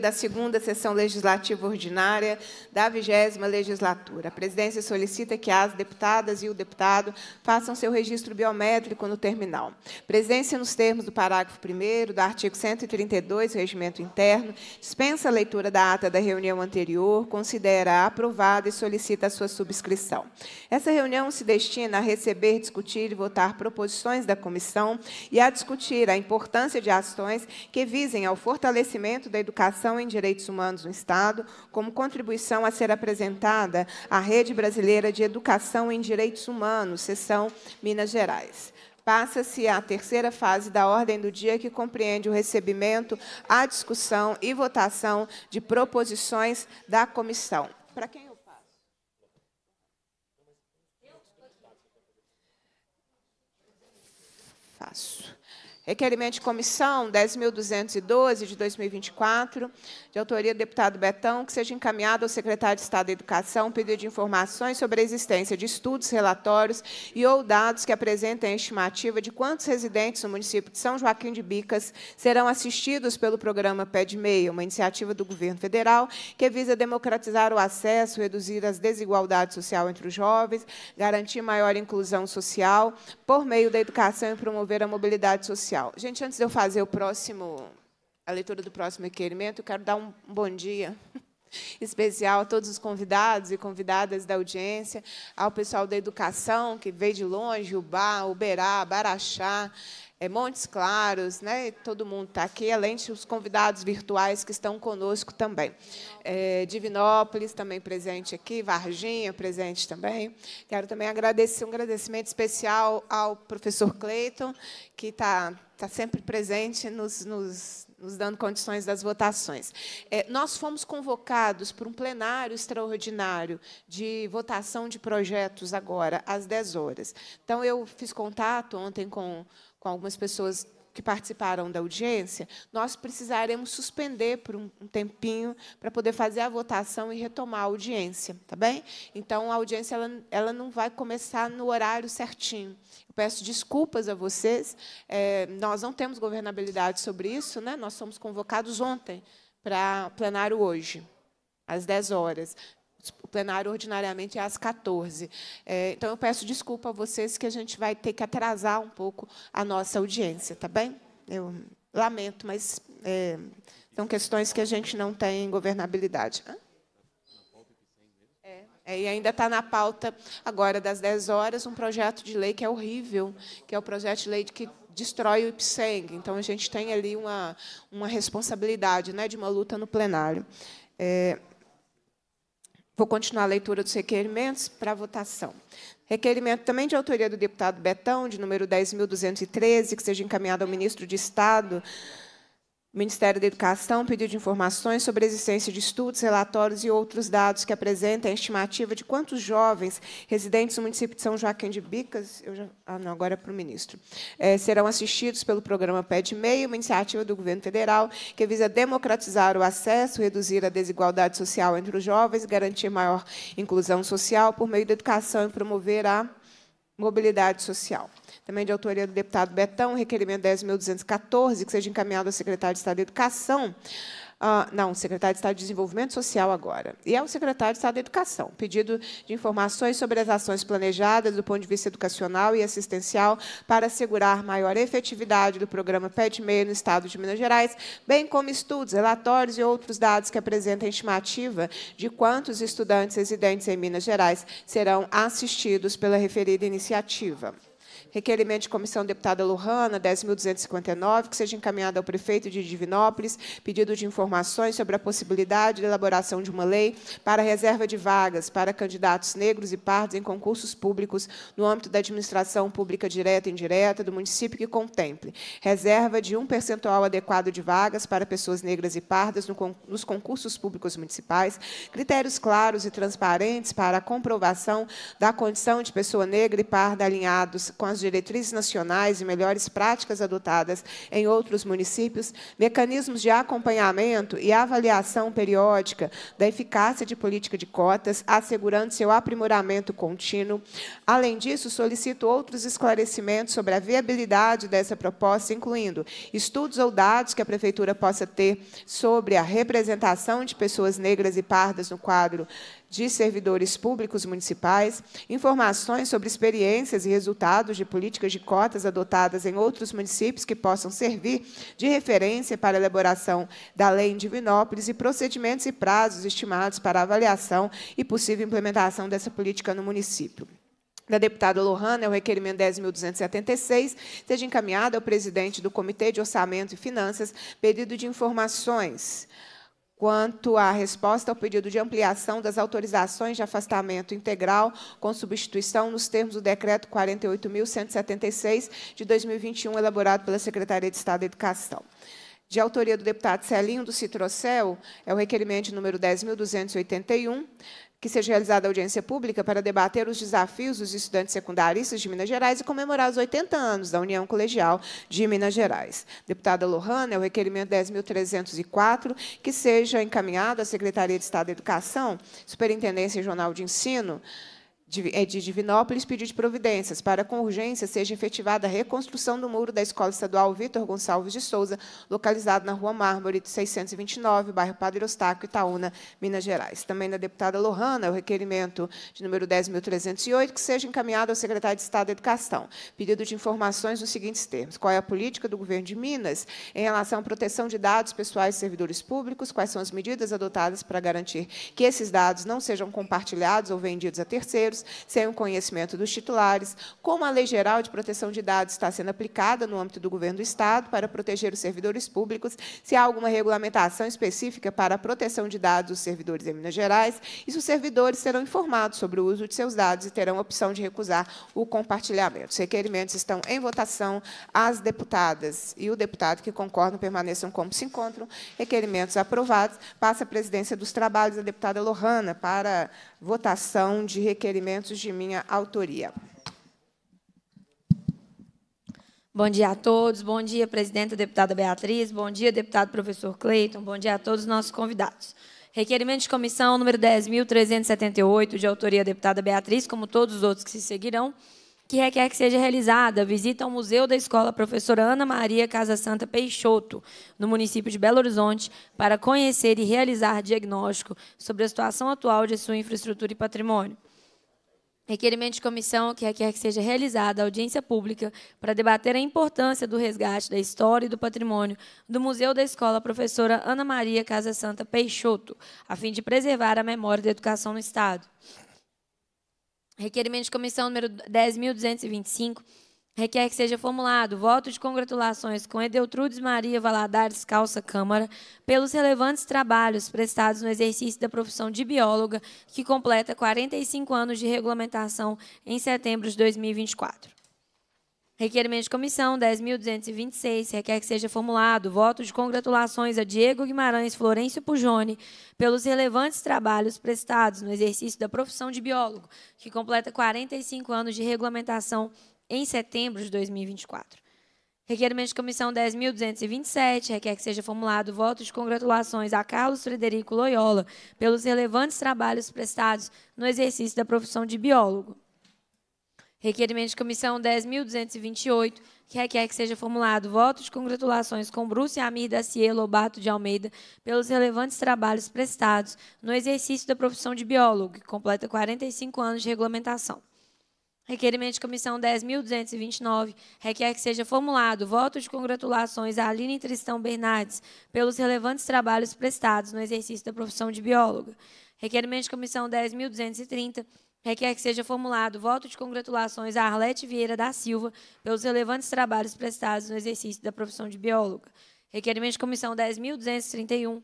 da segunda sessão legislativa ordinária da vigésima legislatura. A presidência solicita que as deputadas e o deputado façam seu registro biométrico no terminal. Presidência nos termos do parágrafo 1 do artigo 132 do Regimento Interno, dispensa a leitura da ata da reunião anterior, considera aprovada e solicita a sua subscrição. Essa reunião se destina a receber, discutir e votar proposições da comissão e a discutir a importância de ações que visem ao fortalecimento da educação em direitos humanos no Estado, como contribuição a ser apresentada à Rede Brasileira de Educação em Direitos Humanos, sessão Minas Gerais. Passa-se à terceira fase da ordem do dia, que compreende o recebimento, a discussão e votação de proposições da comissão. Para quem Requerimento de comissão 10.212, de 2024, de autoria do deputado Betão, que seja encaminhado ao secretário de Estado da Educação um pedido de informações sobre a existência de estudos, relatórios e ou dados que apresentem a estimativa de quantos residentes no município de São Joaquim de Bicas serão assistidos pelo programa Pé de Meia, uma iniciativa do governo federal que visa democratizar o acesso, reduzir as desigualdades sociais entre os jovens, garantir maior inclusão social por meio da educação e promover a mobilidade social. Gente, antes de eu fazer o próximo a leitura do próximo requerimento, eu quero dar um bom dia especial a todos os convidados e convidadas da audiência, ao pessoal da educação que veio de longe, Ubá, Uberá, Baraxá, eh, Montes Claros, né? todo mundo está aqui, além dos convidados virtuais que estão conosco também. É, Divinópolis também presente aqui, Varginha presente também. Quero também agradecer um agradecimento especial ao professor Cleiton, que está tá sempre presente nos, nos nos dando condições das votações. É, nós fomos convocados para um plenário extraordinário de votação de projetos agora, às 10 horas. Então, eu fiz contato ontem com, com algumas pessoas que participaram da audiência, nós precisaremos suspender por um, tempinho para poder fazer a votação e retomar a audiência, tá bem? Então, a audiência ela, ela não vai começar no horário certinho. Eu peço desculpas a vocês, é, nós não temos governabilidade sobre isso, né? nós somos convocados ontem para plenário hoje, às 10 horas. O plenário ordinariamente é às 14. É, então, eu peço desculpa a vocês que a gente vai ter que atrasar um pouco a nossa audiência, tá bem? Eu lamento, mas é, são questões que a gente não tem governabilidade. Hã? É, e ainda está na pauta agora das 10 horas um projeto de lei que é horrível, que é o projeto de lei que destrói o IPSENG. Então, a gente tem ali uma, uma responsabilidade né, de uma luta no plenário. É, Vou continuar a leitura dos requerimentos para votação. Requerimento também de autoria do deputado Betão, de número 10.213, que seja encaminhado ao ministro de Estado o Ministério da Educação pediu de informações sobre a existência de estudos, relatórios e outros dados que apresentem a estimativa de quantos jovens residentes no município de São Joaquim de Bicas, já, ah, não, agora é para o ministro, é, serão assistidos pelo programa ped Meio, uma iniciativa do governo federal que visa democratizar o acesso, reduzir a desigualdade social entre os jovens, garantir maior inclusão social por meio da educação e promover a mobilidade social também de autoria do deputado Betão, requerimento 10.214, que seja encaminhado ao secretário de Estado de Educação. Uh, não, secretário de Estado de Desenvolvimento Social agora. E é o secretário de Estado de Educação. Pedido de informações sobre as ações planejadas do ponto de vista educacional e assistencial para assegurar maior efetividade do programa PET Meio no Estado de Minas Gerais, bem como estudos, relatórios e outros dados que apresentem estimativa de quantos estudantes residentes em Minas Gerais serão assistidos pela referida iniciativa. Requerimento de comissão deputada Lujana, 10.259, que seja encaminhado ao prefeito de Divinópolis, pedido de informações sobre a possibilidade de elaboração de uma lei para reserva de vagas para candidatos negros e pardos em concursos públicos no âmbito da administração pública direta e indireta do município que contemple reserva de um percentual adequado de vagas para pessoas negras e pardas nos concursos públicos municipais, critérios claros e transparentes para a comprovação da condição de pessoa negra e parda alinhados com as diretrizes nacionais e melhores práticas adotadas em outros municípios, mecanismos de acompanhamento e avaliação periódica da eficácia de política de cotas, assegurando seu aprimoramento contínuo. Além disso, solicito outros esclarecimentos sobre a viabilidade dessa proposta, incluindo estudos ou dados que a Prefeitura possa ter sobre a representação de pessoas negras e pardas no quadro de servidores públicos municipais, informações sobre experiências e resultados de políticas de cotas adotadas em outros municípios que possam servir de referência para a elaboração da lei em Divinópolis e procedimentos e prazos estimados para avaliação e possível implementação dessa política no município da deputada Lohana, é o requerimento 10.276, seja encaminhado ao presidente do Comitê de Orçamento e Finanças, pedido de informações quanto à resposta ao pedido de ampliação das autorizações de afastamento integral com substituição nos termos do Decreto 48.176, de 2021, elaborado pela Secretaria de Estado da Educação de autoria do deputado Celinho do Citrocel, é o requerimento número 10.281, que seja realizada audiência pública para debater os desafios dos estudantes secundaristas de Minas Gerais e comemorar os 80 anos da União Colegial de Minas Gerais. Deputada Lohana, é o requerimento 10.304, que seja encaminhado à Secretaria de Estado da Educação, Superintendência Regional de Ensino, é, de Divinópolis pediu providências para, com urgência, seja efetivada a reconstrução do muro da Escola Estadual Vitor Gonçalves de Souza, localizado na Rua Mármore, 629, bairro Padre Ostaco, Itaúna, Minas Gerais. Também da deputada Lohana, o requerimento de número 10.308, que seja encaminhado ao secretário de Estado da Educação. Pedido de informações nos seguintes termos. Qual é a política do governo de Minas em relação à proteção de dados pessoais de servidores públicos? Quais são as medidas adotadas para garantir que esses dados não sejam compartilhados ou vendidos a terceiros? sem o conhecimento dos titulares, como a Lei Geral de Proteção de Dados está sendo aplicada no âmbito do Governo do Estado para proteger os servidores públicos, se há alguma regulamentação específica para a proteção de dados dos servidores em Minas Gerais, e se os servidores serão informados sobre o uso de seus dados e terão a opção de recusar o compartilhamento. Os requerimentos estão em votação. As deputadas e o deputado que concordam permaneçam como se encontram. Requerimentos aprovados. Passa a presidência dos trabalhos a deputada Lohana para votação de requerimentos de minha autoria. Bom dia a todos. Bom dia, presidenta, deputada Beatriz. Bom dia, deputado professor Cleiton. Bom dia a todos os nossos convidados. Requerimento de comissão número 10.378, de autoria da deputada Beatriz, como todos os outros que se seguirão, que requer que seja realizada, visita ao Museu da Escola Professora Ana Maria Casa Santa Peixoto, no município de Belo Horizonte, para conhecer e realizar diagnóstico sobre a situação atual de sua infraestrutura e patrimônio. Requerimento de comissão que requer que seja realizada audiência pública para debater a importância do resgate da história e do patrimônio do Museu da Escola Professora Ana Maria Casa Santa Peixoto, a fim de preservar a memória da educação no Estado. Requerimento de comissão número 10.225 requer que seja formulado voto de congratulações com Edeltrudes Maria Valadares Calça Câmara pelos relevantes trabalhos prestados no exercício da profissão de bióloga, que completa 45 anos de regulamentação em setembro de 2024. Requerimento de comissão 10.226 requer que seja formulado voto de congratulações a Diego Guimarães Florencio Pujone pelos relevantes trabalhos prestados no exercício da profissão de biólogo, que completa 45 anos de regulamentação em setembro de 2024. Requerimento de comissão 10.227 requer que seja formulado voto de congratulações a Carlos Frederico Loyola pelos relevantes trabalhos prestados no exercício da profissão de biólogo. Requerimento de comissão 10.228, que requer que seja formulado voto de congratulações com Bruce Amir da Bato Lobato de Almeida pelos relevantes trabalhos prestados no exercício da profissão de biólogo, que completa 45 anos de regulamentação. Requerimento de comissão 10.229 requer que seja formulado voto de congratulações a Aline Tristão Bernardes pelos relevantes trabalhos prestados no exercício da profissão de bióloga. Requerimento de comissão 10.230 requer é que seja formulado voto de congratulações a Arlete Vieira da Silva pelos relevantes trabalhos prestados no exercício da profissão de bióloga. Requerimento de comissão 10.231,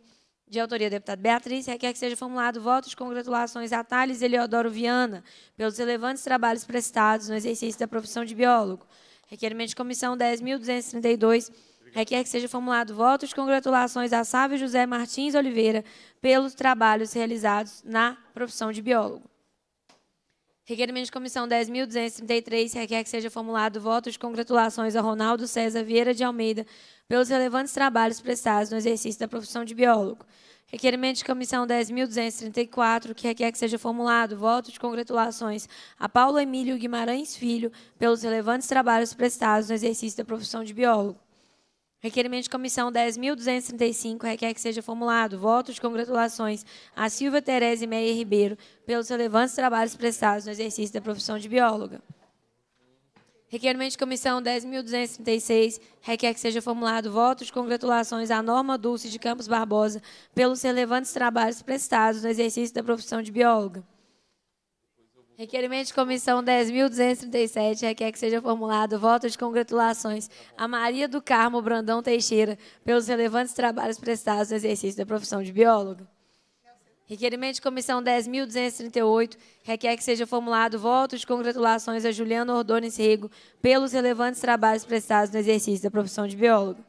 de autoria da deputada Beatriz, requer é que seja formulado voto de congratulações a Thales Eleodoro Viana pelos relevantes trabalhos prestados no exercício da profissão de biólogo. Requerimento de comissão 10.232, requer é que seja formulado voto de congratulações a Sávio José Martins Oliveira pelos trabalhos realizados na profissão de biólogo. Requerimento de comissão 10.233 requer que seja formulado voto de congratulações a Ronaldo César Vieira de Almeida pelos relevantes trabalhos prestados no exercício da profissão de biólogo. Requerimento de comissão 10.234, que requer que seja formulado voto de congratulações a Paulo Emílio Guimarães Filho pelos relevantes trabalhos prestados no exercício da profissão de biólogo. Requerimento de comissão 10.235 requer que seja formulado voto de congratulações à Silvia Terese Meia Ribeiro pelos relevantes trabalhos prestados no exercício da profissão de bióloga. Requerimento de comissão 10.236 requer que seja formulado voto de congratulações à Norma Dulce de Campos Barbosa pelos relevantes trabalhos prestados no exercício da profissão de bióloga. Requerimento de comissão 10.237 requer que seja formulado voto de congratulações a Maria do Carmo Brandão Teixeira pelos relevantes trabalhos prestados no exercício da profissão de bióloga. Requerimento de comissão 10.238 requer que seja formulado voto de congratulações a Juliana Ordones Rigo pelos relevantes trabalhos prestados no exercício da profissão de biólogo.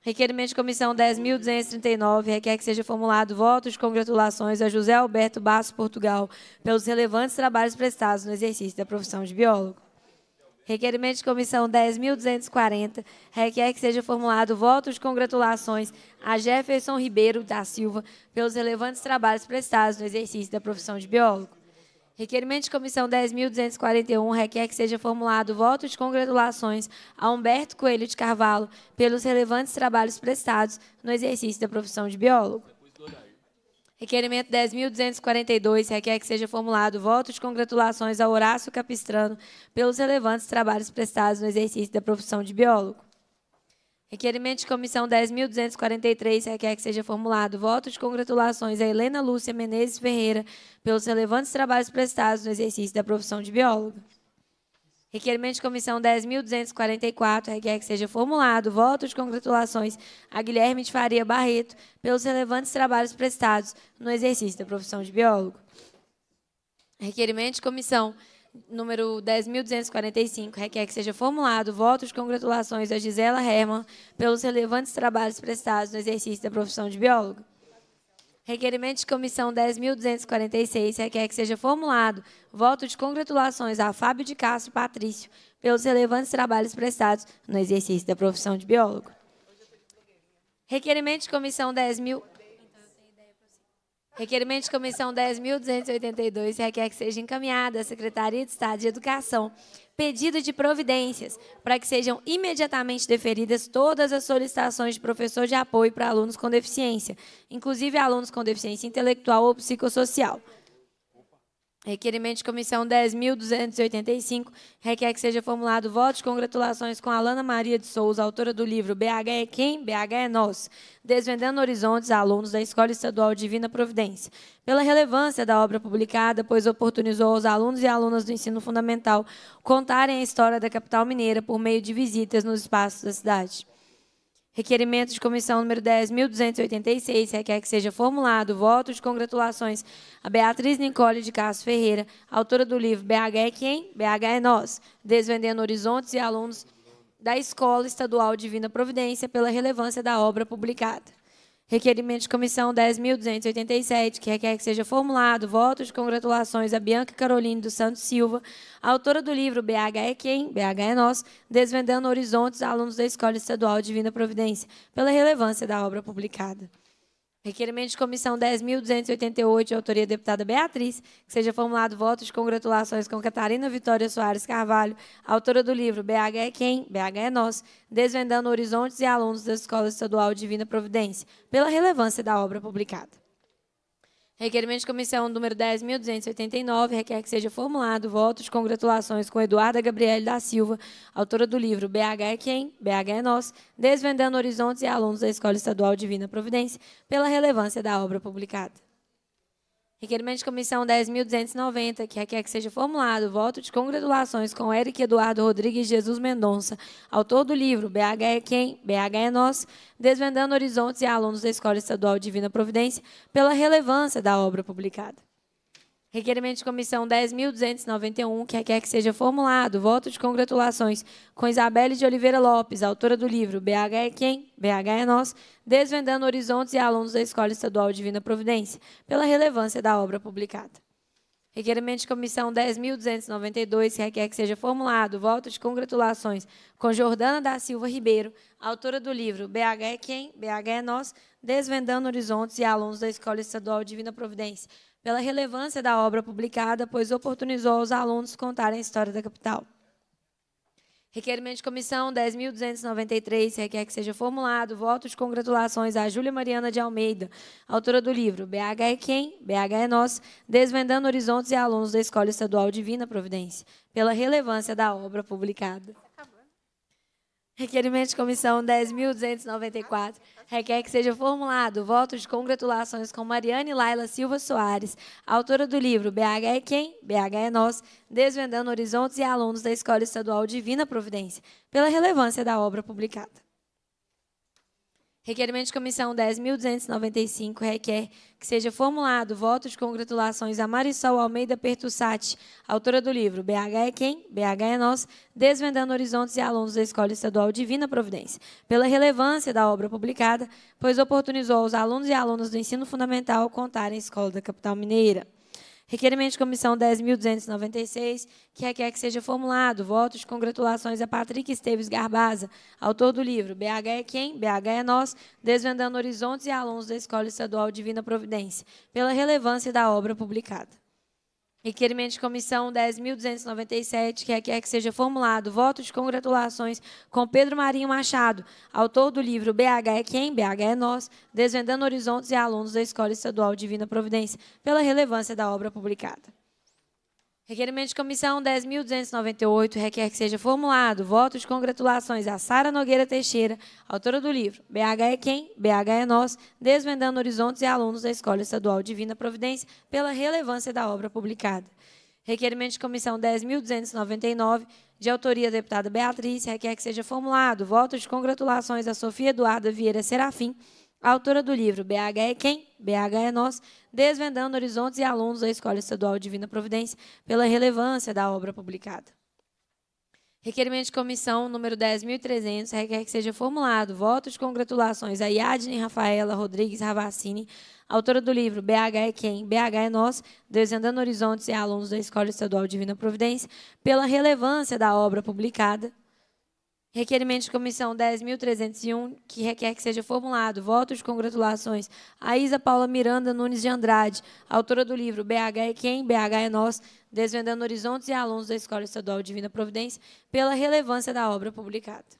Requerimento de comissão 10.239 requer que seja formulado voto de congratulações a José Alberto Basso Portugal pelos relevantes trabalhos prestados no exercício da profissão de biólogo. Requerimento de comissão 10.240 requer que seja formulado voto de congratulações a Jefferson Ribeiro da Silva pelos relevantes trabalhos prestados no exercício da profissão de biólogo. Requerimento de comissão 10.241 requer que seja formulado voto de congratulações a Humberto Coelho de Carvalho pelos relevantes trabalhos prestados no exercício da profissão de biólogo. Requerimento 10.242 requer que seja formulado voto de congratulações a Horácio Capistrano pelos relevantes trabalhos prestados no exercício da profissão de biólogo. Requerimento de comissão 10.243 requer que seja formulado voto de congratulações a Helena Lúcia Menezes Ferreira pelos relevantes trabalhos prestados no exercício da profissão de bióloga. Requerimento de comissão 10.244 requer que seja formulado voto de congratulações a Guilherme de Faria Barreto pelos relevantes trabalhos prestados no exercício da profissão de biólogo. Requerimento de comissão número 10.245, requer que seja formulado voto de congratulações a Gisela Herman pelos relevantes trabalhos prestados no exercício da profissão de biólogo. Requerimento de comissão 10.246 requer que seja formulado voto de congratulações a Fábio de Castro Patrício pelos relevantes trabalhos prestados no exercício da profissão de biólogo. Requerimento de comissão 10.000... Requerimento de comissão 10.282 requer que seja encaminhado à Secretaria de Estado de Educação pedido de providências para que sejam imediatamente deferidas todas as solicitações de professor de apoio para alunos com deficiência, inclusive alunos com deficiência intelectual ou psicossocial. Requerimento de comissão 10.285 requer que seja formulado voto de congratulações com Alana Maria de Souza, autora do livro BH é quem? BH é nós. Desvendando Horizontes a alunos da Escola Estadual Divina Providência. Pela relevância da obra publicada, pois oportunizou aos alunos e alunas do ensino fundamental contarem a história da capital mineira por meio de visitas nos espaços da cidade. Requerimento de comissão número 10.286 requer que seja formulado voto de congratulações a Beatriz Nicole de Castro Ferreira, autora do livro BH é quem? BH é nós, desvendando horizontes e alunos da Escola Estadual Divina Providência pela relevância da obra publicada. Requerimento de comissão 10.287, que requer que seja formulado voto de congratulações a Bianca Caroline dos Santos Silva, autora do livro BH é Quem? BH é Nós, Desvendando Horizontes a Alunos da Escola Estadual Divina Providência, pela relevância da obra publicada. Requerimento de comissão 10.288, autoria da deputada Beatriz, que seja formulado voto de congratulações com Catarina Vitória Soares Carvalho, autora do livro BH é quem? BH é nós, desvendando horizontes e alunos da Escola Estadual Divina Providência, pela relevância da obra publicada. Requerimento de comissão número 10.289 requer que seja formulado voto de congratulações com Eduarda Gabriele da Silva, autora do livro BH é quem? BH é nós, desvendando horizontes e alunos da Escola Estadual Divina Providência, pela relevância da obra publicada. Requerimento de comissão 10.290, que requer que seja formulado voto de congratulações com Eric Eduardo Rodrigues Jesus Mendonça, autor do livro BH é Quem? BH é Nós, Desvendando Horizontes e Alunos da Escola Estadual Divina Providência, pela relevância da obra publicada. Requerimento de comissão 10.291, que requer que seja formulado voto de congratulações com Isabelle de Oliveira Lopes, autora do livro BH é quem? BH é nós, desvendando horizontes e alunos da Escola Estadual Divina Providência, pela relevância da obra publicada. Requerimento de comissão 10.292, que requer que seja formulado voto de congratulações com Jordana da Silva Ribeiro, autora do livro BH é quem? BH é nós, desvendando horizontes e alunos da Escola Estadual Divina Providência, pela relevância da obra publicada, pois oportunizou aos alunos contarem a história da capital. Requerimento de comissão 10.293 requer que seja formulado voto de congratulações à Júlia Mariana de Almeida, autora do livro BH é quem? BH é nós, desvendando horizontes e alunos da Escola Estadual Divina Providência, pela relevância da obra publicada. Requerimento de comissão 10.294 requer que seja formulado voto de congratulações com Mariane Laila Silva Soares, autora do livro BH é Quem? BH é Nós, Desvendando Horizontes e Alunos da Escola Estadual Divina Providência, pela relevância da obra publicada. Requerimento de comissão 10.295 requer que seja formulado voto de congratulações a Marisol Almeida Pertussati, autora do livro BH é quem? BH é nós, Desvendando Horizontes e Alunos da Escola Estadual Divina Providência, pela relevância da obra publicada, pois oportunizou aos alunos e alunas do ensino fundamental contarem a escola da capital mineira. Requerimento de comissão 10.296, que requer que seja formulado votos de congratulações a Patrick Esteves Garbaza, autor do livro BH é quem? BH é nós, desvendando horizontes e alunos da Escola Estadual Divina Providência, pela relevância da obra publicada. Requerimento de comissão 10.297, que requer é, que seja formulado voto de congratulações com Pedro Marinho Machado, autor do livro BH é Quem? BH é Nós, Desvendando Horizontes e Alunos da Escola Estadual Divina Providência, pela relevância da obra publicada. Requerimento de comissão 10.298 requer que seja formulado voto de congratulações a Sara Nogueira Teixeira, autora do livro BH é quem? BH é nós, desvendando horizontes e alunos da Escola Estadual Divina Providência pela relevância da obra publicada. Requerimento de comissão 10.299, de autoria da deputada Beatriz, requer que seja formulado voto de congratulações a Sofia Eduarda Vieira Serafim, a autora do livro BH é quem? BH é nós, desvendando horizontes e alunos da Escola Estadual Divina Providência pela relevância da obra publicada. Requerimento de comissão número 10.300 requer que seja formulado voto de congratulações a Yadne Rafaela Rodrigues Ravassini, autora do livro BH é quem? BH é nós, desvendando horizontes e alunos da Escola Estadual Divina Providência, pela relevância da obra publicada Requerimento de comissão 10.301, que requer que seja formulado voto de congratulações a Isa Paula Miranda Nunes de Andrade, autora do livro BH é quem? BH é nós, desvendando horizontes e alunos da Escola Estadual Divina Providência, pela relevância da obra publicada.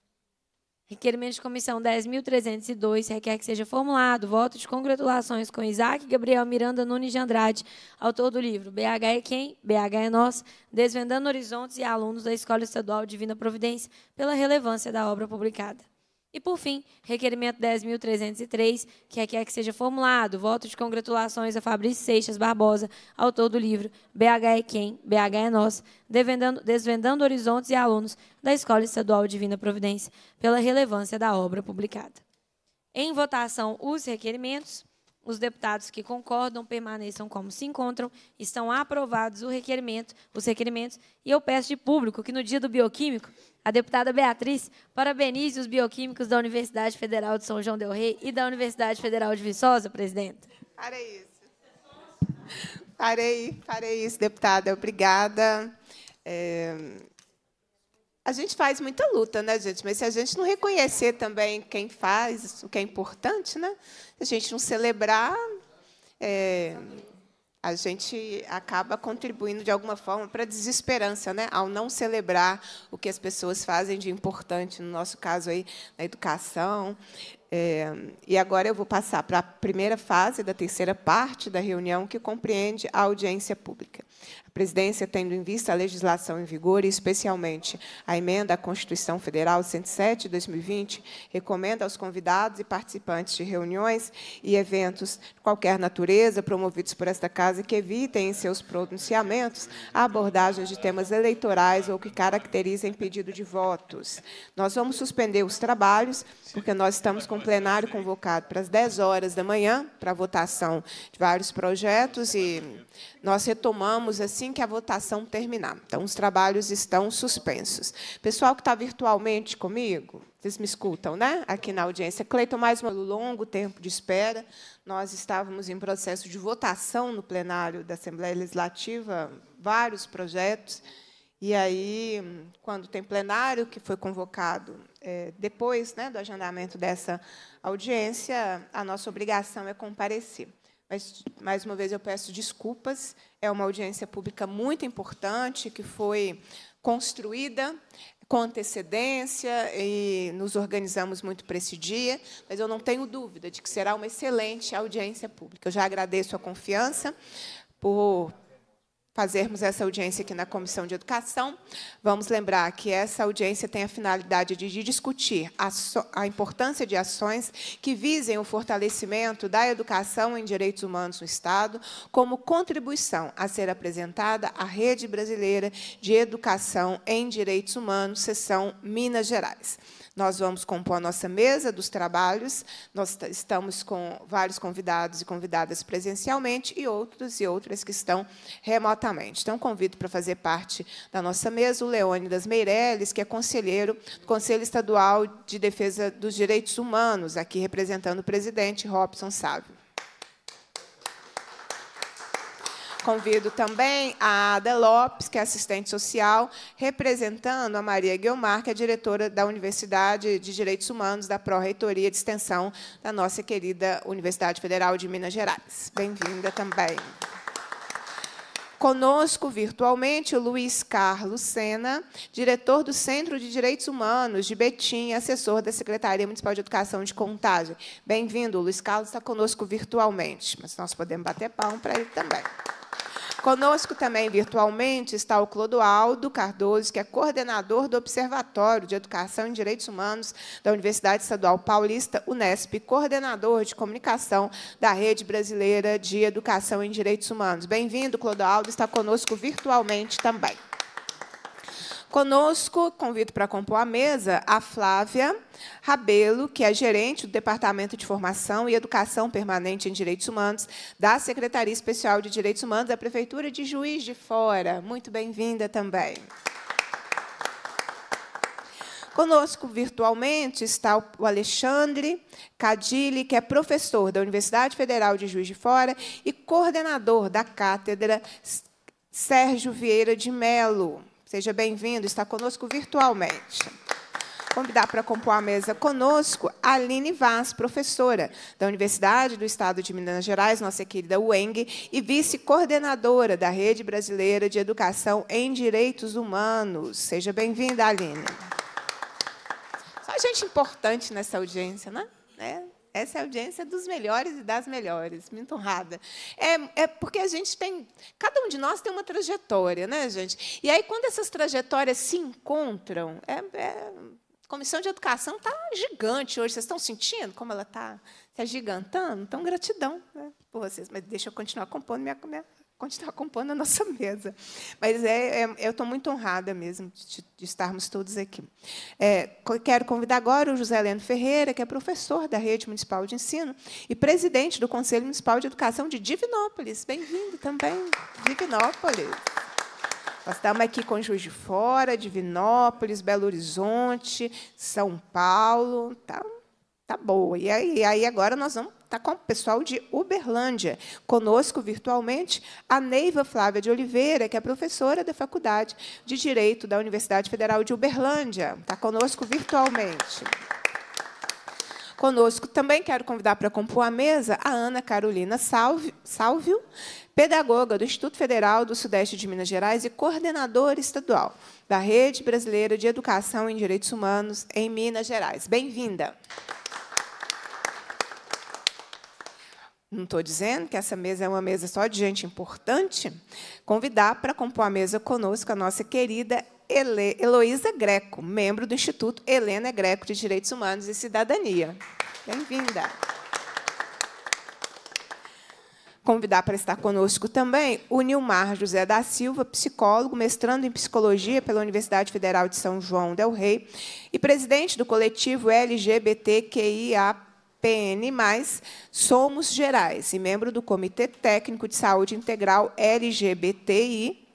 Requerimento de comissão 10.302 requer que seja formulado voto de congratulações com Isaac Gabriel Miranda Nunes de Andrade, autor do livro BH é quem? BH é nós, Desvendando Horizontes e Alunos da Escola Estadual Divina Providência, pela relevância da obra publicada. E, por fim, requerimento 10.303, que requer é é que seja formulado voto de congratulações a Fabrício Seixas Barbosa, autor do livro BH é Quem, BH é Nós, desvendando, desvendando horizontes e alunos da Escola Estadual Divina Providência, pela relevância da obra publicada. Em votação, os requerimentos. Os deputados que concordam permaneçam como se encontram. Estão aprovados o requerimento, os requerimentos. E eu peço de público que no dia do bioquímico, a deputada Beatriz parabenize os bioquímicos da Universidade Federal de São João del Rei e da Universidade Federal de Viçosa, presidente. Para isso. parei parei isso, deputada. Obrigada. É... A gente faz muita luta, né, gente? Mas se a gente não reconhecer também quem faz, o que é importante, né? Se a gente não celebrar, é, a gente acaba contribuindo de alguma forma para a desesperança, né? Ao não celebrar o que as pessoas fazem de importante, no nosso caso aí, na educação. É, e agora eu vou passar para a primeira fase da terceira parte da reunião, que compreende a audiência pública. A presidência, tendo em vista a legislação em vigor e, especialmente, a emenda à Constituição Federal 107 de 2020, recomenda aos convidados e participantes de reuniões e eventos de qualquer natureza promovidos por esta Casa que evitem em seus pronunciamentos a abordagem de temas eleitorais ou que caracterizem pedido de votos. Nós vamos suspender os trabalhos, porque nós estamos com o plenário convocado para as 10 horas da manhã, para a votação de vários projetos, e nós retomamos assim que a votação terminar. Então, os trabalhos estão suspensos. Pessoal que está virtualmente comigo, vocês me escutam, né? Aqui na audiência. Cleiton, mais um longo tempo de espera. Nós estávamos em processo de votação no plenário da Assembleia Legislativa, vários projetos. E aí, quando tem plenário, que foi convocado é, depois né, do agendamento dessa audiência, a nossa obrigação é comparecer mas, mais uma vez, eu peço desculpas. É uma audiência pública muito importante que foi construída com antecedência e nos organizamos muito para esse dia, mas eu não tenho dúvida de que será uma excelente audiência pública. Eu já agradeço a confiança por fazermos essa audiência aqui na Comissão de Educação. Vamos lembrar que essa audiência tem a finalidade de discutir a, so a, importância de ações que visem o fortalecimento da educação em direitos humanos no Estado, como contribuição a ser apresentada à Rede Brasileira de Educação em Direitos Humanos, Seção Minas Gerais. Nós vamos compor a nossa mesa dos trabalhos. Nós estamos com vários convidados e convidadas presencialmente e outros e outras que estão remotamente. Então, convido para fazer parte da nossa mesa o Leônidas Meirelles, que é conselheiro do Conselho Estadual de Defesa dos Direitos Humanos, aqui representando o presidente Robson Sávio. Convido também a Ada Lopes, que é assistente social, representando a Maria Guilmar, que é diretora da Universidade de Direitos Humanos, da Pró-Reitoria de Extensão da nossa querida Universidade Federal de Minas Gerais. Bem-vinda também. Conosco virtualmente o Luiz Carlos Sena, diretor do Centro de Direitos Humanos de Betim, assessor da Secretaria Municipal de Educação de Contagem. Bem-vindo, Luiz Carlos está conosco virtualmente, mas nós podemos bater pão para ele também. Conosco também virtualmente está o Clodoaldo Cardoso, que é coordenador do Observatório de Educação e Direitos Humanos da Universidade Estadual Paulista, Unesp, coordenador de comunicação da Rede Brasileira de Educação em Direitos Humanos. Bem-vindo, Clodoaldo, está conosco virtualmente também. Conosco, convido para compor a mesa a Flávia Rabelo, que é gerente do Departamento de Formação e Educação Permanente em Direitos Humanos da Secretaria Especial de Direitos Humanos da Prefeitura de Juiz de Fora. Muito bem-vinda também. Conosco virtualmente está o Alexandre Cadilli, que é professor da Universidade Federal de Juiz de Fora e coordenador da cátedra Sérgio Vieira de Melo. Seja bem-vindo, está conosco virtualmente. Convidar para compor a mesa conosco a Aline Vaz, professora da Universidade do Estado de Minas Gerais, nossa querida UENG, e vice-coordenadora da Rede Brasileira de Educação em Direitos Humanos. Seja bem-vinda, Aline. Só gente importante nessa audiência, né? É. Essa é a audiência dos melhores e das melhores. Muito honrada. É, é porque a gente tem. Cada um de nós tem uma trajetória, né, gente? E aí, quando essas trajetórias se encontram, é, é Comissão de Educação está gigante hoje. Vocês estão sentindo como ela está se agigantando? Então, gratidão né, por vocês. Mas deixa eu continuar compondo minha, minha continuar compondo a nossa mesa. Mas é, é eu estou muito honrada mesmo de, de estarmos todos aqui. É, quero convidar agora o José Leandro Ferreira, que é professor da Rede Municipal de Ensino e presidente do Conselho Municipal de Educação de Divinópolis. Bem-vindo também, Divinópolis. Nós estamos aqui com Juiz de Fora, Divinópolis, Belo Horizonte, São Paulo. Tá, tá boa. E aí, aí agora nós vamos Está com o pessoal de Uberlândia. Conosco, virtualmente, a Neiva Flávia de Oliveira, que é professora da Faculdade de Direito da Universidade Federal de Uberlândia. Está conosco virtualmente. Conosco também quero convidar para compor a mesa a Ana Carolina Salvio, pedagoga do Instituto Federal do Sudeste de Minas Gerais e coordenadora estadual da Rede Brasileira de Educação em Direitos Humanos em Minas Gerais. Bem-vinda. Bem-vinda. Não estou dizendo que essa mesa é uma mesa só de gente importante. Convidar para compor a mesa conosco a nossa querida Heloísa Greco, membro do Instituto Helena Greco de Direitos Humanos e Cidadania. Bem-vinda. Convidar para estar conosco também o Nilmar José da Silva, psicólogo, mestrando em psicologia pela Universidade Federal de São João del Rei e presidente do coletivo LGBTQIA PN, somos gerais e membro do Comitê Técnico de Saúde Integral LGBTI,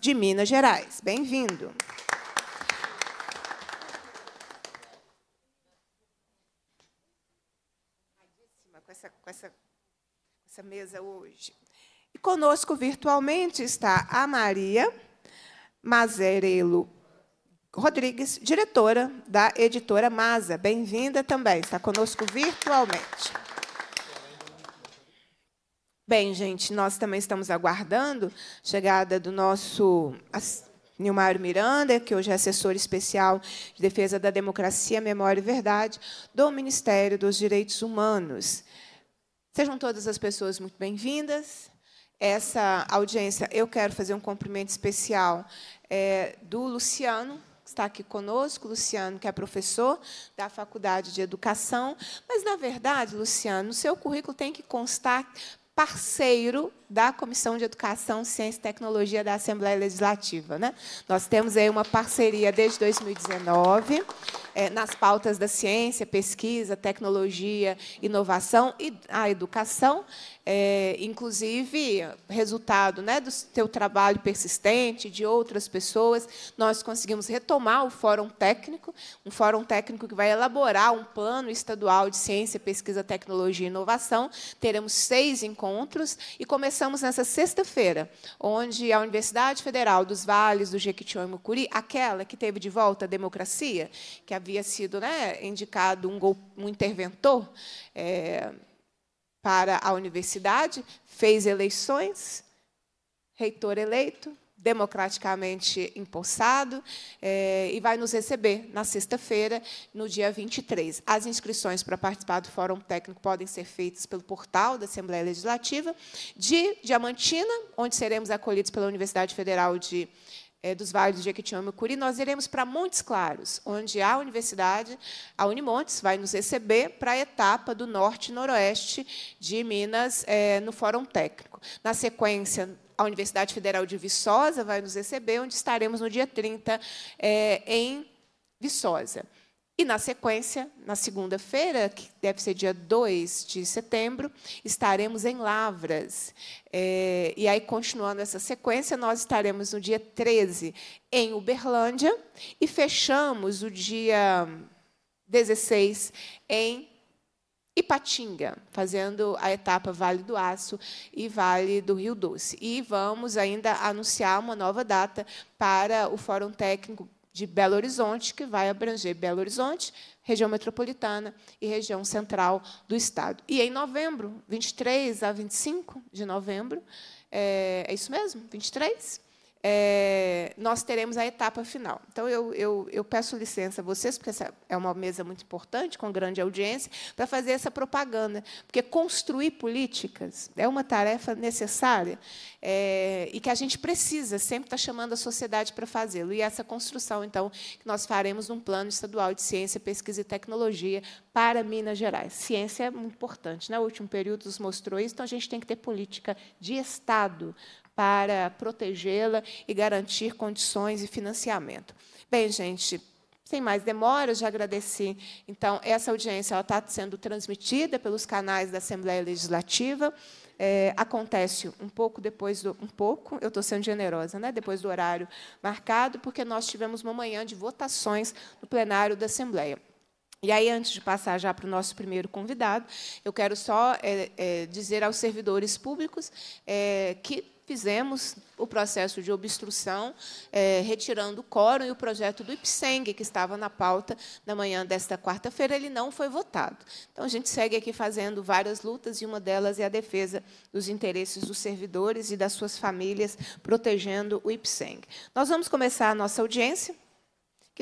de Minas Gerais. Bem-vindo. Com essa, com essa, essa mesa hoje. E conosco virtualmente está a Maria Mazerelo Rodrigues, diretora da editora Masa. Bem-vinda também, está conosco virtualmente. Bem, gente, nós também estamos aguardando a chegada do nosso Nilmário Miranda, que hoje é assessor especial de defesa da democracia, memória e verdade, do Ministério dos Direitos Humanos. Sejam todas as pessoas muito bem-vindas. Essa audiência, eu quero fazer um cumprimento especial é, do Luciano, está aqui conosco, Luciano, que é professor da Faculdade de Educação. Mas, na verdade, Luciano, o seu currículo tem que constar parceiro da Comissão de Educação, Ciência e Tecnologia da Assembleia Legislativa. Né? Nós temos aí uma parceria desde 2019 é, eh, nas pautas da ciência, pesquisa, tecnologia, inovação e a educação é, inclusive resultado né, do teu trabalho persistente, de outras pessoas, nós conseguimos retomar o fórum técnico, um fórum técnico que vai elaborar um plano estadual de ciência, pesquisa, tecnologia e inovação. Teremos seis encontros e começamos nessa sexta-feira, onde a Universidade Federal dos Vales do Jequitinhonha e Mucuri, aquela que teve de volta a democracia, que havia sido né, indicado um, um interventor, é, para a universidade, fez eleições, reitor eleito, democraticamente empossado, é, e vai nos receber na sexta-feira, no dia 23. As inscrições para participar do Fórum Técnico podem ser feitas pelo portal da Assembleia Legislativa de Diamantina, onde seremos acolhidos pela Universidade Federal de é, dos vales do Jequitinhonha Mucuri, nós iremos para Montes Claros, onde a universidade, a Unimontes, vai nos receber para a etapa do norte e noroeste de Minas é, no Fórum Técnico. Na sequência, a Universidade Federal de Viçosa vai nos receber, onde estaremos no dia 30 é, em Viçosa. E, na sequência, na segunda-feira, que deve ser dia 2 de setembro, estaremos em Lavras. É, e aí, continuando essa sequência, nós estaremos no dia 13 em Uberlândia e fechamos o dia 16 em Ipatinga, fazendo a etapa Vale do Aço e Vale do Rio Doce. E vamos ainda anunciar uma nova data para o Fórum Técnico de Belo Horizonte, que vai abranger Belo Horizonte, região metropolitana e região central do Estado. E em novembro, 23 a 25 de novembro, é, é isso mesmo? 23? é, nós teremos a etapa final. Então, eu, eu, eu, peço licença a vocês, porque essa é uma mesa muito importante, com grande audiência, para fazer essa propaganda. Porque construir políticas é uma tarefa necessária é, e que a gente precisa sempre estar chamando a sociedade para fazê-lo. E essa construção, então, que nós faremos num plano estadual de ciência, pesquisa e tecnologia para Minas Gerais. Ciência é muito importante. Né? O último período nos mostrou isso, então a gente tem que ter política de Estado para protegê-la e garantir condições e financiamento. Bem, gente, sem mais demora, já agradeci. Então, essa audiência está sendo transmitida pelos canais da Assembleia Legislativa. É, acontece um pouco depois do. Um pouco, eu estou sendo generosa, né? depois do horário marcado, porque nós tivemos uma manhã de votações no plenário da Assembleia. E aí, antes de passar já para o nosso primeiro convidado, eu quero só é, é, dizer aos servidores públicos é, que fizemos o processo de obstrução, é, retirando o quórum, e o projeto do IPSENG, que estava na pauta na manhã desta quarta-feira, ele não foi votado. Então, a gente segue aqui fazendo várias lutas, e uma delas é a defesa dos interesses dos servidores e das suas famílias, protegendo o IPSENG. Nós vamos começar a nossa audiência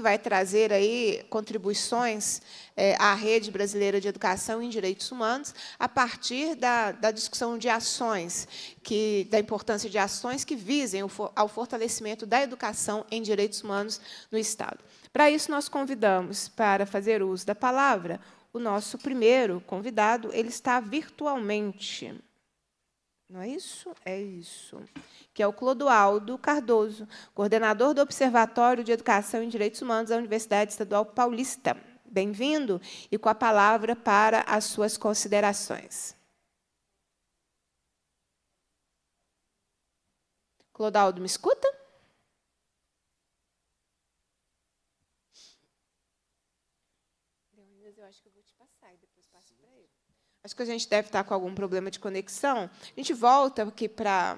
que vai trazer aí contribuições é, à rede brasileira de educação em direitos humanos a partir da, da discussão de ações, que, da importância de ações que visem ao fortalecimento da educação em direitos humanos no Estado. Para isso, nós convidamos para fazer uso da palavra o nosso primeiro convidado, ele está virtualmente. Não é isso? É isso. Que é o Clodoaldo Cardoso, coordenador do Observatório de Educação e Direitos Humanos da Universidade Estadual Paulista. Bem-vindo e com a palavra para as suas considerações. Clodoaldo, me escuta? Acho que a gente deve estar com algum problema de conexão. A gente volta aqui para.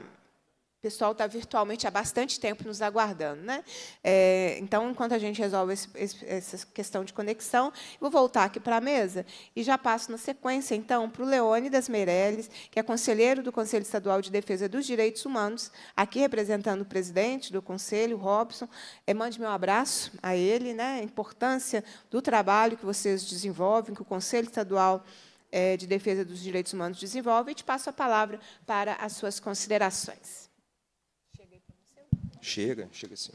O pessoal está virtualmente há bastante tempo nos aguardando. Né? É, então, enquanto a gente resolve esse, esse, essa questão de conexão, vou voltar aqui para a mesa e já passo na sequência, então, para o Leônidas Meirelles, que é conselheiro do Conselho Estadual de Defesa dos Direitos Humanos, aqui representando o presidente do Conselho, Robson. É, mande meu abraço a ele, né? a importância do trabalho que vocês desenvolvem, que o Conselho Estadual é, de Defesa dos Direitos Humanos desenvolve. E te passo a palavra para as suas considerações. Chega, chega sim.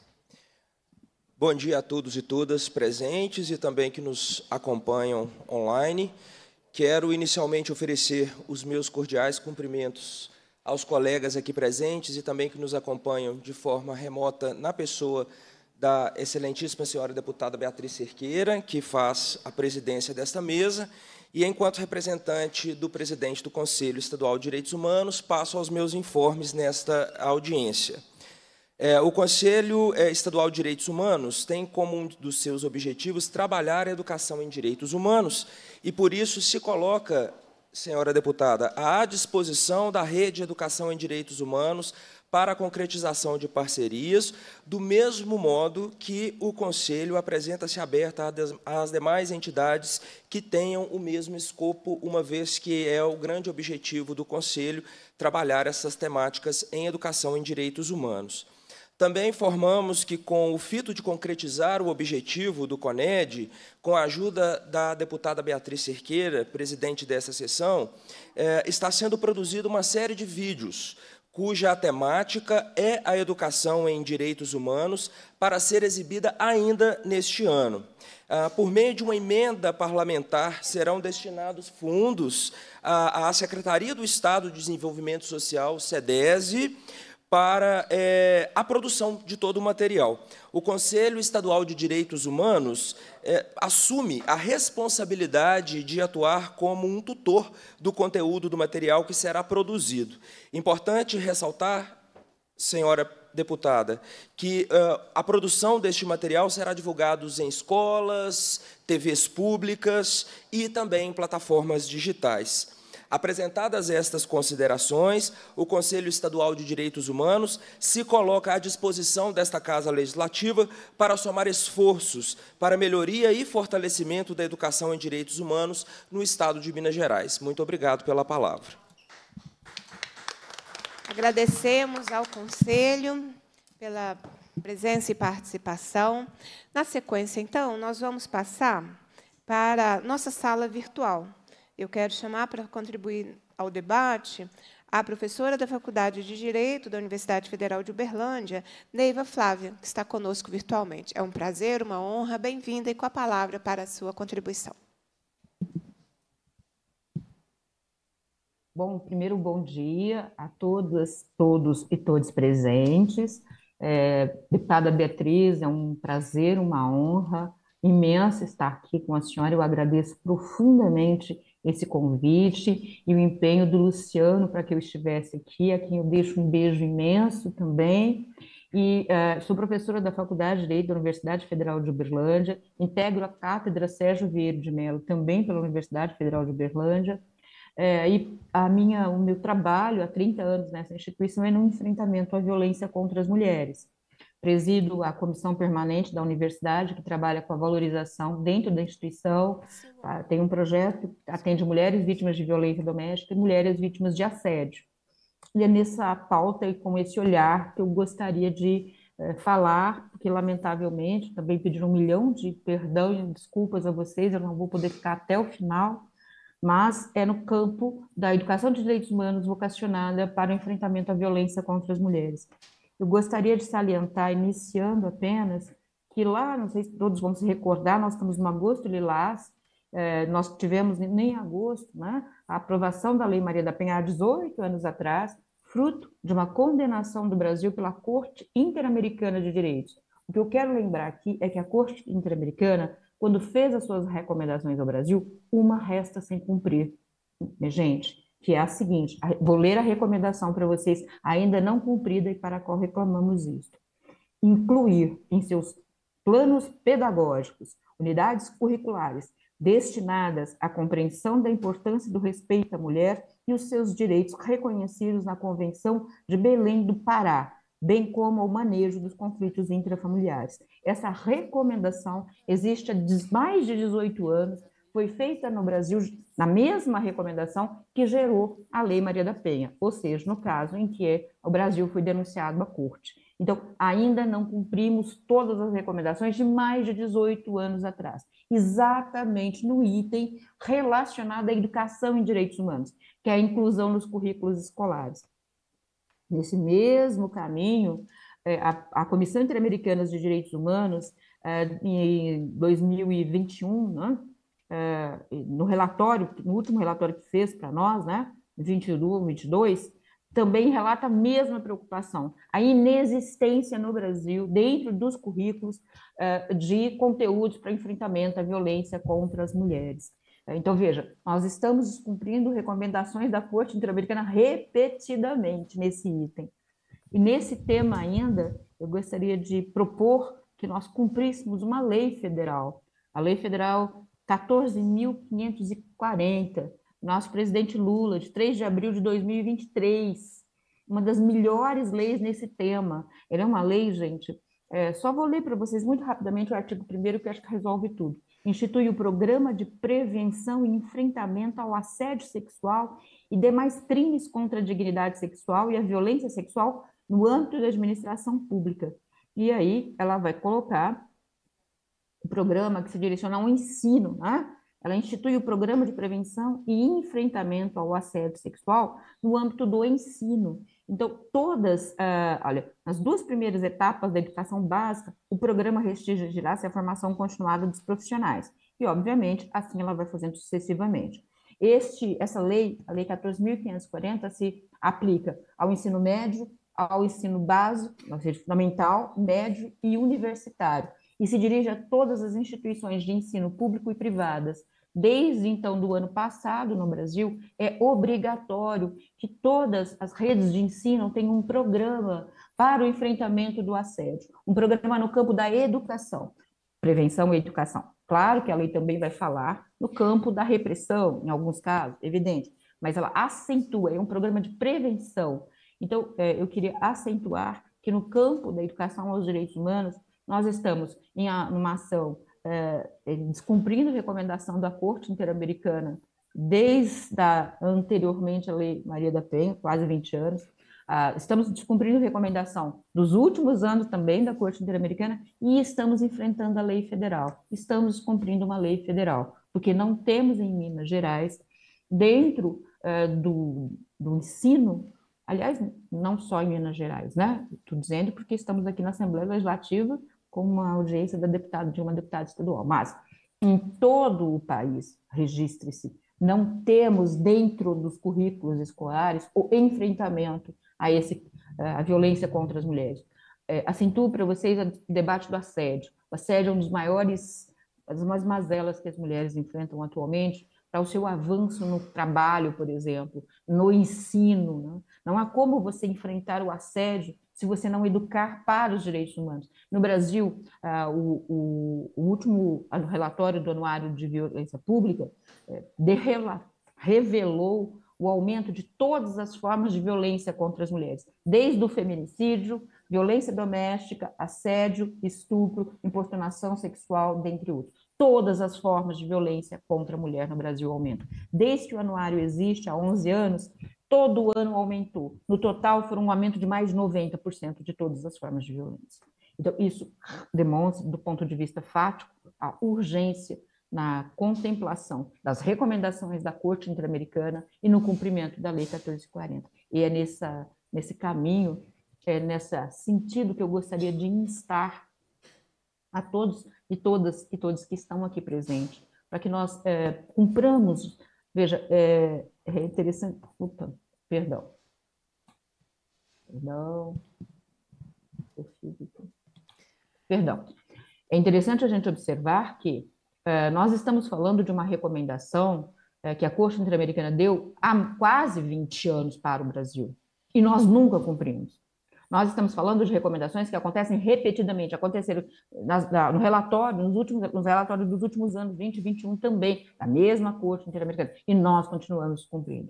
Bom dia a todos e todas presentes e também que nos acompanham online. Quero inicialmente oferecer os meus cordiais cumprimentos aos colegas aqui presentes e também que nos acompanham de forma remota na pessoa da excelentíssima senhora deputada Beatriz Cerqueira, que faz a presidência desta mesa, e, enquanto representante do presidente do Conselho Estadual de Direitos Humanos, passo aos meus informes nesta audiência. É, o Conselho é, Estadual de Direitos Humanos tem como um dos seus objetivos trabalhar a educação em direitos humanos e, por isso, se coloca, senhora deputada, à disposição da Rede de Educação em Direitos Humanos para a concretização de parcerias, do mesmo modo que o Conselho apresenta-se aberto às demais entidades que tenham o mesmo escopo, uma vez que é o grande objetivo do Conselho trabalhar essas temáticas em educação em direitos humanos. Também informamos que, com o fito de concretizar o objetivo do CONED, com a ajuda da deputada Beatriz Cerqueira, presidente dessa sessão, eh, está sendo produzida uma série de vídeos cuja temática é a educação em direitos humanos, para ser exibida ainda neste ano. Ah, por meio de uma emenda parlamentar, serão destinados fundos ah, à Secretaria do Estado de Desenvolvimento Social, SEDESE, para é, a produção de todo o material. O Conselho Estadual de Direitos Humanos é, assume a responsabilidade de atuar como um tutor do conteúdo do material que será produzido. Importante ressaltar, senhora deputada, que uh, a produção deste material será divulgada em escolas, TVs públicas e também em plataformas digitais. Apresentadas estas considerações, o Conselho Estadual de Direitos Humanos se coloca à disposição desta Casa Legislativa para somar esforços para melhoria e fortalecimento da educação em direitos humanos no Estado de Minas Gerais. Muito obrigado pela palavra. Agradecemos ao Conselho pela presença e participação. Na sequência, então, nós vamos passar para nossa sala virtual. Eu quero chamar para contribuir ao debate a professora da Faculdade de Direito da Universidade Federal de Uberlândia, Neiva Flávia, que está conosco virtualmente. É um prazer, uma honra, bem-vinda e com a palavra para a sua contribuição. Bom, primeiro, bom dia a todas, todos e todos presentes. É, deputada Beatriz, é um prazer, uma honra imensa estar aqui com a senhora. Eu agradeço profundamente esse convite e o empenho do Luciano para que eu estivesse aqui, a quem eu deixo um beijo imenso também. E uh, sou professora da Faculdade de Direito da Universidade Federal de Uberlândia, integro a Cátedra Sérgio Vieira de Mello, também pela Universidade Federal de Uberlândia, é, e a minha, o meu trabalho há 30 anos nessa instituição é no enfrentamento à violência contra as mulheres presido a comissão permanente da universidade, que trabalha com a valorização dentro da instituição. Tá? Tem um projeto que atende mulheres vítimas de violência doméstica e mulheres vítimas de assédio. E é nessa pauta e com esse olhar que eu gostaria de é, falar, porque lamentavelmente também pedir um milhão de perdão e desculpas a vocês, eu não vou poder ficar até o final, mas é no campo da educação de direitos humanos vocacionada para o enfrentamento à violência contra as mulheres. Eu gostaria de salientar, iniciando apenas, que lá, não sei se todos vão se recordar, nós estamos no agosto lilás, é, nós tivemos nem em agosto né, a aprovação da Lei Maria da Penha há 18 anos atrás, fruto de uma condenação do Brasil pela Corte Interamericana de Direitos. O que eu quero lembrar aqui é que a Corte Interamericana, quando fez as suas recomendações ao Brasil, uma resta sem cumprir. Gente, que é a seguinte: vou ler a recomendação para vocês, ainda não cumprida e para a qual reclamamos isto. Incluir em seus planos pedagógicos unidades curriculares destinadas à compreensão da importância do respeito à mulher e os seus direitos reconhecidos na Convenção de Belém do Pará, bem como ao manejo dos conflitos intrafamiliares. Essa recomendação existe há mais de 18 anos, foi feita no Brasil na mesma recomendação que gerou a Lei Maria da Penha, ou seja, no caso em que o Brasil foi denunciado à corte. Então, ainda não cumprimos todas as recomendações de mais de 18 anos atrás, exatamente no item relacionado à educação em direitos humanos, que é a inclusão nos currículos escolares. Nesse mesmo caminho, é, a, Comissão Interamericana de Direitos Humanos, é, em 2021, eh, no relatório, no último relatório que fez para nós, né, 21, 22, também relata a mesma preocupação, a inexistência no Brasil, dentro dos currículos, eh, de conteúdos para enfrentamento à violência contra as mulheres. Então, veja, nós estamos descumprindo recomendações da Corte Interamericana repetidamente nesse item. E nesse tema ainda, eu gostaria de propor que nós cumpríssemos uma lei federal, a Lei Federal 14.540. Nosso presidente Lula, de 3 de abril de 2023. Uma das melhores leis nesse tema. Ela é uma lei, gente. É, só vou ler para vocês muito rapidamente o artigo 1 que acho que resolve tudo. Institui o Programa de Prevenção e Enfrentamento ao Assédio Sexual e demais crimes contra a dignidade sexual e a violência sexual no âmbito da administração pública. E aí ela vai colocar um programa que se direciona ao ensino, né? Ela institui o Programa de Prevenção e Enfrentamento ao Assédio Sexual no âmbito do ensino. Então, todas, uh, olha, nas duas primeiras etapas da educação básica, o programa restringirá-se à formação continuada dos profissionais. E, obviamente, assim ela vai fazendo sucessivamente. Este, essa lei, a Lei 14.540, se aplica ao ensino médio, ao ensino básico, ou fundamental, médio e universitário e se dirige a todas as instituições de ensino público e privadas. Desde então do ano passado no Brasil, é obrigatório que todas as redes de ensino tenham um programa para o enfrentamento do assédio, um programa no campo da educação, prevenção e educação. Claro que a lei também vai falar no campo da repressão, em alguns casos, evidente, mas ela acentua, é um programa de prevenção. Então, é, eu queria acentuar que no campo da educação aos direitos humanos, nós estamos em uma ação é, descumprindo recomendação da Corte Interamericana desde a, anteriormente a Lei Maria da Penha, quase 20 anos, ah, estamos descumprindo recomendação dos últimos anos também da Corte Interamericana e estamos enfrentando a lei federal. Estamos descumprindo uma lei federal, porque não temos em Minas Gerais, dentro é, do, do ensino, aliás, não só em Minas Gerais, né? Estou dizendo porque estamos aqui na Assembleia Legislativa, com uma audiência da deputada, de uma deputada estadual, mas em todo o país, registre-se, não temos dentro dos currículos escolares o enfrentamento a esse eh, a violência contra as mulheres. Eh, acentuo assim, para vocês o é debate do assédio. O assédio é um dos maiores as mais mazelas que as mulheres enfrentam atualmente para o seu avanço no trabalho, por exemplo, no ensino. Né? Não há como você enfrentar o assédio se você não educar para os direitos humanos. No Brasil, ah, o, o, o, último ah, relatório do Anuário de Violência Pública eh, revelou o aumento de todas as formas de violência contra as mulheres, desde o feminicídio, violência doméstica, assédio, estupro, importunação sexual, dentre outros todas as formas de violência contra a mulher no Brasil aumentam. Desde que o anuário existe, há 11 anos, todo ano aumentou. No total, foram um aumento de mais de 90% de todas as formas de violência. Então, isso demonstra, do ponto de vista fático, a urgência na contemplação das recomendações da Corte Interamericana e no cumprimento da Lei 1440. E é nessa, nesse caminho, é nesse sentido que eu gostaria de instar a todos e todas e todos que estão aqui presentes, para que nós é, cumpramos, veja, é, é interessante. Opa, perdão. Perdão. Perdão. É interessante a gente observar que é, nós estamos falando de uma recomendação é, que a Corte Interamericana deu há quase 20 anos para o Brasil, e nós nunca cumprimos. Nós estamos falando de recomendações que acontecem repetidamente, aconteceram nas, na, no relatório, nos, últimos, no relatórios dos últimos anos, 2021 também, da mesma Corte Interamericana, e nós continuamos cumprindo.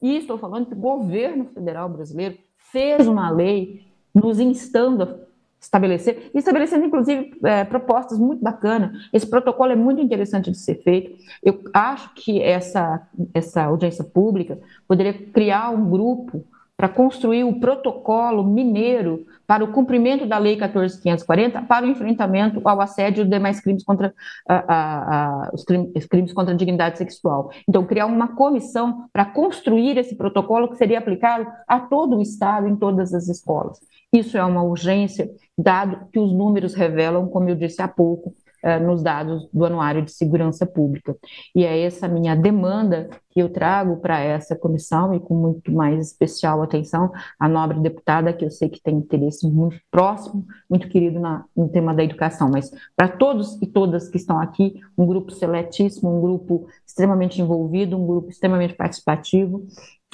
E estou falando que o governo federal brasileiro fez uma lei nos instando a estabelecer, estabelecendo inclusive é, propostas muito bacanas. Esse protocolo é muito interessante de ser feito. Eu acho que essa, essa audiência pública poderia criar um grupo para construir o protocolo mineiro para o cumprimento da Lei 14.540 para o enfrentamento ao assédio e demais crimes contra a, a, a, os, crimes, os crimes contra a dignidade sexual. Então, criar uma comissão para construir esse protocolo que seria aplicado a todo o Estado, em todas as escolas. Isso é uma urgência, dado que os números revelam, como eu disse há pouco, eh, nos dados do Anuário de Segurança Pública. E é essa minha demanda que eu trago para essa comissão e com muito mais especial atenção a nobre deputada, que eu sei que tem interesse muito próximo, muito querido na, no tema da educação, mas para todos e todas que estão aqui, um grupo seletíssimo, um grupo extremamente envolvido, um grupo extremamente participativo,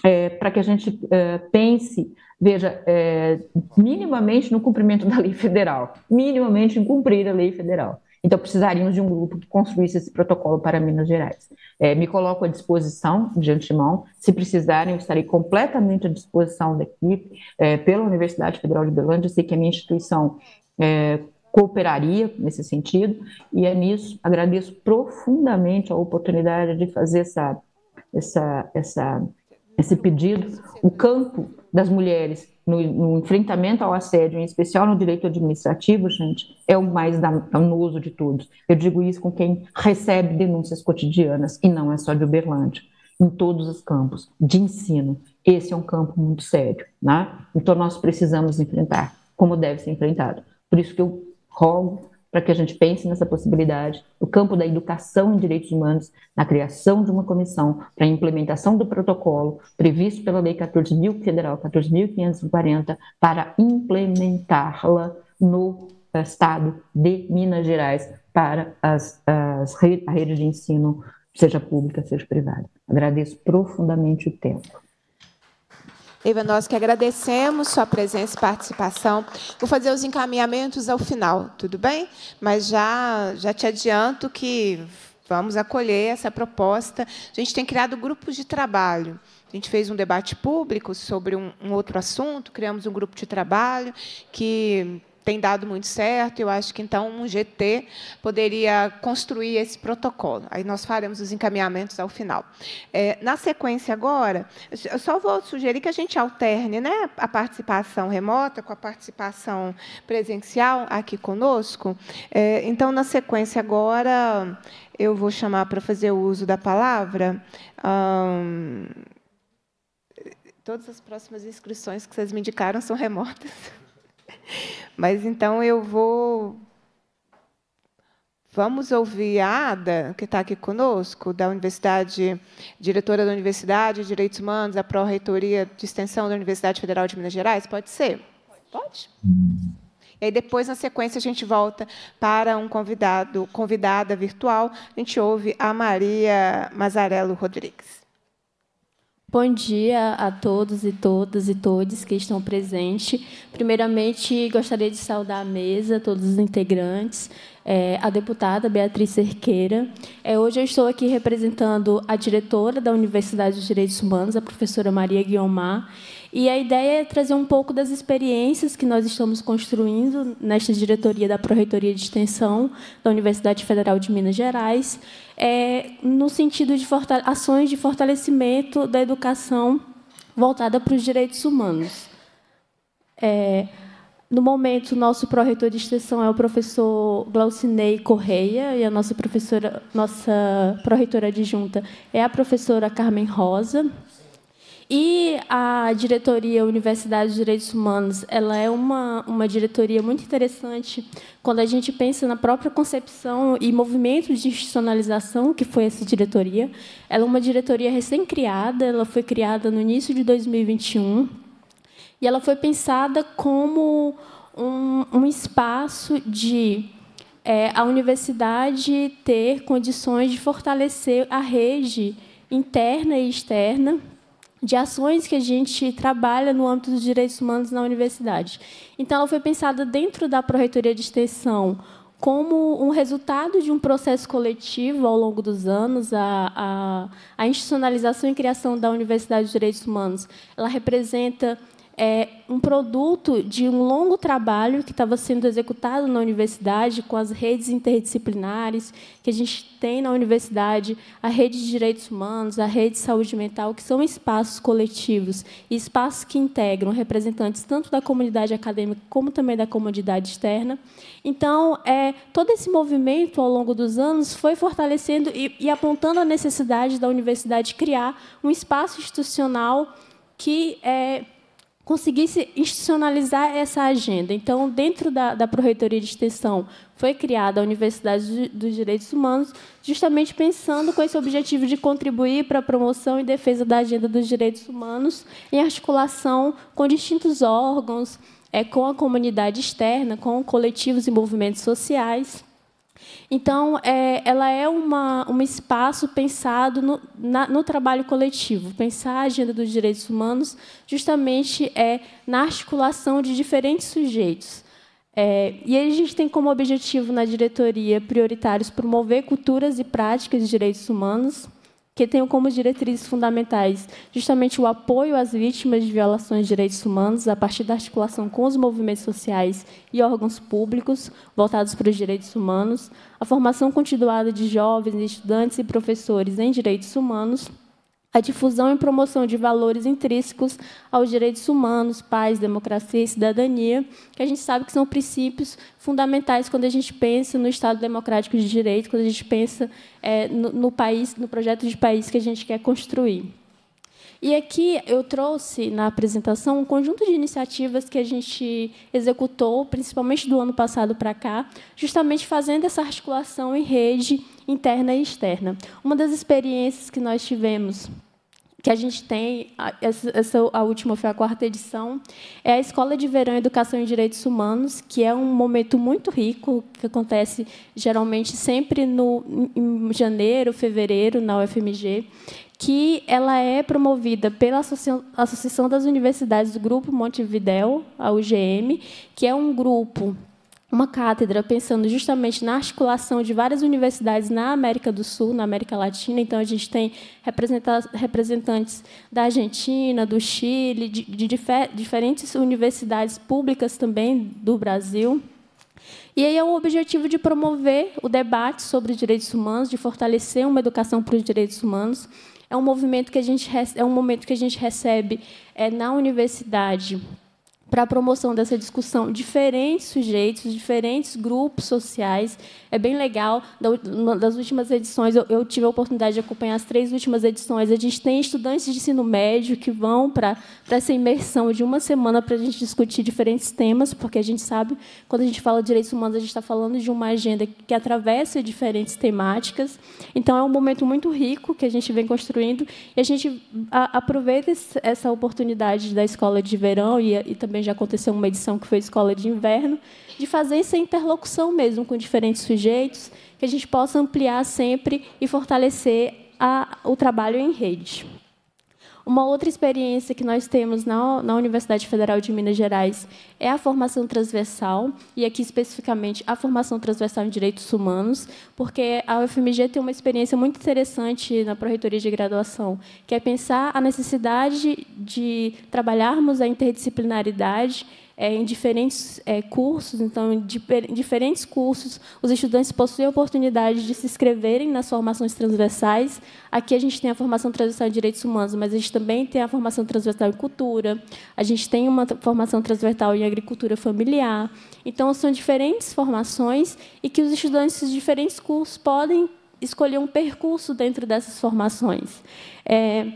é, eh, para que a gente é, pense, veja, é, minimamente no cumprimento da lei federal, minimamente em cumprir a lei federal. Então, precisaríamos de um grupo que construísse esse protocolo para Minas Gerais. É, me coloco à disposição de antemão, se precisarem, eu estarei completamente à disposição da equipe, é, pela Universidade Federal de Belândia, Horizonte. sei que a minha instituição é, cooperaria nesse sentido, e é nisso, agradeço profundamente a oportunidade de fazer essa, essa, essa, esse pedido. O campo das mulheres no, no, enfrentamento ao assédio, em especial no direito administrativo, gente, é o mais danoso é de todos. Eu digo isso com quem recebe denúncias cotidianas, e não é só de Uberlândia, em todos os campos de ensino. Esse é um campo muito sério, né? Então nós precisamos enfrentar como deve ser enfrentado. Por isso que eu rogo para que a gente pense nessa possibilidade, o campo da educação em direitos humanos, na criação de uma comissão para a implementação do protocolo previsto pela Lei 14.000 Federal 14.540 para implementá-la no eh, Estado de Minas Gerais para as, as, a rede de ensino, seja pública, seja privada. Agradeço profundamente o tempo. Eva, nós que agradecemos sua presença e participação. Vou fazer os encaminhamentos ao final, tudo bem? Mas já, já te adianto que vamos acolher essa proposta. A gente tem criado grupos de trabalho. A gente fez um debate público sobre um, um outro assunto, criamos um grupo de trabalho que tem dado muito certo. Eu acho que então um GT poderia construir esse protocolo. Aí nós faremos os encaminhamentos ao final. É, na sequência agora, eu só vou sugerir que a gente alterne, né, a participação remota com a participação presencial aqui conosco. É, então na sequência agora eu vou chamar para fazer o uso da palavra. Hum, todas as próximas inscrições que vocês me indicaram são remotas. Mas então eu vou. Vamos ouvir a Ada, que está aqui conosco, da Universidade, diretora da Universidade de Direitos Humanos, da Pró-Reitoria de Extensão da Universidade Federal de Minas Gerais? Pode ser? Pode. Pode? E aí depois, na sequência, a gente volta para um convidado, convidada virtual. A gente ouve a Maria Mazarello Rodrigues. Bom dia a todos e todas e todos que estão presentes. Primeiramente, gostaria de saudar a mesa, todos os integrantes, é, a deputada Beatriz Cerqueira. É, hoje eu estou aqui representando a diretora da Universidade dos Direitos Humanos, a professora Maria Guiomar, e a ideia é trazer um pouco das experiências que nós estamos construindo nesta diretoria da Proreitoria de Extensão da Universidade Federal de Minas Gerais, é, no sentido de ações de fortalecimento da educação voltada para os direitos humanos. É, no momento, nosso pró-reitor de extensão é o professor Glaucinei Correia e a nossa professora, nossa pró-reitora adjunta é a professora Carmen Rosa. E a diretoria Universidade de Direitos Humanos, ela é uma, uma diretoria muito interessante quando a gente pensa na própria concepção e movimento de institucionalização que foi essa diretoria. Ela é uma diretoria recém-criada, ela foi criada no início de 2021 e ela foi pensada como um, um espaço de é, a universidade ter condições de fortalecer a rede interna e externa de ações que a gente trabalha no âmbito dos direitos humanos na universidade. Então, ela foi pensada dentro da Proreitoria de Extensão como um resultado de um processo coletivo ao longo dos anos, a, a, a institucionalização e criação da Universidade de Direitos Humanos, ela representa é um produto de um longo trabalho que estava sendo executado na universidade com as redes interdisciplinares que a gente tem na universidade, a rede de direitos humanos, a rede de saúde mental, que são espaços coletivos, espaços que integram representantes tanto da comunidade acadêmica como também da comunidade externa. Então, é, todo esse movimento ao longo dos anos foi fortalecendo e, e apontando a necessidade da universidade criar um espaço institucional que é, conseguisse institucionalizar essa agenda. Então, dentro da, da Proreitoria de Extensão, foi criada a Universidade dos Direitos Humanos, justamente pensando com esse objetivo de contribuir para a promoção e defesa da agenda dos direitos humanos, em articulação com distintos órgãos, é, com a comunidade externa, com coletivos e movimentos sociais. Então, é, ela é uma, um espaço pensado no, na, no trabalho coletivo. Pensar a agenda dos direitos humanos justamente é na articulação de diferentes sujeitos. É, e aí a gente tem como objetivo na diretoria prioritários promover culturas e práticas de direitos humanos, que tenham como diretrizes fundamentais justamente o apoio às vítimas de violações de direitos humanos a partir da articulação com os movimentos sociais e órgãos públicos voltados para os direitos humanos, a formação continuada de jovens, estudantes e professores em direitos humanos, a difusão e promoção de valores intrínsecos aos direitos humanos, paz, democracia e cidadania, que a gente sabe que são princípios fundamentais quando a gente pensa no Estado democrático de direito, quando a gente pensa é, no, no país, no projeto de país que a gente quer construir. E aqui eu trouxe na apresentação um conjunto de iniciativas que a gente executou, principalmente do ano passado para cá, justamente fazendo essa articulação em rede interna e externa. Uma das experiências que nós tivemos que a gente tem, essa, essa, a última foi a quarta edição, é a Escola de Verão Educação e Direitos Humanos, que é um momento muito rico, que acontece geralmente sempre no, em janeiro, fevereiro, na UFMG, que ela é promovida pela Associação das Universidades do Grupo Montevidéu, a UGM, que é um grupo uma cátedra pensando justamente na articulação de várias universidades na América do Sul, na América Latina. Então, a gente tem representantes da Argentina, do Chile, de, diferentes universidades públicas também do Brasil. E aí é o objetivo de promover o debate sobre direitos humanos, de fortalecer uma educação para os direitos humanos, é um movimento que a gente é um momento que a gente recebe é, na universidade para a promoção dessa discussão diferentes sujeitos, diferentes grupos sociais. É bem legal. Das últimas edições, eu, tive a oportunidade de acompanhar as três últimas edições. A gente tem estudantes de ensino médio que vão para essa imersão de uma semana para a gente discutir diferentes temas, porque a gente sabe, quando a gente fala de direitos humanos, a gente está falando de uma agenda que atravessa diferentes temáticas. Então, é um momento muito rico que a gente vem construindo. E a gente aproveita essa oportunidade da escola de verão e, e também já aconteceu uma edição que foi escola de inverno, de fazer essa interlocução mesmo com diferentes sujeitos, que a gente possa ampliar sempre e fortalecer a, o trabalho em rede. Uma outra experiência que nós temos na, na Universidade Federal de Minas Gerais é a formação transversal, e aqui especificamente a formação transversal em direitos humanos, porque a UFMG tem uma experiência muito interessante na Proreitoria de Graduação, que é pensar a necessidade de trabalharmos a interdisciplinaridade é, em diferentes é, cursos. Então, em diferentes cursos, os estudantes possuem a oportunidade de se inscreverem nas formações transversais. Aqui a gente tem a formação transversal em direitos humanos, mas a gente também tem a formação transversal em cultura, a gente tem uma formação transversal em agricultura familiar. Então, são diferentes formações e que os estudantes de diferentes cursos podem escolher um percurso dentro dessas formações. É,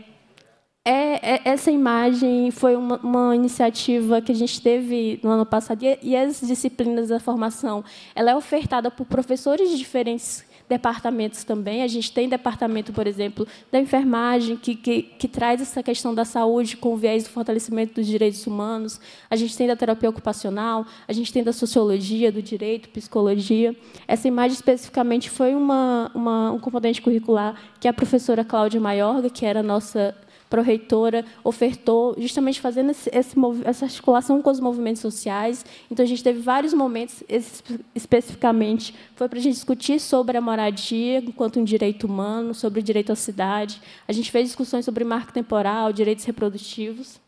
é, é, essa imagem foi uma, uma, iniciativa que a gente teve no ano passado e, e as disciplinas da formação, ela é ofertada por professores de diferentes departamentos também. A gente tem departamento, por exemplo, da enfermagem, que, que, que, traz essa questão da saúde com o viés do fortalecimento dos direitos humanos. A gente tem da terapia ocupacional, a gente tem da sociologia, do direito, psicologia. Essa imagem, especificamente, foi uma, uma um componente curricular que a professora Cláudia Maiorga, que era nossa proreitora ofertou, justamente fazendo esse, esse, essa articulação com os movimentos sociais. Então, a gente teve vários momentos, esse, especificamente, foi para a gente discutir sobre a moradia enquanto um direito humano, sobre o direito à cidade. A gente fez discussões sobre marco temporal, direitos reprodutivos.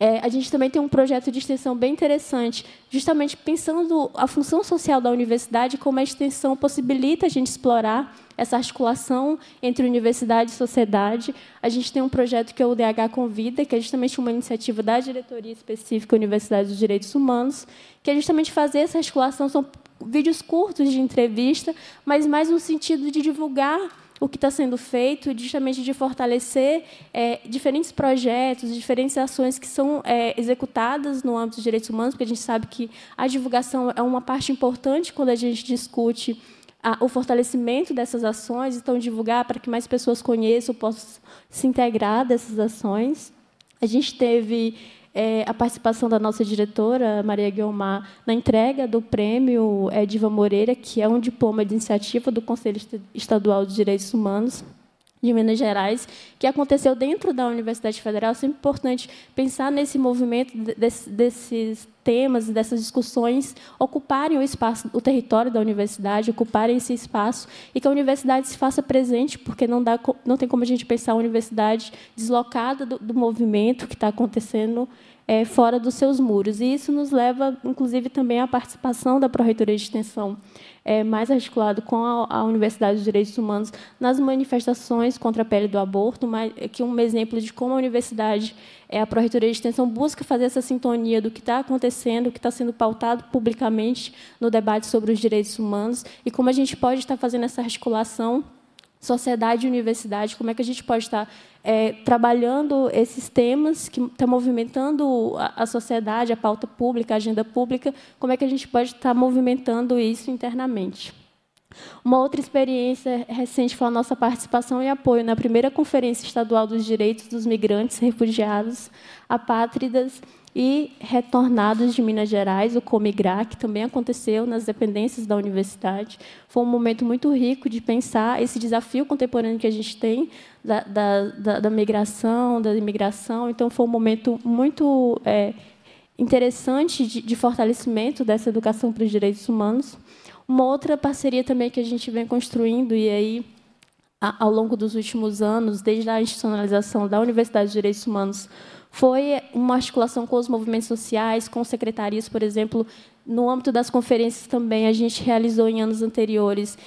É, a gente também tem um projeto de extensão bem interessante, justamente pensando a função social da universidade, como a extensão possibilita a gente explorar essa articulação entre universidade e sociedade. A gente tem um projeto que é o DH Convida, que é justamente uma iniciativa da diretoria específica Universidade dos Direitos Humanos, que é justamente fazer essa articulação. São vídeos curtos de entrevista, mas mais no sentido de divulgar o que está sendo feito, justamente de fortalecer é, diferentes projetos, diferentes ações que são é, executadas no âmbito dos direitos humanos, porque a gente sabe que a divulgação é uma parte importante quando a gente discute o fortalecimento dessas ações, então divulgar para que mais pessoas conheçam, possam se integrar dessas ações. A gente teve é, a participação da nossa diretora, Maria Guilmar, na entrega do prêmio é Ediva Moreira, que é um diploma de iniciativa do Conselho Estadual de Direitos Humanos de Minas Gerais, que aconteceu dentro da Universidade Federal. É sempre importante pensar nesse movimento desses temas e dessas discussões ocuparem o espaço, o território da universidade, ocuparem esse espaço e que a universidade se faça presente, porque não dá, não tem como a gente pensar a universidade deslocada do, do movimento que está acontecendo é, fora dos seus muros. E isso nos leva, inclusive, também à participação da Pró-Reitoria de Extensão é, mais articulado com a, a, Universidade dos Direitos Humanos nas manifestações contra a pele do aborto, mas, que é um exemplo de como a universidade, é, a Pró-Reitoria de Extensão, busca fazer essa sintonia do que está acontecendo, o que está sendo pautado publicamente no debate sobre os direitos humanos, e como a gente pode estar tá fazendo essa articulação sociedade e universidade, como é que a gente pode estar é, trabalhando esses temas que estão tá movimentando a, sociedade, a pauta pública, a agenda pública, como é que a gente pode estar movimentando isso internamente. Uma outra experiência recente foi a nossa participação e apoio na primeira Conferência Estadual dos Direitos dos Migrantes e Refugiados Apátridas, e retornados de Minas Gerais, o Comigrá, que também aconteceu nas dependências da universidade. Foi um momento muito rico de pensar esse desafio contemporâneo que a gente tem da, da, da, da migração, da imigração. Então, foi um momento muito é, interessante de, de fortalecimento dessa educação para os direitos humanos. Uma outra parceria também que a gente vem construindo, e aí ao longo dos últimos anos, desde a institucionalização da Universidade de Direitos Humanos foi uma articulação com os movimentos sociais, com secretarias, por exemplo. No âmbito das conferências também, a gente realizou em anos anteriores,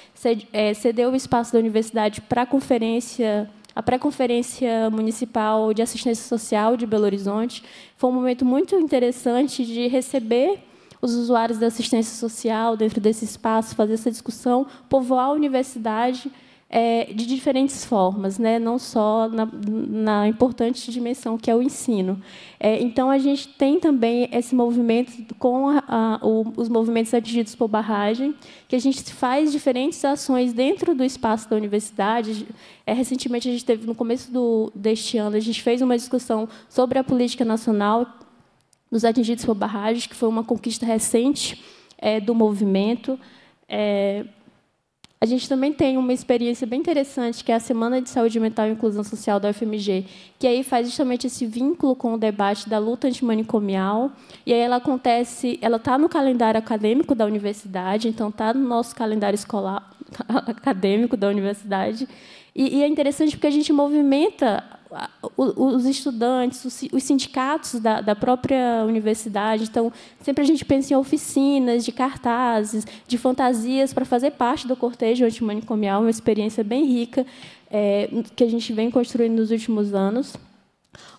é, cedeu o espaço da universidade para a conferência a pré-conferência municipal de assistência social de Belo Horizonte. Foi um momento muito interessante de receber os usuários da assistência social dentro desse espaço, fazer essa discussão, povoar a universidade é, de diferentes formas, né? não só na, na, importante dimensão que é o ensino. É, então, a gente tem também esse movimento com a, a, o, os movimentos atingidos por barragem, que a gente faz diferentes ações dentro do espaço da universidade. É, recentemente, a gente teve, no começo do, deste ano, a gente fez uma discussão sobre a política nacional dos atingidos por barragem, que foi uma conquista recente é, do movimento. É, a gente também tem uma experiência bem interessante, que é a Semana de Saúde Mental e Inclusão Social da UFMG, que aí faz justamente esse vínculo com o debate da luta antimanicomial. E aí ela acontece, ela está no calendário acadêmico da universidade, então está no nosso calendário escolar acadêmico da universidade. E, e é interessante porque a gente movimenta os estudantes, os sindicatos da, da, própria universidade. Então, sempre a gente pensa em oficinas de cartazes, de fantasias para fazer parte do cortejo antimanicomial, uma experiência bem rica é, que a gente vem construindo nos últimos anos.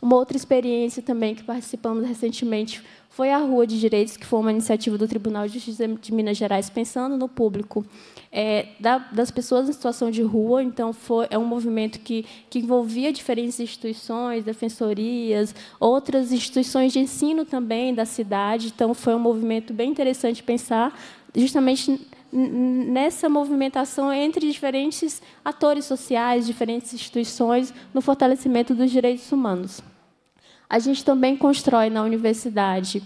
Uma outra experiência também que participamos recentemente foi a Rua de Direitos, que foi uma iniciativa do Tribunal de Justiça de Minas Gerais, pensando no público é, da, das pessoas em situação de rua. Então, foi, é um movimento que, que envolvia diferentes instituições, defensorias, outras instituições de ensino também da cidade. Então, foi um movimento bem interessante pensar justamente nessa movimentação entre diferentes atores sociais, diferentes instituições, no fortalecimento dos direitos humanos a gente também constrói na universidade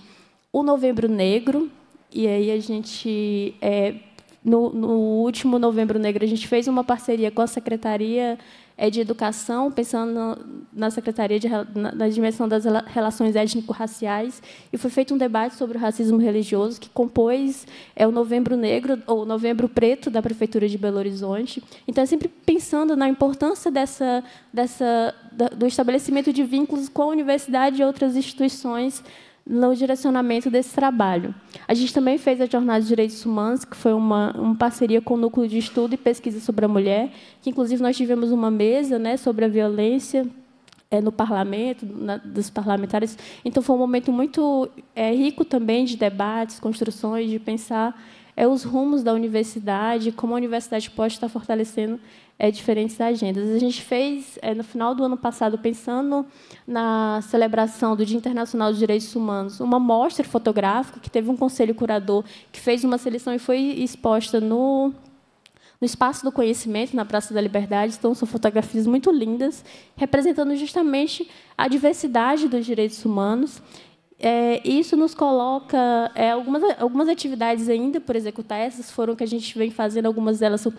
o Novembro Negro, e aí a gente, é, no, no último Novembro Negro, a gente fez uma parceria com a Secretaria é de educação, pensando na Secretaria de, na, na dimensão das relações étnico-raciais, e foi feito um debate sobre o racismo religioso que compôs é, o Novembro Negro, ou Novembro Preto, da Prefeitura de Belo Horizonte. Então, é sempre pensando na importância dessa, dessa, da, do estabelecimento de vínculos com a universidade e outras instituições no direcionamento desse trabalho. A gente também fez a Jornada de Direitos Humanos, que foi uma, uma parceria com o Núcleo de Estudo e Pesquisa sobre a Mulher, que, inclusive, nós tivemos uma mesa né, sobre a violência é, no parlamento, na, dos parlamentares. Então, foi um momento muito é, rico também de debates, construções, de pensar é os rumos da universidade, como a universidade pode estar fortalecendo é, diferentes agendas. A gente fez, é, no final do ano passado, pensando na celebração do Dia Internacional dos Direitos Humanos, uma mostra fotográfica que teve um conselho curador que fez uma seleção e foi exposta no no Espaço do Conhecimento, na Praça da Liberdade. Então, são fotografias muito lindas, representando justamente a diversidade dos direitos humanos. É, isso nos coloca é, algumas, algumas atividades ainda por executar. Essas foram que a gente vem fazendo, algumas delas são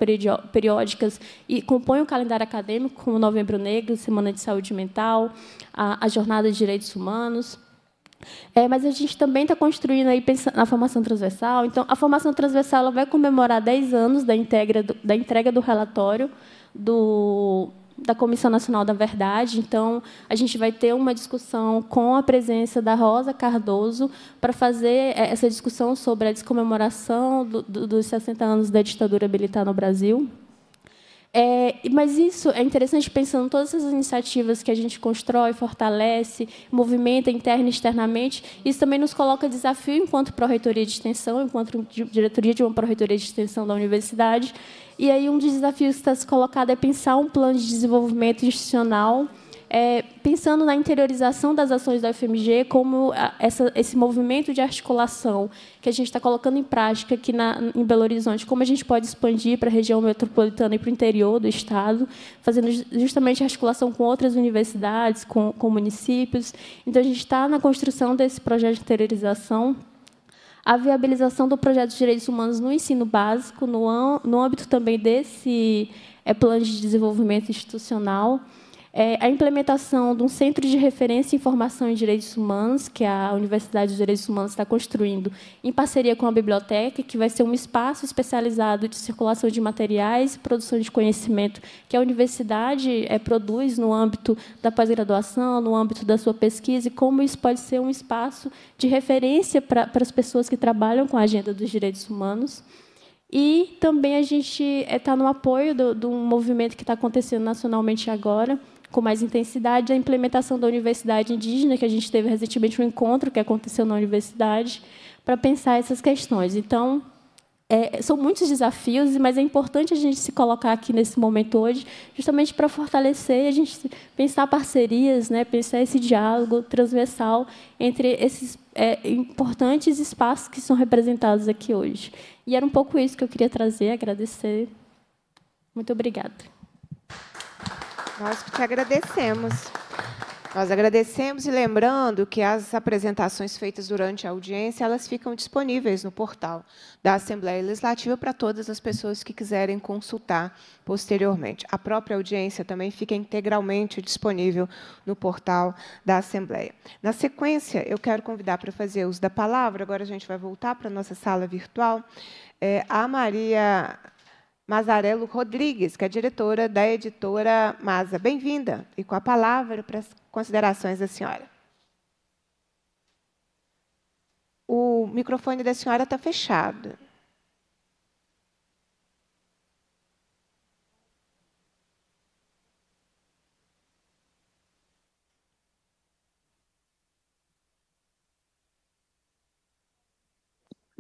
periódicas e compõem o calendário acadêmico, como Novembro Negro, Semana de Saúde Mental, a, a Jornada de Direitos Humanos. É, mas a gente também está construindo aí na formação transversal. Então, a formação transversal vai comemorar 10 anos da, integra, da entrega do relatório do da Comissão Nacional da Verdade. Então, a gente vai ter uma discussão com a presença da Rosa Cardoso para fazer eh, essa discussão sobre a descomemoração do, do, dos 60 anos da ditadura militar no Brasil. É, mas isso é interessante pensando em todas essas iniciativas que a gente constrói, fortalece, movimenta interna e externamente. Isso também nos coloca desafio enquanto pró-reitoria de extensão, enquanto diretoria de uma pró-reitoria de extensão da universidade, e aí um dos desafios que está se colocado é pensar um plano de desenvolvimento institucional, é, pensando na interiorização das ações da UFMG como a, ah, essa, esse movimento de articulação que a gente está colocando em prática aqui na, em Belo Horizonte, como a gente pode expandir para a região metropolitana e para o interior do Estado, fazendo justamente articulação com outras universidades, com, com municípios. Então, a gente está na construção desse projeto de interiorização, a viabilização do projeto de direitos humanos no ensino básico, no, no âmbito também desse é, plano de desenvolvimento institucional, é a implementação de um centro de referência em formação em direitos humanos, que a Universidade dos Direitos Humanos está construindo em parceria com a biblioteca, que vai ser um espaço especializado de circulação de materiais e produção de conhecimento que a universidade é, produz no âmbito da pós-graduação, no âmbito da sua pesquisa, e como isso pode ser um espaço de referência para, as pessoas que trabalham com a agenda dos direitos humanos. E também a gente está é, no apoio de do movimento que está acontecendo nacionalmente agora, com mais intensidade a implementação da Universidade Indígena, que a gente teve recentemente um encontro que aconteceu na universidade, para pensar essas questões. Então, é, são muitos desafios, mas é importante a gente se colocar aqui nesse momento hoje, justamente para fortalecer, a gente pensar parcerias, né, pensar esse diálogo transversal entre esses é, importantes espaços que são representados aqui hoje. E era um pouco isso que eu queria trazer, agradecer. Muito obrigada. Nós que te agradecemos. Nós agradecemos e lembrando que as apresentações feitas durante a audiência, elas ficam disponíveis no portal da Assembleia Legislativa para todas as pessoas que quiserem consultar posteriormente. A própria audiência também fica integralmente disponível no portal da Assembleia. Na sequência, eu quero convidar para fazer uso da palavra, agora a gente vai voltar para a nossa sala virtual, é, a Maria Mazarelo Rodrigues, que é diretora da editora Maza. Bem-vinda e com a palavra para as considerações da senhora. O microfone da senhora está fechado.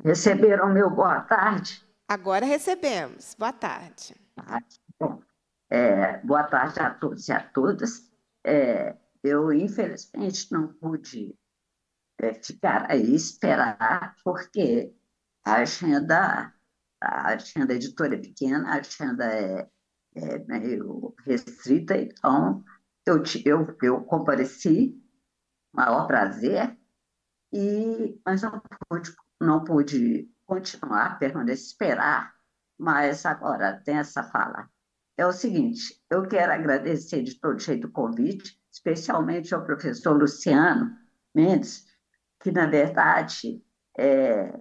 Receberam meu boa tarde. Agora recebemos. Boa tarde. É, boa tarde a todos e a todas. É, eu, infelizmente, não pude é, ficar aí esperar, porque a agenda, a agenda editora é pequena, a agenda é, é meio restrita, então eu, eu, eu compareci, maior prazer, e, mas não pude, não pude continuar, permanecer, esperar, mas agora tem essa fala. É o seguinte, eu quero agradecer de todo jeito o convite, especialmente ao professor Luciano Mendes, que, na verdade, é,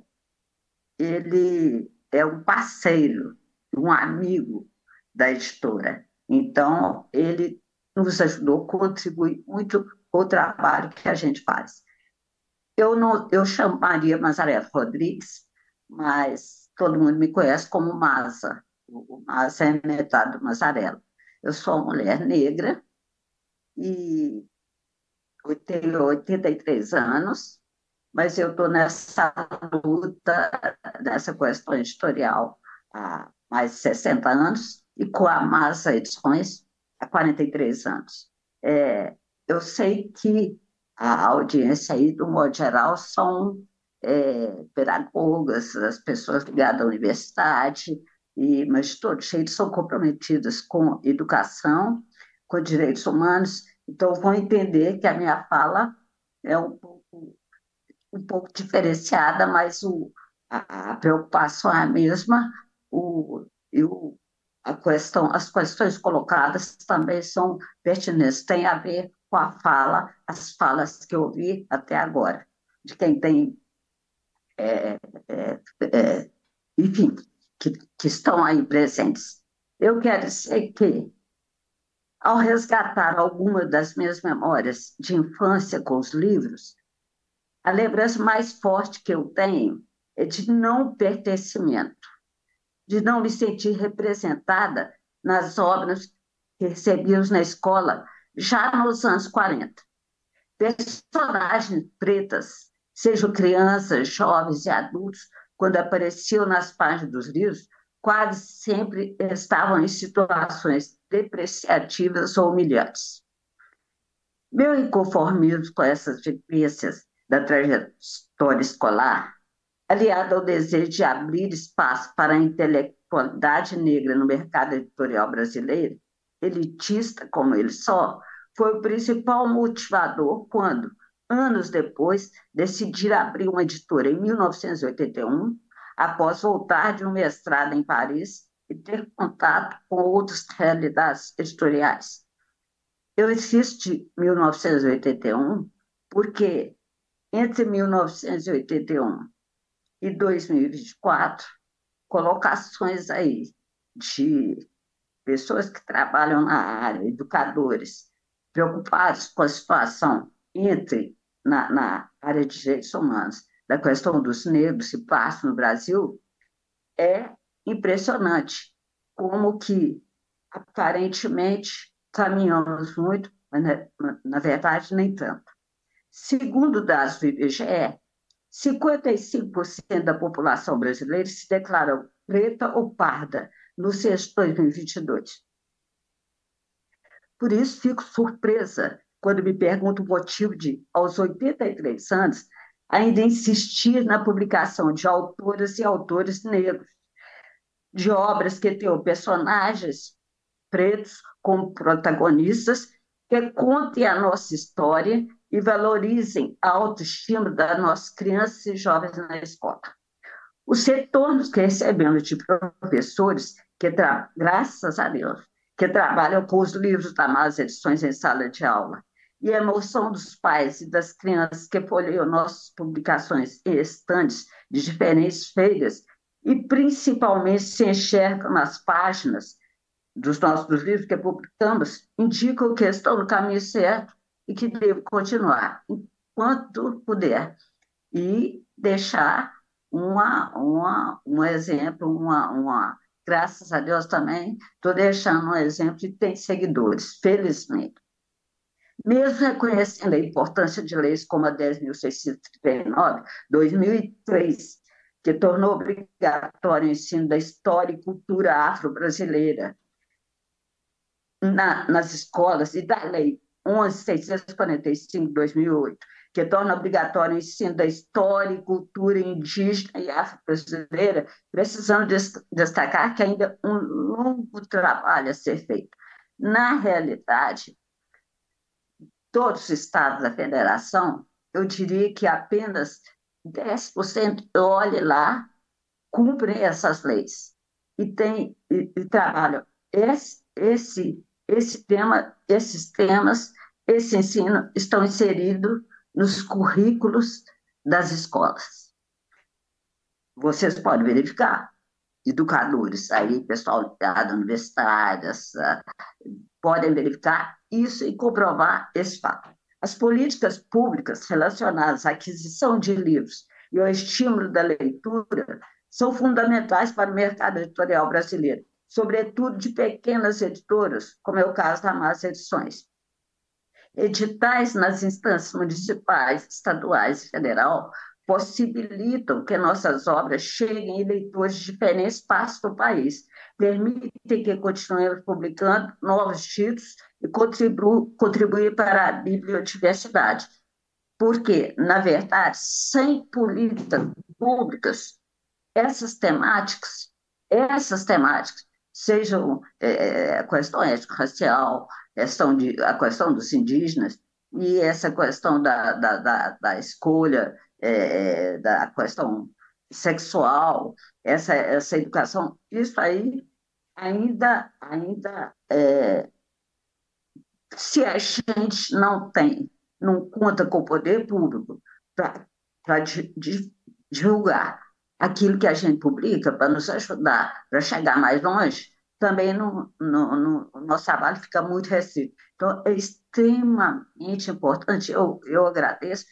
ele é um parceiro, um amigo da editora. Então, ele nos ajudou, contribui muito com o trabalho que a gente faz. Eu não, eu chamaria Mazaré Rodrigues mas todo mundo me conhece como Masa. O Masa é metade do Mazzarella. Eu sou uma mulher negra e tenho 83 anos, mas eu estou nessa luta, nessa questão editorial há mais de 60 anos e com a Masa Edições há 43 anos. É, eu sei que a audiência aí, do modo geral, são é, pedagogas, as pessoas ligadas à universidade, e, mas todos eles são comprometidos com educação, com direitos humanos, então vão entender que a minha fala é um pouco, um pouco diferenciada, mas o, a, preocupação é a mesma, o, e o, a questão, as questões colocadas também são pertinentes, tem a ver com a fala, as falas que eu vi até agora, de quem tem é é, é, é, enfim, que, que estão aí presentes. Eu quero dizer que, ao resgatar alguma das minhas memórias de infância com os livros, a lembrança mais forte que eu tenho é de não pertencimento, de não me sentir representada nas obras que recebíamos na escola já nos anos 40. Personagens pretas sejam crianças, jovens e adultos, quando apareciam nas páginas dos livros, quase sempre estavam em situações depreciativas ou humilhantes. Meu inconformismo com essas vivências da trajetória escolar, aliado ao desejo de abrir espaço para a intelectualidade negra no mercado editorial brasileiro, elitista como ele só, foi o principal motivador quando, anos depois, decidir abrir uma editora em 1981, após voltar de um mestrado em Paris e ter contato com outras realidades editoriais. Eu insisto em 1981 porque entre 1981 e 2024, colocações aí de pessoas que trabalham na área, educadores, preocupados com a situação entre na, na área de direitos humanos da questão dos negros e pardos no Brasil é impressionante como que aparentemente caminhamos muito, mas né, na, na verdade nem tanto. Segundo dados do IBGE, 55% da população brasileira se declara preta ou parda no sexto 2022. Por isso, fico surpresa quando me pergunta o motivo de, aos 83 anos, ainda insistir na publicação de autoras e autores negros, de obras que tenham personagens pretos como protagonistas, que contem a nossa história e valorizem a autoestima das nossas crianças e jovens na escola. Os retornos que recebemos de professores, que graças a Deus, que trabalham com os livros das más edições em sala de aula, e a emoção dos pais e das crianças que folheiam nossas publicações em estantes de diferentes feiras e principalmente se enxergam nas páginas dos nossos livros que publicamos, indicam que estão no caminho certo e que devo continuar enquanto puder e deixar uma, uma, um exemplo, uma, uma graças a Deus também estou deixando um exemplo e tem seguidores, felizmente. Mesmo reconhecendo a importância de leis como a 10.639, 2003, que tornou obrigatório o ensino da história e cultura afro-brasileira na, nas escolas, e da Lei 11.645-2008, que torna obrigatório o ensino da história e cultura indígena e afro-brasileira, precisamos destacar que ainda um longo trabalho a ser feito. Na realidade, todos os estados da federação, eu diria que apenas 10%, olhe lá, cumprem essas leis e, tem, e, e trabalham esse, esse, esse tema, esses temas, esse ensino estão inseridos nos currículos das escolas. Vocês podem verificar educadores, aí pessoal da universidades podem verificar isso e comprovar esse fato. As políticas públicas relacionadas à aquisição de livros e ao estímulo da leitura são fundamentais para o mercado editorial brasileiro, sobretudo de pequenas editoras, como é o caso da Massa Edições. Editais nas instâncias municipais, estaduais e federal possibilitam que nossas obras cheguem em leitores de diferentes partes do país, permitem que continuemos publicando novos títulos e contribu contribuir para a bibliodiversidade. Porque, na verdade, sem políticas públicas, essas temáticas, essas temáticas, sejam é, é a questão étnico-racial, questão a questão dos indígenas e essa questão da, da, da, da escolha é, é, da questão sexual, essa, essa educação, isso aí ainda, ainda é, se a gente não tem, não conta com o poder público para divulgar aquilo que a gente publica, para nos ajudar, para chegar mais longe, também no, no, no, o nosso trabalho fica muito restrito. Então, é extremamente importante. Eu, eu agradeço,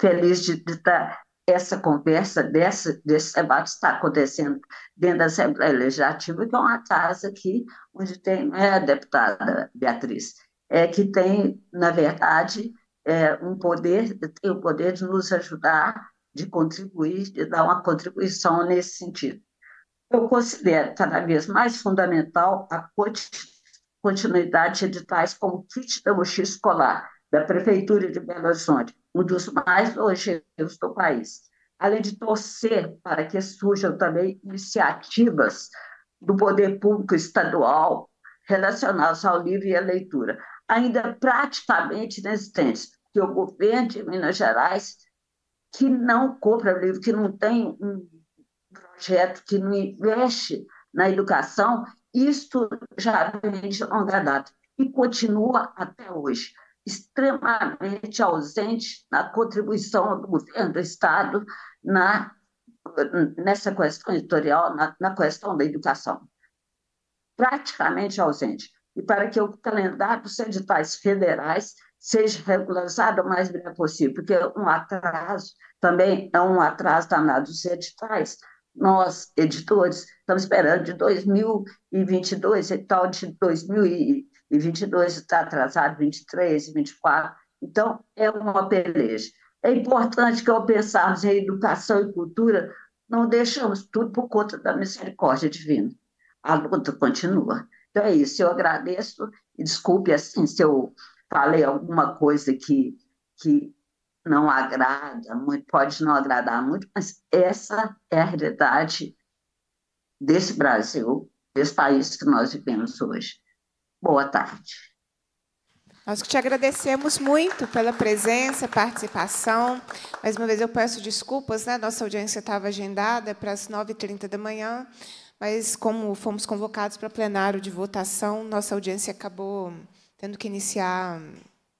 feliz de estar tá, essa conversa dessa, desse debate está acontecendo dentro da Assembleia Legislativa, que é uma casa aqui onde tem, é a deputada Beatriz, é que tem, na verdade, é, um poder, tem o poder de nos ajudar, de contribuir, de dar uma contribuição nesse sentido. Eu considero cada vez mais fundamental a continuidade de editais como kit da mochila escolar da Prefeitura de Belo Horizonte, um dos mais longevos do país, além de torcer para que surjam também iniciativas do poder público estadual relacionadas ao livro e à leitura, ainda praticamente inexistentes, que o governo de Minas Gerais, que não compra livro, que não tem um projeto, que não investe na educação, isto já vem de longa data e continua até hoje extremamente ausente na contribuição do governo do Estado na, nessa questão editorial, na, na questão da educação. Praticamente ausente. E para que o calendário dos editais federais seja regularizado o mais breve possível, porque um atraso também é um atraso danado dos editais. Nós, editores, estamos esperando de 2022, tal de 2000 e 22 está atrasado, 23, 24. Então, é uma peleja. É importante que, ao pensarmos em educação e cultura, não deixamos tudo por conta da misericórdia divina. A luta continua. Então é isso, eu agradeço e desculpe assim, se eu falei alguma coisa que, que não agrada muito, pode não agradar muito, mas essa é a realidade desse Brasil, desse país que nós vivemos hoje. Boa tarde. Nós que te agradecemos muito pela presença, participação. Mais uma vez eu peço desculpas, né? Nossa audiência estava agendada para as 9h30 da manhã, mas como fomos convocados para plenário de votação, nossa audiência acabou tendo que iniciar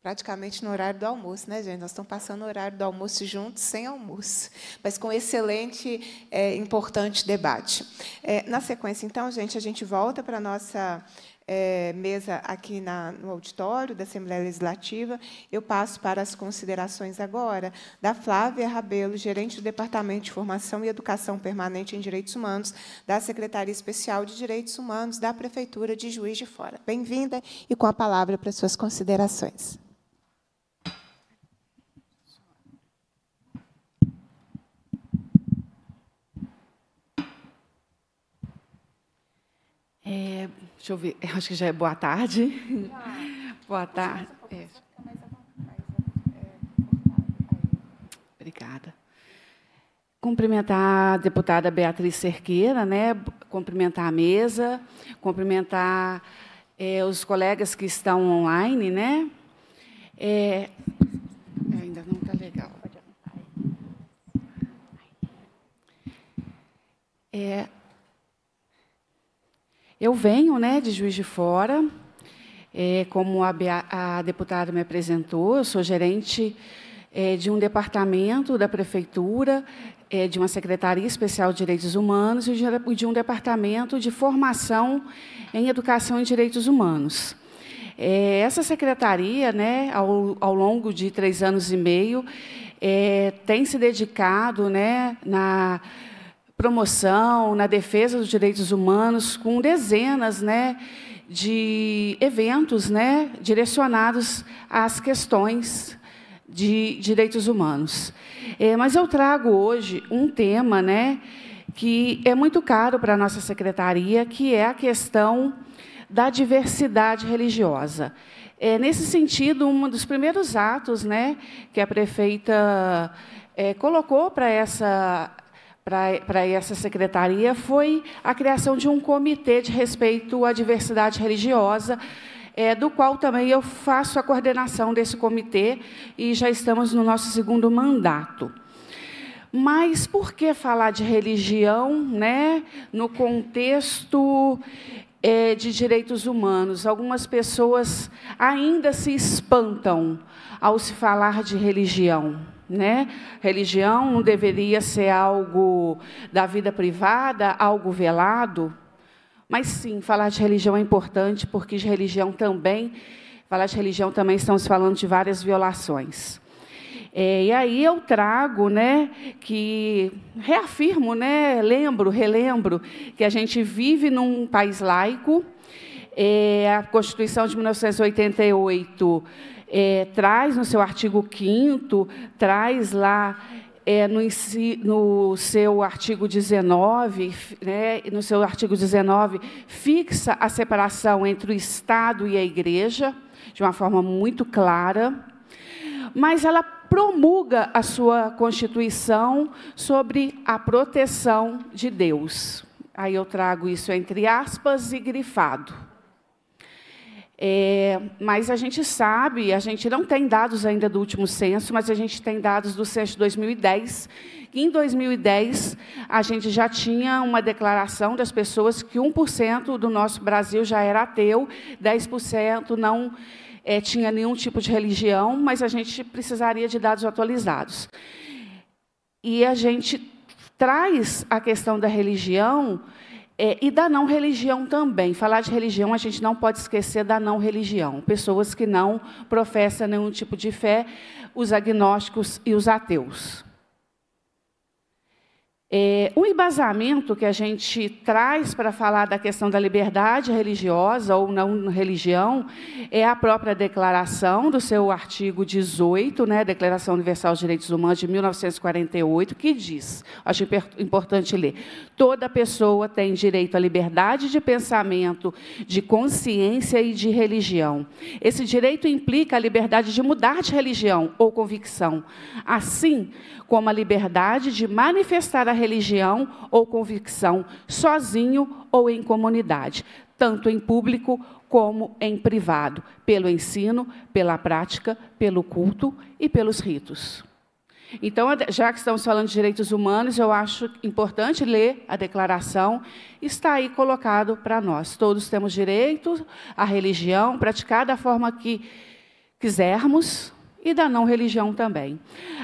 praticamente no horário do almoço, né, gente? Nós estamos passando o horário do almoço juntos, sem almoço, mas com excelente, é, importante debate. É, na sequência, então, gente, a gente volta para a nossa é, mesa aqui na, no auditório da Assembleia Legislativa. Eu passo para as considerações agora da Flávia Rabelo, gerente do Departamento de Formação e Educação Permanente em Direitos Humanos, da Secretaria Especial de Direitos Humanos da Prefeitura de Juiz de Fora. Bem-vinda e com a palavra para suas considerações. É, Deixa eu ver, eu acho que já é boa tarde. boa tarde. É. Né? É, é. Obrigada. Cumprimentar a deputada Beatriz Cerqueira, né? cumprimentar a mesa, cumprimentar é, os colegas que estão online. Né? É, é ainda não está legal. É, eu venho né, de Juiz de Fora, é, como a, a, deputada me apresentou, eu sou gerente é, de um departamento da prefeitura, é, de uma secretaria especial de direitos humanos e de, de um departamento de formação em educação e direitos humanos. É, essa secretaria, né, ao, ao, longo de três anos e meio, é, tem se dedicado né, na promoção, na defesa dos direitos humanos, com dezenas né, de eventos né, direcionados às questões de direitos humanos. É, mas eu trago hoje um tema né, que é muito caro para a nossa secretaria, que é a questão da diversidade religiosa. É, nesse sentido, um dos primeiros atos né, que a prefeita é, colocou para essa para essa secretaria foi a criação de um comitê de respeito à diversidade religiosa, é, do qual também eu faço a coordenação desse comitê e já estamos no nosso segundo mandato. Mas por que falar de religião né, no contexto é, de direitos humanos? Algumas pessoas ainda se espantam ao se falar de religião. Né? Religião não deveria ser algo da vida privada, algo velado. Mas sim, falar de religião é importante, porque de religião também, falar de religião também estamos falando de várias violações. É, e aí eu trago, né, que reafirmo, né, lembro, relembro que a gente vive num país laico. É, a Constituição de 1988 é, traz no seu artigo 5 traz lá é, no, no, seu artigo 19, né, no seu artigo 19, fixa a separação entre o Estado e a Igreja de uma forma muito clara, mas ela promulga a sua Constituição sobre a proteção de Deus. Aí eu trago isso entre aspas e grifado. É, mas a gente sabe, a gente não tem dados ainda do último censo, mas a gente tem dados do censo 2010. Em 2010, a gente já tinha uma declaração das pessoas que 1% do nosso Brasil já era ateu, 10% não é, tinha nenhum tipo de religião, mas a gente precisaria de dados atualizados. E a gente traz a questão da religião é, e da não religião também. Falar de religião, a gente não pode esquecer da não religião. Pessoas que não professam nenhum tipo de fé, os agnósticos e os ateus. É, um embasamento que a gente traz para falar da questão da liberdade religiosa ou não religião é a própria declaração do seu artigo 18, né, Declaração Universal dos Direitos Humanos de 1948, que diz, acho importante ler, toda pessoa tem direito à liberdade de pensamento, de consciência e de religião. Esse direito implica a liberdade de mudar de religião ou convicção. Assim, como a liberdade de manifestar a religião ou convicção sozinho ou em comunidade, tanto em público como em privado, pelo ensino, pela prática, pelo culto e pelos ritos. Então, já que estamos falando de direitos humanos, eu acho importante ler a declaração. Está aí colocado para nós. Todos temos direito à religião, praticar da forma que quisermos, e da não religião também.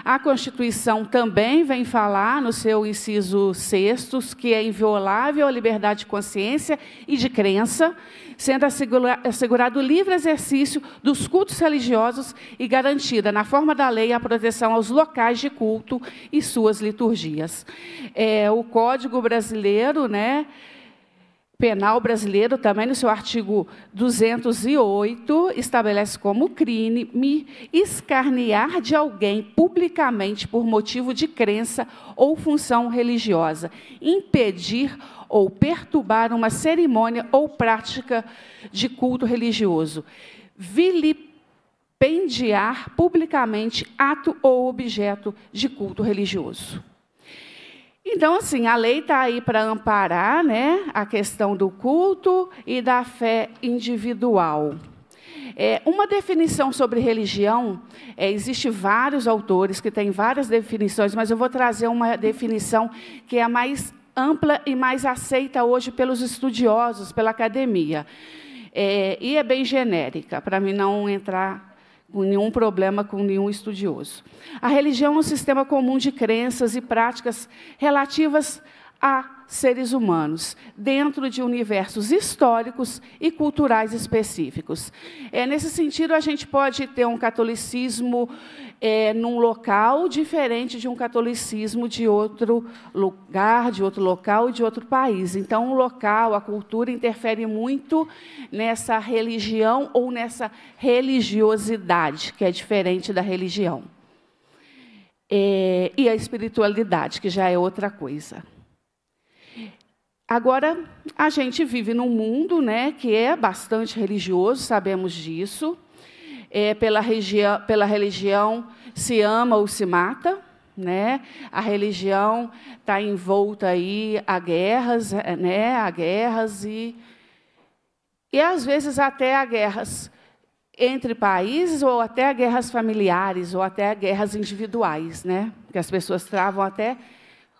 A Constituição também vem falar, no seu inciso 6, que é inviolável a liberdade de consciência e de crença, sendo assegurado o livre exercício dos cultos religiosos e garantida, na forma da lei, a proteção aos locais de culto e suas liturgias. É, o Código Brasileiro, né? Penal brasileiro, também no seu artigo 208, estabelece como crime escarnear de alguém publicamente por motivo de crença ou função religiosa, impedir ou perturbar uma cerimônia ou prática de culto religioso, vilipendiar publicamente ato ou objeto de culto religioso. Então, assim, a lei está aí para amparar né, a questão do culto e da fé individual. É, uma definição sobre religião, é, existe vários autores que têm várias definições, mas eu vou trazer uma definição que é a mais ampla e mais aceita hoje pelos estudiosos, pela academia. É, e é bem genérica, para mim não entrar com nenhum problema com nenhum estudioso. A religião é um sistema comum de crenças e práticas relativas a seres humanos, dentro de universos históricos e culturais específicos. É, nesse sentido, a gente pode ter um catolicismo é, num local diferente de um catolicismo de outro lugar, de outro local e de outro país. Então, o local, a cultura interfere muito nessa religião ou nessa religiosidade, que é diferente da religião. É, e a espiritualidade, que já é outra coisa. Agora, a gente vive num mundo né, que é bastante religioso, sabemos disso é, pela, pela religião se ama ou se mata. Né? A religião está envolta aí a guerras, é, né? a guerras e, e, às vezes, até a guerras entre países ou até guerras familiares ou até guerras individuais, né? Que as pessoas travam até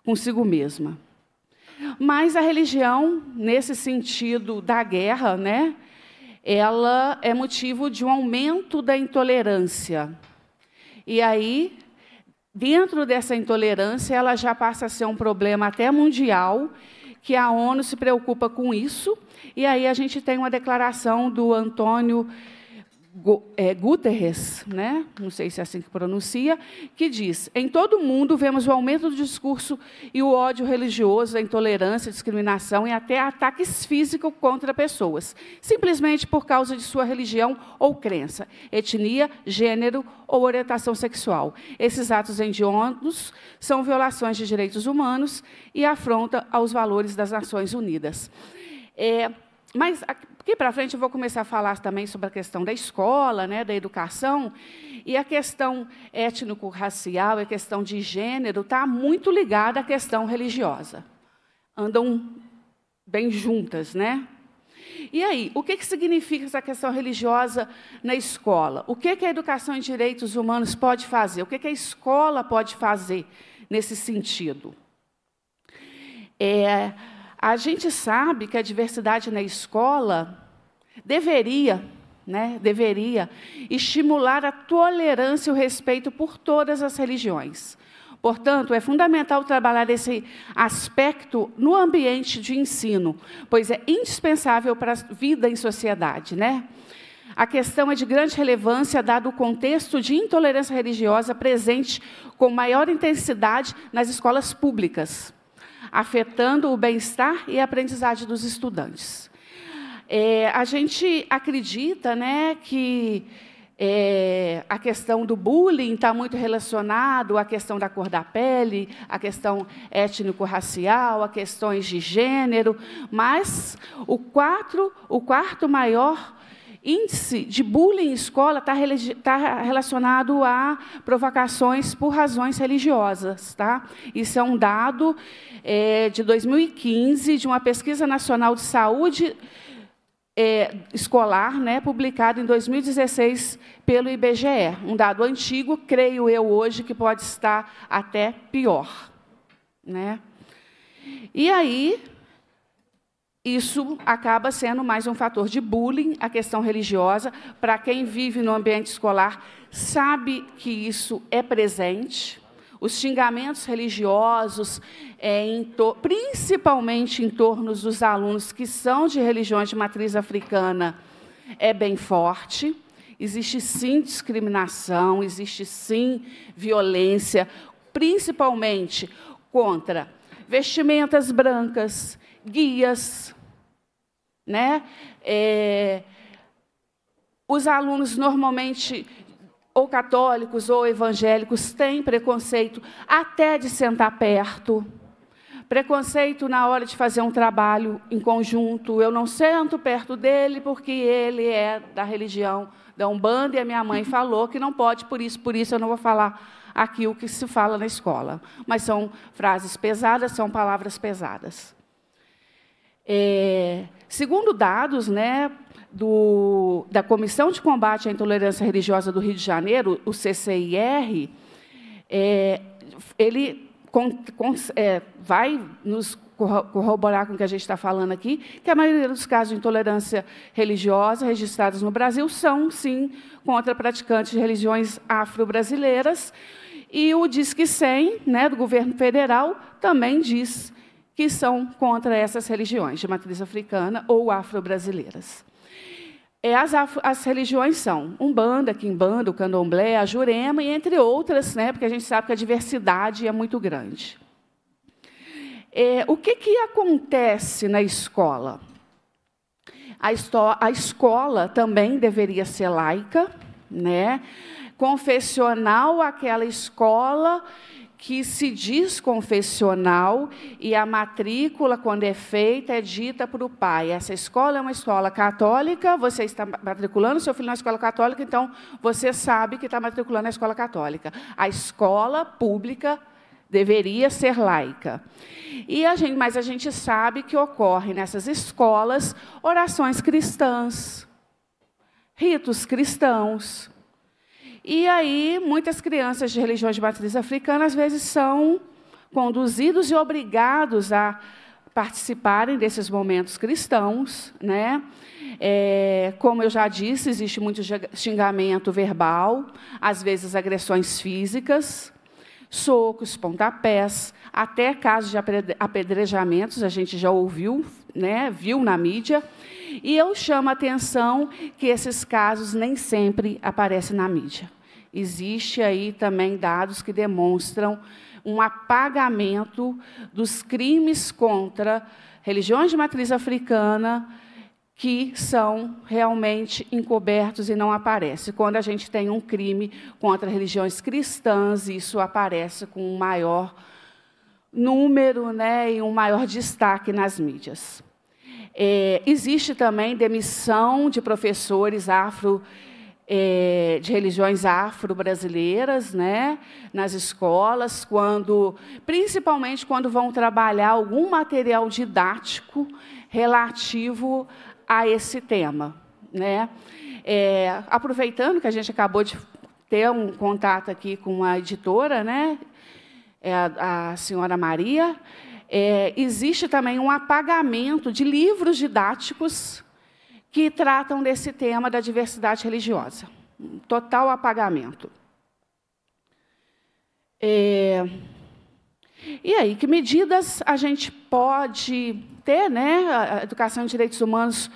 consigo mesma. Mas a religião, nesse sentido da guerra, né? ela é motivo de um aumento da intolerância. E aí, dentro dessa intolerância, ela já passa a ser um problema até mundial, que a ONU se preocupa com isso. E aí a gente tem uma declaração do Antônio é, Guterres, né? não sei se é assim que pronuncia, que diz: em todo o mundo vemos o aumento do discurso e o ódio religioso, a intolerância, a discriminação e até ataques físicos contra pessoas, simplesmente por causa de sua religião ou crença, etnia, gênero ou orientação sexual. Esses atos hediondos são violações de direitos humanos e afronta aos valores das Nações Unidas. É, mas Aqui para frente eu vou começar a falar também sobre a questão da escola, né, da educação, e a questão étnico-racial e a questão de gênero está muito ligada à questão religiosa. Andam bem juntas, né? E aí, o que, que significa essa questão religiosa na escola? O que, que a educação em direitos humanos pode fazer? O que, que a escola pode fazer nesse sentido? É, a gente sabe que a diversidade na escola deveria, né, deveria estimular a tolerância e o respeito por todas as religiões. Portanto, é fundamental trabalhar esse aspecto no ambiente de ensino, pois é indispensável para a vida em sociedade, né? A questão é de grande relevância, dado o contexto de intolerância religiosa presente com maior intensidade nas escolas públicas afetando o bem-estar e a aprendizagem dos estudantes. É, a gente acredita né, que é, a questão do bullying está muito relacionado à questão da cor da pele, à questão étnico-racial, a questões de gênero, mas o, quatro, o quarto maior índice de bullying em escola está tá relacionado a provocações por razões religiosas. Tá? Isso é um dado é, de 2015 de uma pesquisa nacional de saúde é, escolar, né, publicado em 2016 pelo IBGE. Um dado antigo, creio eu hoje, que pode estar até pior. Né? E aí, isso acaba sendo mais um fator de bullying, a questão religiosa. Para quem vive no ambiente escolar, sabe que isso é presente. Os xingamentos religiosos, é, em principalmente em torno dos alunos que são de religiões de matriz africana, é bem forte. Existe sim discriminação, existe sim violência, principalmente contra vestimentas brancas, guias, né? É, os alunos normalmente ou católicos ou evangélicos têm preconceito até de sentar perto. Preconceito na hora de fazer um trabalho em conjunto. Eu não sento perto dele porque ele é da religião da Umbanda e a minha mãe falou que não pode, por isso, por isso eu não vou falar aqui o que se fala na escola. Mas são frases pesadas, são palavras pesadas. É, segundo dados né, do, da Comissão de Combate à Intolerância Religiosa do Rio de Janeiro, o CCIR, é, ele é, vai nos corroborar com o que a gente está falando aqui, que a maioria dos casos de intolerância religiosa registrados no Brasil são, sim, contra praticantes de religiões afro-brasileiras. E o Disque 100, né, do governo federal, também diz que são contra essas religiões de matriz africana ou afro-brasileiras. É, as, as, religiões são Umbanda, Quimbanda, o Candomblé, a Jurema e entre outras, né, porque a gente sabe que a diversidade é muito grande. É, o que, que acontece na escola? A, a escola também deveria ser laica, né? confessional aquela escola que se diz confessional e a matrícula, quando é feita, é dita para o pai. Essa escola é uma escola católica, você está matriculando seu filho na escola católica, então você sabe que está matriculando na escola católica. A escola pública deveria ser laica. E a gente, mas a gente sabe que ocorre nessas escolas orações cristãs, ritos cristãos. E aí, muitas crianças de religiões de matriz africana, às vezes, são conduzidos e obrigados a participarem desses momentos cristãos. Né? É, como eu já disse, existe muito xingamento verbal, às vezes agressões físicas, socos, pontapés, até casos de apedrejamentos, a gente já ouviu, né, viu na mídia. E eu chamo a atenção que esses casos nem sempre aparecem na mídia. Existe aí também dados que demonstram um apagamento dos crimes contra religiões de matriz africana que são realmente encobertos e não aparecem. Quando a gente tem um crime contra religiões cristãs, isso aparece com um maior número né, e um maior destaque nas mídias. É, existe também demissão de professores afro é, de religiões afro-brasileiras, né, nas escolas, quando, principalmente quando vão trabalhar algum material didático relativo a esse tema, né. É, aproveitando que a gente acabou de ter um contato aqui com a editora, né, é a, a senhora Maria, é, existe também um apagamento de livros didáticos que tratam desse tema da diversidade religiosa. Um total apagamento. É... E aí, que medidas a gente pode ter, né? A educação em direitos humanos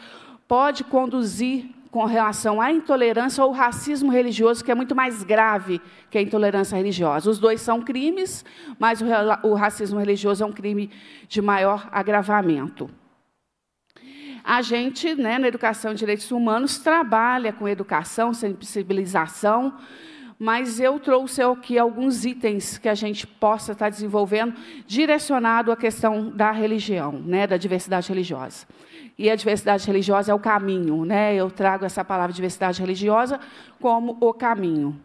pode conduzir com relação à intolerância ou racismo religioso, que é muito mais grave que a intolerância religiosa. Os dois são crimes, mas o, o racismo religioso é um crime de maior agravamento a gente, né, na educação de direitos humanos, trabalha com educação, sensibilização, mas eu trouxe aqui alguns itens que a gente possa estar desenvolvendo direcionado à questão da religião, né, da diversidade religiosa. E a diversidade religiosa é o caminho, né? Eu trago essa palavra diversidade religiosa como o caminho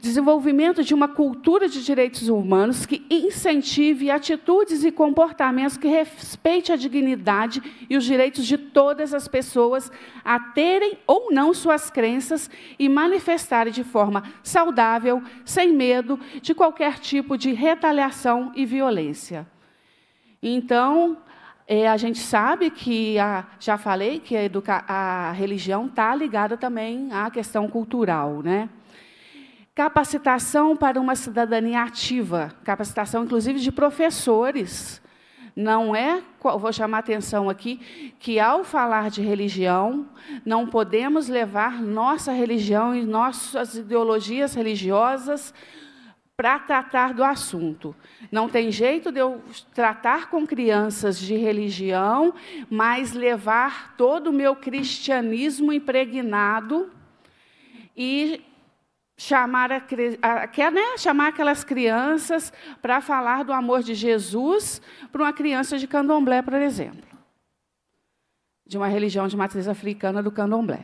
desenvolvimento de uma cultura de direitos humanos que incentive atitudes e comportamentos que respeitem a dignidade e os direitos de todas as pessoas a terem ou não suas crenças e manifestarem de forma saudável, sem medo de qualquer tipo de retaliação e violência. Então, é, a gente sabe que, a, já falei, que a, a religião está ligada também à questão cultural, né? Capacitação para uma cidadania ativa, capacitação inclusive de professores. Não é, vou chamar a atenção aqui, que ao falar de religião, não podemos levar nossa religião e nossas ideologias religiosas para tratar do assunto. Não tem jeito de eu tratar com crianças de religião, mas levar todo o meu cristianismo impregnado e chamar, a, a, né, chamar aquelas crianças para falar do amor de Jesus para uma criança de candomblé, por exemplo, de uma religião de matriz africana do candomblé,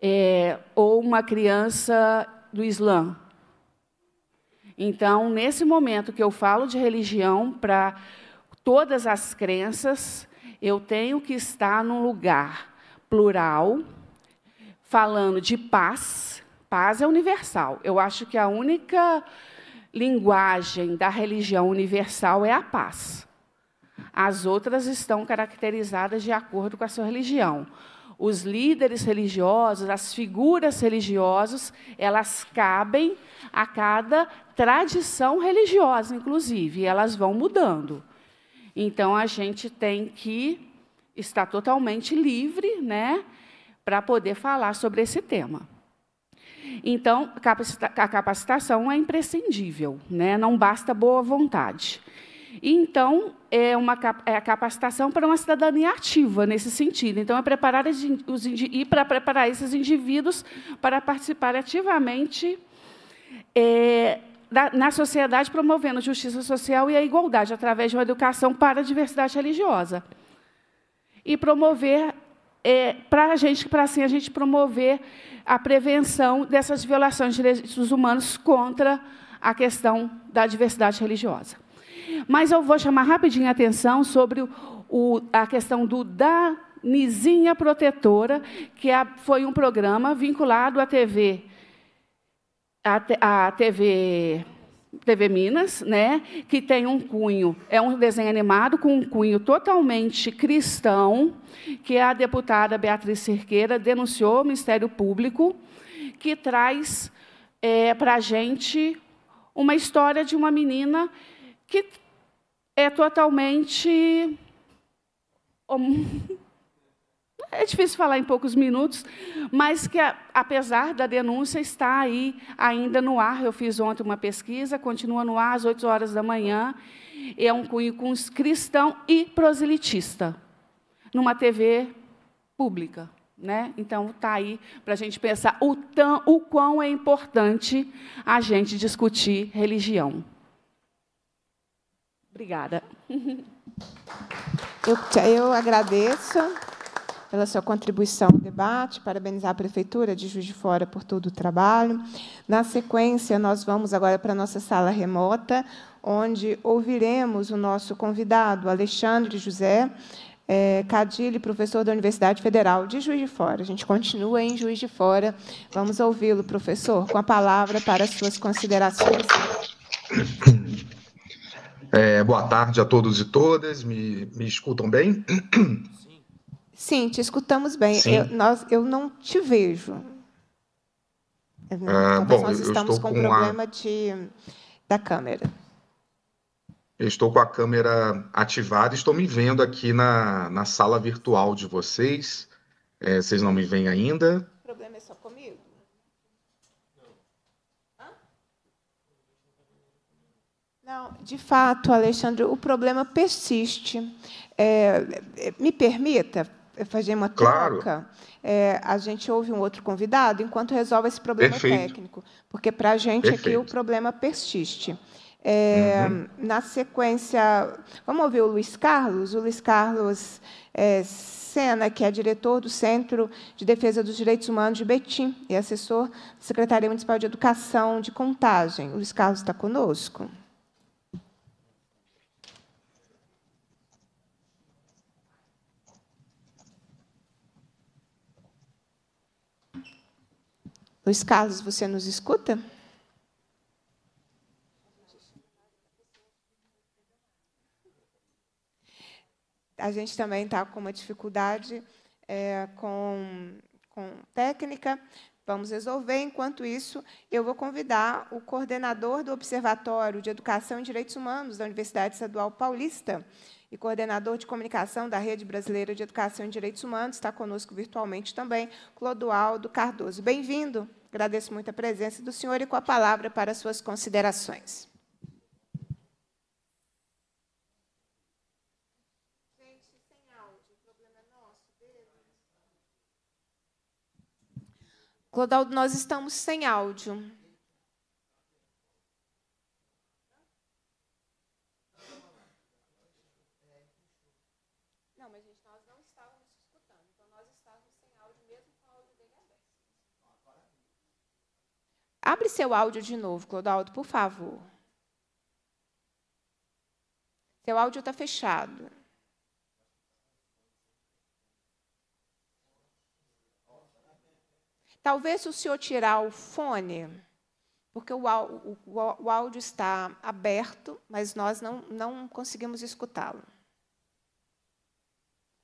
é, ou uma criança do Islã. Então, nesse momento que eu falo de religião para todas as crenças, eu tenho que estar num lugar plural, falando de paz, paz é universal. Eu acho que a única linguagem da religião universal é a paz. As outras estão caracterizadas de acordo com a sua religião. Os líderes religiosos, as figuras religiosas, elas cabem a cada tradição religiosa, inclusive, e elas vão mudando. Então a gente tem que estar totalmente livre, né, para poder falar sobre esse tema. Então, a capacitação é imprescindível, né? não basta boa vontade. Então, é, uma, é a capacitação para uma cidadania ativa, nesse sentido. Então, é preparar os, e para preparar esses indivíduos para participar ativamente é, da, na sociedade, promovendo a justiça social e a igualdade, através de uma educação para a diversidade religiosa. E promover, é, para a gente, para assim a gente promover a prevenção dessas violações de direitos humanos contra a questão da diversidade religiosa. Mas eu vou chamar rapidinho a atenção sobre o, a questão do da Nizinha Protetora, que é a, foi um programa vinculado à TV, à, à TV TV Minas, né, que tem um cunho, é um desenho animado com um cunho totalmente cristão, que a deputada Beatriz Cerqueira denunciou ao Ministério Público, que traz é, para a gente uma história de uma menina que é totalmente é difícil falar em poucos minutos, mas que, apesar da denúncia, está aí ainda no ar. Eu fiz ontem uma pesquisa, continua no ar às 8 horas da manhã. É um cunho com cristão e proselitista, numa TV pública. Né? Então, está aí para a gente pensar o, tão, o quão é importante a gente discutir religião. Obrigada. Eu, eu agradeço pela sua contribuição ao debate, parabenizar a Prefeitura de Juiz de Fora por todo o trabalho. Na sequência, nós vamos agora para a nossa sala remota, onde ouviremos o nosso convidado, Alexandre José é, Cadilli, professor da Universidade Federal de Juiz de Fora. A gente continua em Juiz de Fora. Vamos ouvi-lo, professor, com a palavra para as suas considerações. É, boa tarde a todos e todas. Me, me escutam bem? Sim, te escutamos bem. Eu, nós, eu não te vejo. É, né? Ah, então, bom, nós estamos com, com um problema a... de, da câmera. Eu estou com a câmera ativada, estou me vendo aqui na, na sala virtual de vocês. É, vocês não me veem ainda? O problema é só comigo? Não, de fato, Alexandre, o problema persiste. É, é me permita, fazer uma claro. troca, é, a gente ouve um outro convidado enquanto resolve esse problema Perfeito. técnico. Porque para a gente Perfeito. aqui o problema persiste. É, uhum. Na sequência, vamos ouvir o Luiz Carlos? O Luiz Carlos é, Sena, que é diretor do Centro de Defesa dos Direitos Humanos de Betim e assessor da Secretaria Municipal de Educação de Contagem. O Luiz Carlos está conosco. Luiz Carlos, você nos escuta? A gente também está com uma dificuldade é, com, com técnica. Vamos resolver. Enquanto isso, eu vou convidar o coordenador do Observatório de Educação e Direitos Humanos da Universidade Estadual Paulista, e coordenador de comunicação da Rede Brasileira de Educação e Direitos Humanos, está conosco virtualmente também, Clodoaldo Cardoso. Bem-vindo. Agradeço muito a presença do senhor e com a palavra para suas considerações. Clodaldo, nós estamos sem áudio. Abre seu áudio de novo, Clodoaldo, por favor. Seu áudio está fechado. Talvez se o senhor tirar o fone, porque o, áudio, o áudio está aberto, mas nós não, não conseguimos escutá-lo.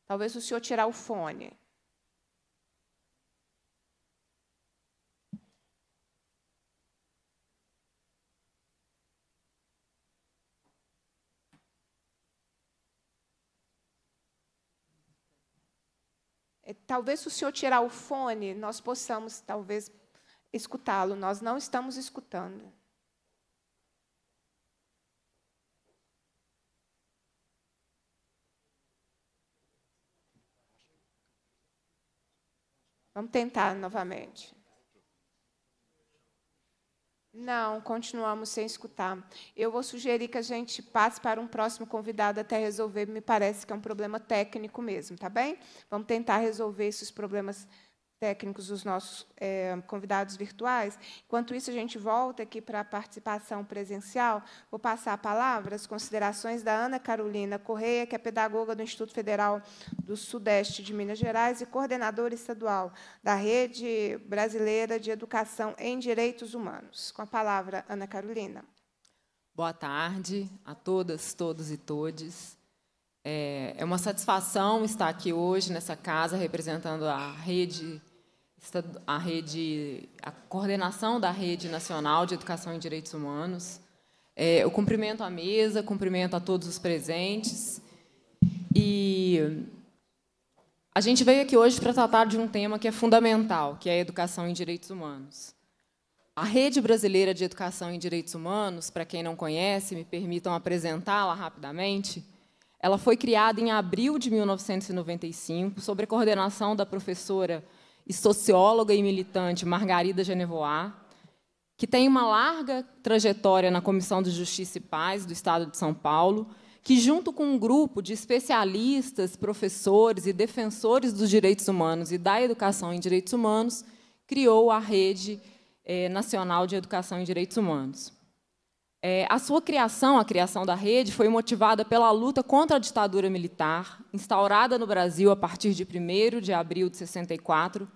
Talvez o senhor tirar o fone. talvez se o senhor tirar o fone, nós possamos talvez escutá-lo. Nós não estamos escutando. Vamos tentar novamente. Não, continuamos sem escutar. Eu vou sugerir que a gente passe para um próximo convidado até resolver. Me parece que é um problema técnico mesmo, tá bem? Vamos tentar resolver esses problemas técnicos técnicos, os nossos é, convidados virtuais. Enquanto isso, a gente volta aqui para a participação presencial. Vou passar a palavra às considerações da Ana Carolina Correia, que é pedagoga do Instituto Federal do Sudeste de Minas Gerais e coordenadora estadual da Rede Brasileira de Educação em Direitos Humanos. Com a palavra, Ana Carolina. Boa tarde a todas, todos e todes. É, é uma satisfação estar aqui hoje nessa casa representando a rede a rede, a coordenação da rede nacional de educação em direitos humanos. É, eu cumprimento a mesa, cumprimento a todos os presentes e a gente veio aqui hoje para tratar de um tema que é fundamental, que é a educação em direitos humanos. A Rede Brasileira de Educação em Direitos Humanos, para quem não conhece, me permitam apresentá-la rapidamente. Ela foi criada em abril de 1995, sob a coordenação da professora e socióloga e militante Margarida Genevois, que tem uma larga trajetória na Comissão de Justiça e Paz do Estado de São Paulo, que, junto com um grupo de especialistas, professores e defensores dos direitos humanos e da educação em direitos humanos, criou a Rede eh, Nacional de Educação em Direitos Humanos. É, a sua criação, a criação da rede, foi motivada pela luta contra a ditadura militar, instaurada no Brasil a partir de 1 de abril de 64,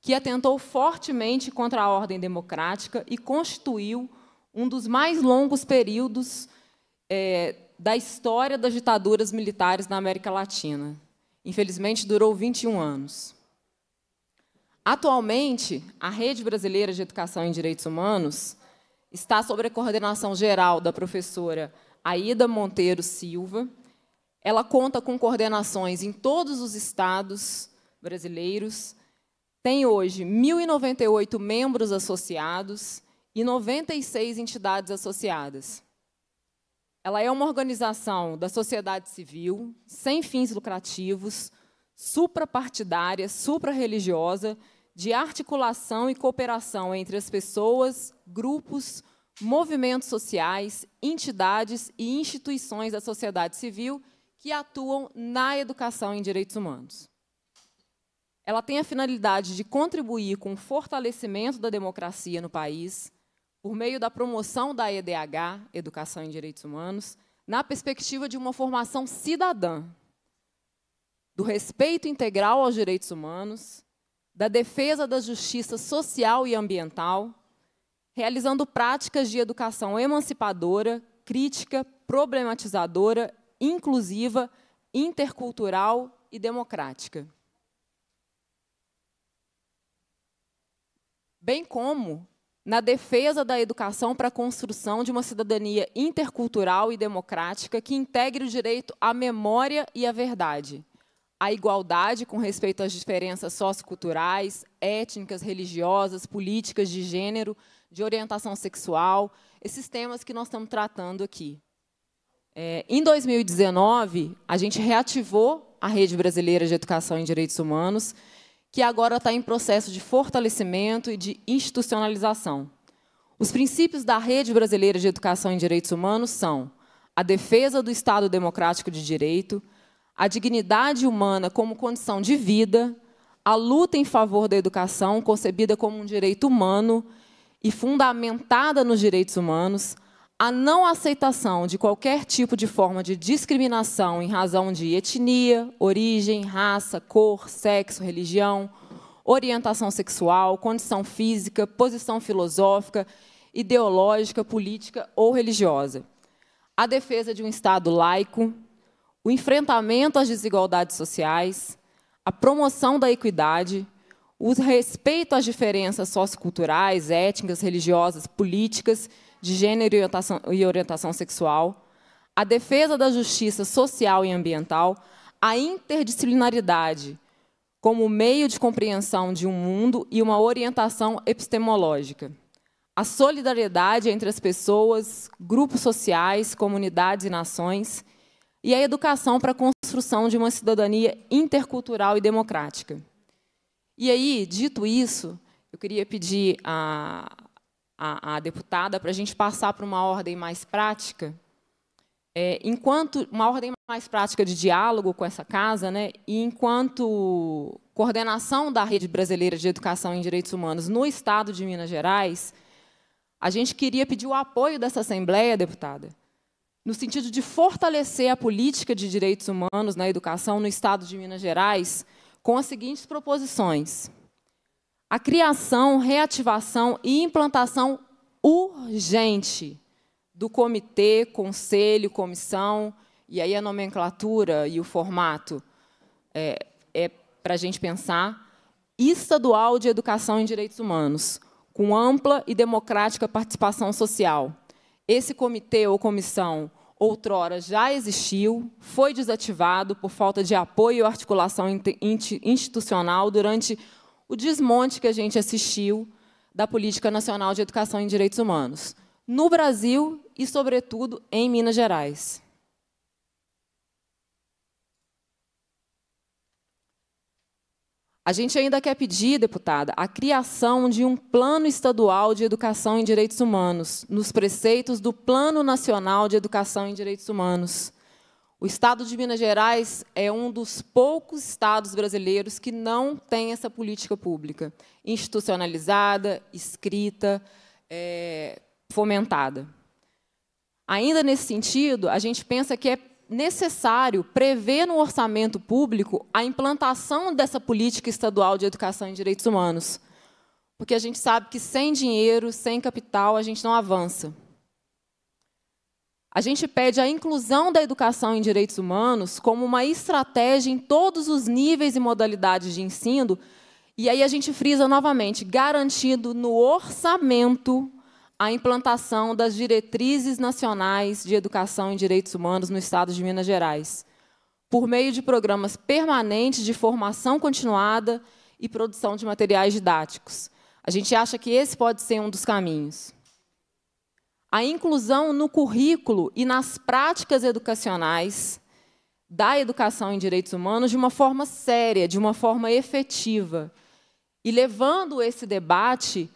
que atentou fortemente contra a ordem democrática e constituiu um dos mais longos períodos é, da história das ditaduras militares na América Latina. Infelizmente, durou 21 anos. Atualmente, a Rede Brasileira de Educação em Direitos Humanos está sob a coordenação geral da professora Aida Monteiro Silva. Ela conta com coordenações em todos os estados brasileiros, tem hoje 1.098 membros associados e 96 entidades associadas. Ela é uma organização da sociedade civil, sem fins lucrativos, suprapartidária, suprarreligiosa de articulação e cooperação entre as pessoas, grupos, movimentos sociais, entidades e instituições da sociedade civil que atuam na educação em direitos humanos. Ela tem a finalidade de contribuir com o fortalecimento da democracia no país, por meio da promoção da EDH, Educação em Direitos Humanos, na perspectiva de uma formação cidadã, do respeito integral aos direitos humanos, da defesa da justiça social e ambiental, realizando práticas de educação emancipadora, crítica, problematizadora, inclusiva, intercultural e democrática. Bem como na defesa da educação para a construção de uma cidadania intercultural e democrática que integre o direito à memória e à verdade, a igualdade com respeito às diferenças socioculturais, étnicas, religiosas, políticas de gênero, de orientação sexual, esses temas que nós estamos tratando aqui. É, em 2019, a gente reativou a Rede Brasileira de Educação em Direitos Humanos, que agora está em processo de fortalecimento e de institucionalização. Os princípios da Rede Brasileira de Educação em Direitos Humanos são a defesa do Estado Democrático de Direito, a dignidade humana como condição de vida, a luta em favor da educação, concebida como um direito humano e fundamentada nos direitos humanos, a não aceitação de qualquer tipo de forma de discriminação em razão de etnia, origem, raça, cor, sexo, religião, orientação sexual, condição física, posição filosófica, ideológica, política ou religiosa. A defesa de um Estado laico, o enfrentamento às desigualdades sociais, a promoção da equidade, o respeito às diferenças socioculturais, étnicas, religiosas, políticas, de gênero e orientação, e orientação sexual, a defesa da justiça social e ambiental, a interdisciplinaridade como meio de compreensão de um mundo e uma orientação epistemológica. A solidariedade entre as pessoas, grupos sociais, comunidades e nações, e a educação para a construção de uma cidadania intercultural e democrática. E aí, dito isso, eu queria pedir à, à, à deputada para a gente passar para uma ordem mais prática, é, enquanto uma ordem mais prática de diálogo com essa casa, né, e enquanto coordenação da Rede Brasileira de Educação em Direitos Humanos no Estado de Minas Gerais, a gente queria pedir o apoio dessa Assembleia, deputada, no sentido de fortalecer a política de direitos humanos na educação no estado de Minas Gerais, com as seguintes proposições: a criação, reativação e implantação urgente do comitê, conselho, comissão, e aí a nomenclatura e o formato é, é para a gente pensar, estadual de educação em direitos humanos, com ampla e democrática participação social esse comitê ou comissão outrora já existiu, foi desativado por falta de apoio e articulação institucional durante o desmonte que a gente assistiu da Política Nacional de Educação em Direitos Humanos, no Brasil e, sobretudo, em Minas Gerais. A gente ainda quer pedir, deputada, a criação de um plano estadual de educação em direitos humanos, nos preceitos do Plano Nacional de Educação em Direitos Humanos. O Estado de Minas Gerais é um dos poucos estados brasileiros que não tem essa política pública institucionalizada, escrita, é, fomentada. Ainda nesse sentido, a gente pensa que é necessário prever no orçamento público a implantação dessa política estadual de educação em direitos humanos. Porque a gente sabe que sem dinheiro, sem capital, a gente não avança. A gente pede a inclusão da educação em direitos humanos como uma estratégia em todos os níveis e modalidades de ensino. E aí a gente frisa novamente, garantido no orçamento a implantação das diretrizes nacionais de educação em direitos humanos no Estado de Minas Gerais, por meio de programas permanentes de formação continuada e produção de materiais didáticos. A gente acha que esse pode ser um dos caminhos. A inclusão no currículo e nas práticas educacionais da educação em direitos humanos de uma forma séria, de uma forma efetiva. E levando esse debate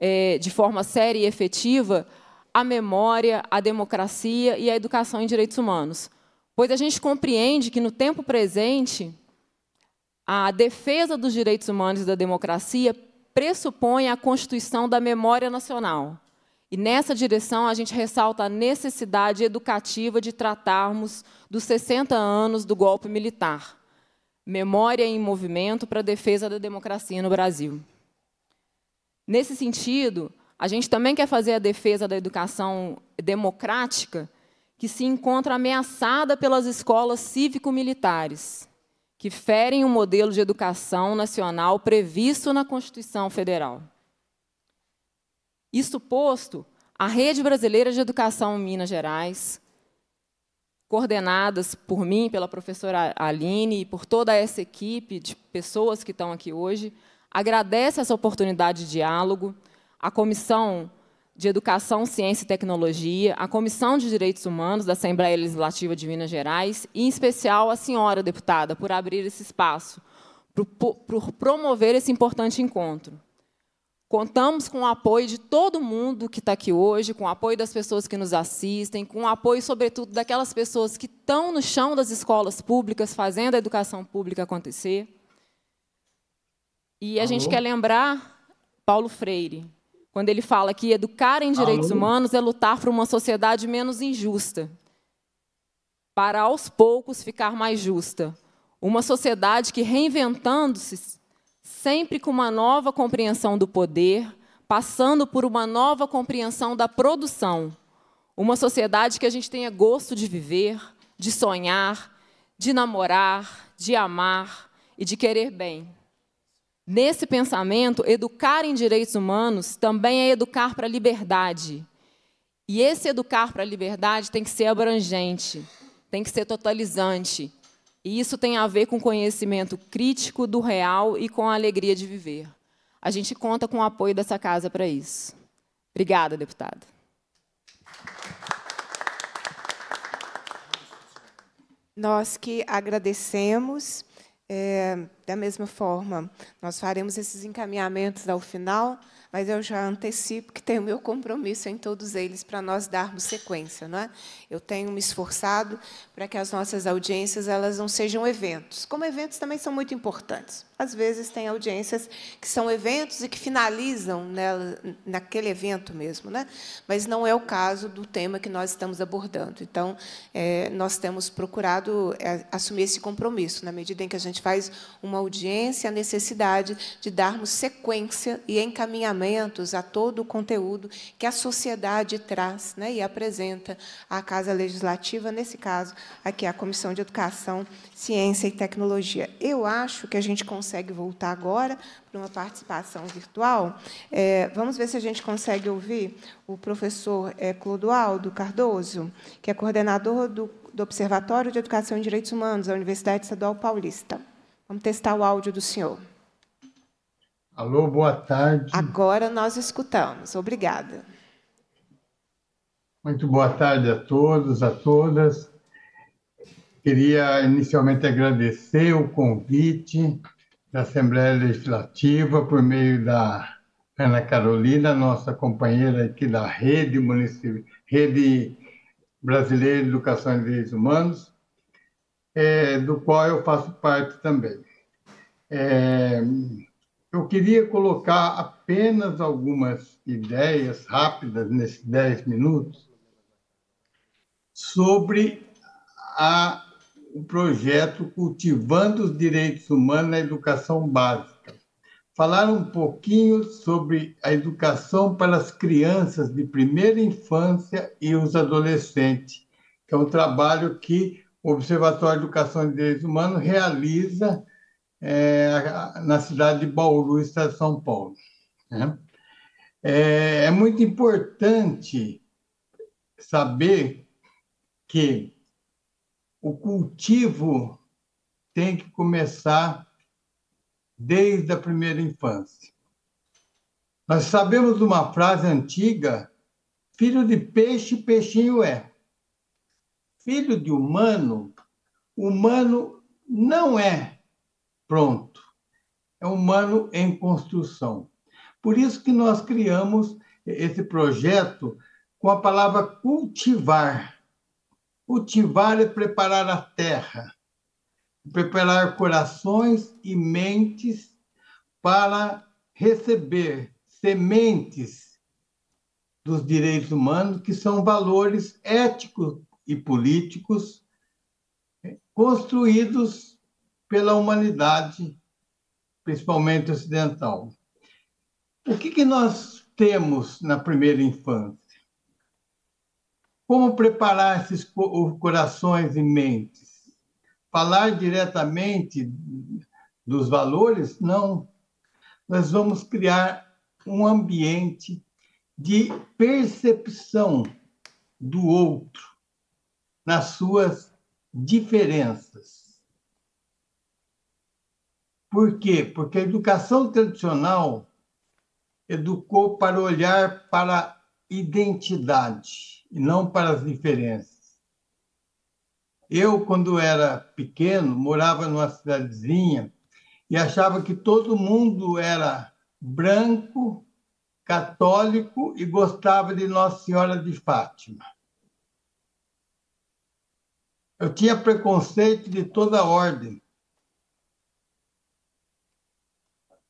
é, de forma séria e efetiva a memória, a democracia e a educação em direitos humanos. Pois a gente compreende que, no tempo presente, a defesa dos direitos humanos e da democracia pressupõe a constituição da memória nacional. E nessa direção a gente ressalta a necessidade educativa de tratarmos dos 60 anos do golpe militar. Memória em movimento para a defesa da democracia no Brasil. Nesse sentido, a gente também quer fazer a defesa da educação democrática, que se encontra ameaçada pelas escolas cívico-militares, que ferem o modelo de educação nacional previsto na Constituição Federal. Isso posto, a Rede Brasileira de Educação Minas Gerais, coordenadas por mim, pela professora Aline e por toda essa equipe de pessoas que estão aqui hoje, Agradece essa oportunidade de diálogo à Comissão de Educação, Ciência e Tecnologia, à Comissão de Direitos Humanos da Assembleia Legislativa de Minas Gerais e, em especial, à senhora deputada por abrir esse espaço, por, por promover esse importante encontro. Contamos com o apoio de todo mundo que está aqui hoje, com o apoio das pessoas que nos assistem, com o apoio, sobretudo, daquelas pessoas que estão no chão das escolas públicas, fazendo a educação pública acontecer. E a Alô? gente quer lembrar Paulo Freire, quando ele fala que educar em direitos Alô? humanos é lutar por uma sociedade menos injusta, para aos poucos ficar mais justa. Uma sociedade que, reinventando-se, sempre com uma nova compreensão do poder, passando por uma nova compreensão da produção. Uma sociedade que a gente tenha gosto de viver, de sonhar, de namorar, de amar e de querer bem. Nesse pensamento, educar em direitos humanos também é educar para a liberdade. E esse educar para a liberdade tem que ser abrangente, tem que ser totalizante. E isso tem a ver com conhecimento crítico do real e com a alegria de viver. A gente conta com o apoio dessa casa para isso. Obrigada, deputada. Nós que agradecemos. É, da mesma forma, nós faremos esses encaminhamentos ao final mas eu já antecipo que tenho meu compromisso em todos eles para nós darmos sequência, não é? Eu tenho me esforçado para que as nossas audiências elas não sejam eventos. Como eventos também são muito importantes. Às vezes tem audiências que são eventos e que finalizam nela, naquele evento mesmo, né? Mas não é o caso do tema que nós estamos abordando. Então, é, nós temos procurado é, assumir esse compromisso na medida em que a gente faz uma audiência, a necessidade de darmos sequência e encaminhamento questionamentos a todo o conteúdo que a sociedade traz né, e apresenta à Casa Legislativa, nesse caso, aqui a Comissão de Educação, Ciência e Tecnologia. Eu acho que a gente consegue voltar agora para uma participação virtual. É, vamos ver se a gente consegue ouvir o professor é, Clodoaldo Cardoso, que é coordenador do, do Observatório de Educação e Direitos Humanos da Universidade Estadual Paulista. Vamos testar o áudio do senhor. Alô, boa tarde. Agora nós escutamos. Obrigada. Muito boa tarde a todos, a todas. Queria inicialmente agradecer o convite da Assembleia Legislativa por meio da Ana Carolina, nossa companheira aqui da Rede Municipal, Rede Brasileira de Educação e Direitos Humanos, é, do qual eu faço parte também. É, eu queria colocar apenas algumas ideias rápidas nesses 10 minutos sobre a, o projeto Cultivando os Direitos Humanos na Educação Básica. Falar um pouquinho sobre a educação para as crianças de primeira infância e os adolescentes, que é um trabalho que o Observatório de Educação e Direitos Humanos realiza é, na cidade de Bauru, estado de São Paulo. Né? É, é muito importante saber que o cultivo tem que começar desde a primeira infância. Nós sabemos de uma frase antiga: filho de peixe, peixinho é. Filho de humano, humano não é pronto. É humano em construção. Por isso que nós criamos esse projeto com a palavra cultivar. Cultivar é preparar a terra, preparar corações e mentes para receber sementes dos direitos humanos, que são valores éticos e políticos construídos pela humanidade, principalmente ocidental. O que, que nós temos na primeira infância? Como preparar esses corações e mentes? Falar diretamente dos valores? Não. Nós vamos criar um ambiente de percepção do outro nas suas diferenças. Por quê? Porque a educação tradicional educou para olhar para a identidade e não para as diferenças. Eu, quando era pequeno, morava numa cidadezinha e achava que todo mundo era branco, católico e gostava de Nossa Senhora de Fátima. Eu tinha preconceito de toda ordem.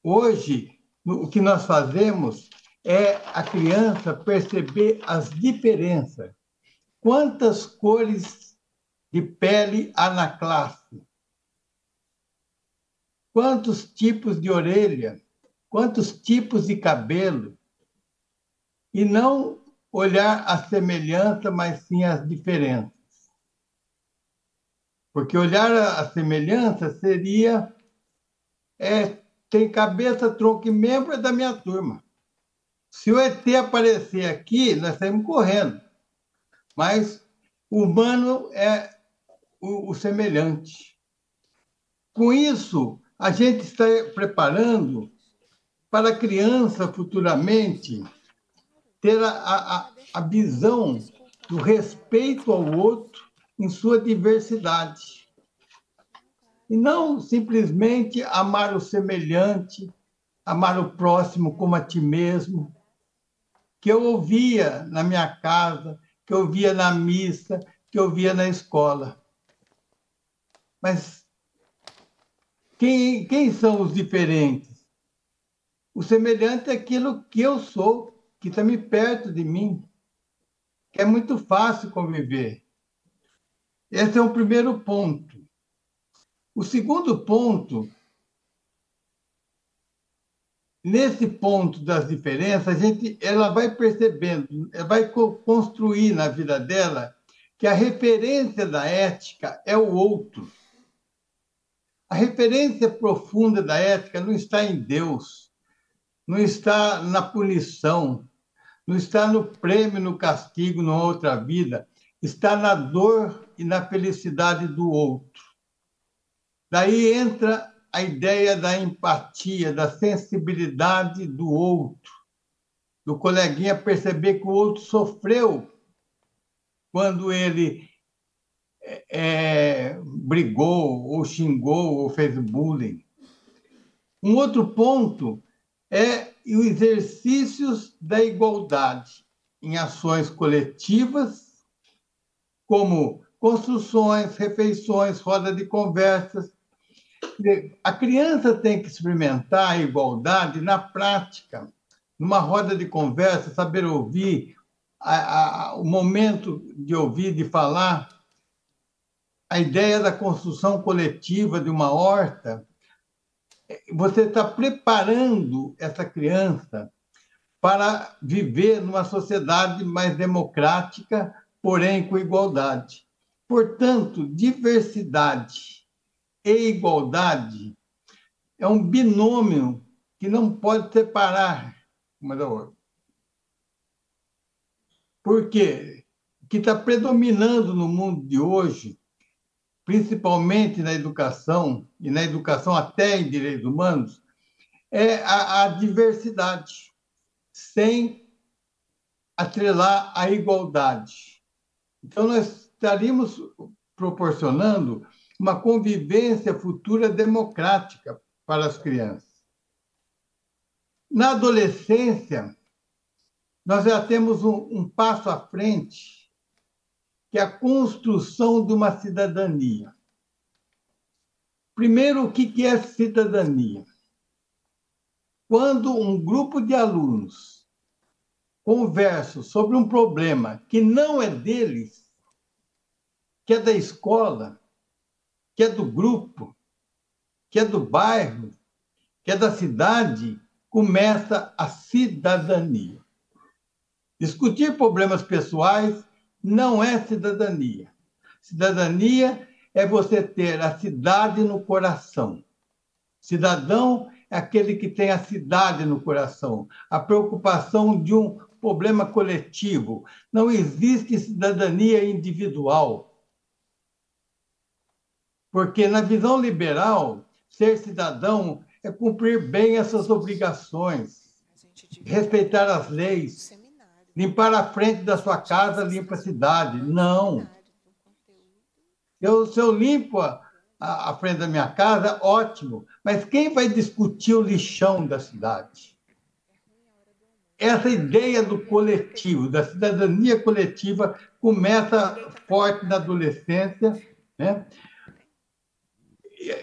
Hoje, o que nós fazemos é a criança perceber as diferenças. Quantas cores de pele há na classe? Quantos tipos de orelha? Quantos tipos de cabelo? E não olhar a semelhança, mas sim as diferenças. Porque olhar a semelhança seria é, tem cabeça, tronco e membro é da minha turma. Se o ET aparecer aqui, nós saímos correndo. Mas o humano é o, o semelhante. Com isso, a gente está preparando para a criança futuramente ter a, a, a visão do respeito ao outro em sua diversidade. E não simplesmente amar o semelhante, amar o próximo como a ti mesmo, que eu ouvia na minha casa, que eu via na missa, que eu via na escola. Mas quem, quem são os diferentes? O semelhante é aquilo que eu sou, que está me perto de mim, que é muito fácil conviver. Esse é o primeiro ponto. O segundo ponto, nesse ponto das diferenças, a gente, ela vai percebendo, ela vai construir na vida dela que a referência da ética é o outro. A referência profunda da ética não está em Deus, não está na punição, não está no prêmio, no castigo, numa outra vida, está na dor e na felicidade do outro. Daí entra a ideia da empatia, da sensibilidade do outro, do coleguinha perceber que o outro sofreu quando ele é, é brigou, ou xingou, ou fez bullying. Um outro ponto é os exercícios da igualdade em ações coletivas, como construções, refeições, roda de conversas, a criança tem que experimentar a igualdade na prática, numa roda de conversa, saber ouvir, a, a, o momento de ouvir, de falar, a ideia da construção coletiva de uma horta. Você está preparando essa criança para viver numa sociedade mais democrática, porém com igualdade. Portanto, diversidade e igualdade é um binômio que não pode separar uma da outra. Porque o que está predominando no mundo de hoje, principalmente na educação, e na educação até em direitos humanos, é a, a diversidade, sem atrelar a igualdade. Então, nós estaríamos proporcionando uma convivência futura democrática para as crianças. Na adolescência, nós já temos um, um passo à frente, que é a construção de uma cidadania. Primeiro, o que é cidadania? Quando um grupo de alunos conversa sobre um problema que não é deles, que é da escola, que é do grupo, que é do bairro, que é da cidade, começa a cidadania. Discutir problemas pessoais não é cidadania. Cidadania é você ter a cidade no coração. Cidadão é aquele que tem a cidade no coração, a preocupação de um problema coletivo. Não existe cidadania individual. Porque na visão liberal, ser cidadão é cumprir bem essas obrigações, respeitar as leis, limpar a frente da sua casa, limpa a cidade. Não. Eu, se eu limpo a, a frente da minha casa, ótimo. Mas quem vai discutir o lixão da cidade? Essa ideia do coletivo, da cidadania coletiva, começa forte na adolescência, né?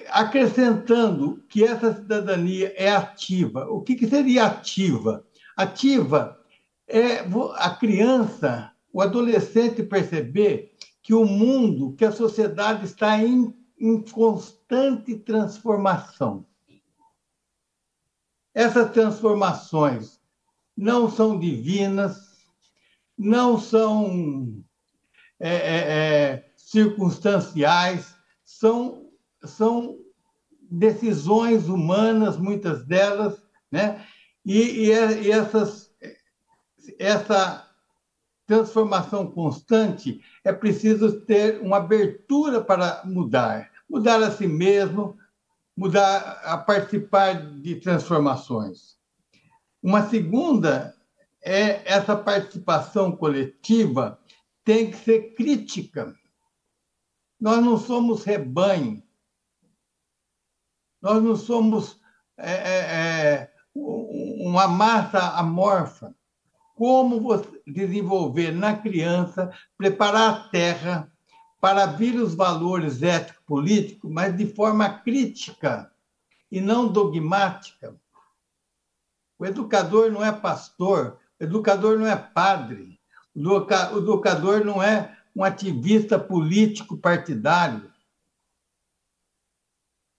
acrescentando que essa cidadania é ativa. O que, que seria ativa? Ativa é a criança, o adolescente perceber que o mundo, que a sociedade está em, em constante transformação. Essas transformações não são divinas, não são é, é, é circunstanciais, são são decisões humanas, muitas delas, né? E, e, é, e essas, essa transformação constante é preciso ter uma abertura para mudar, mudar a si mesmo, mudar a participar de transformações. Uma segunda é essa participação coletiva tem que ser crítica. Nós não somos rebanho, nós não somos é, é, é uma massa amorfa. Como você desenvolver na criança, preparar a terra para vir os valores ético-político, mas de forma crítica e não dogmática. O educador não é pastor, o educador não é padre, o educador não é um ativista político partidário.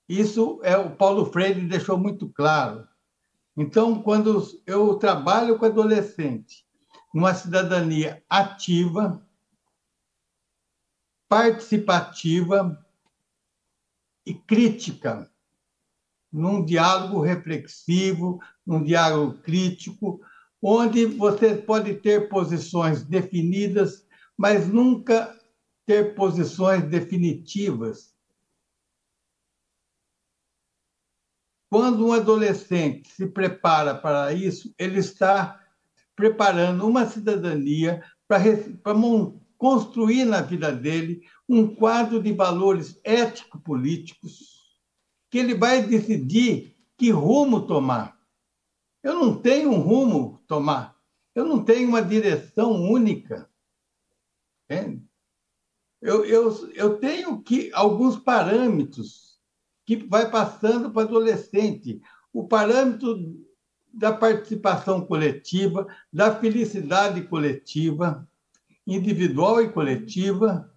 Isso é o Paulo Freire deixou muito claro. Então, quando eu trabalho com adolescente, numa cidadania ativa, participativa e crítica, num diálogo reflexivo, num diálogo crítico, onde você pode ter posições definidas, mas nunca ter posições definitivas, Quando um adolescente se prepara para isso, ele está preparando uma cidadania para construir na vida dele um quadro de valores ético-políticos que ele vai decidir que rumo tomar. Eu não tenho um rumo tomar, eu não tenho uma direção única. Eu, eu, eu tenho que alguns parâmetros que vai passando para adolescente. O parâmetro da participação coletiva, da felicidade coletiva, individual e coletiva,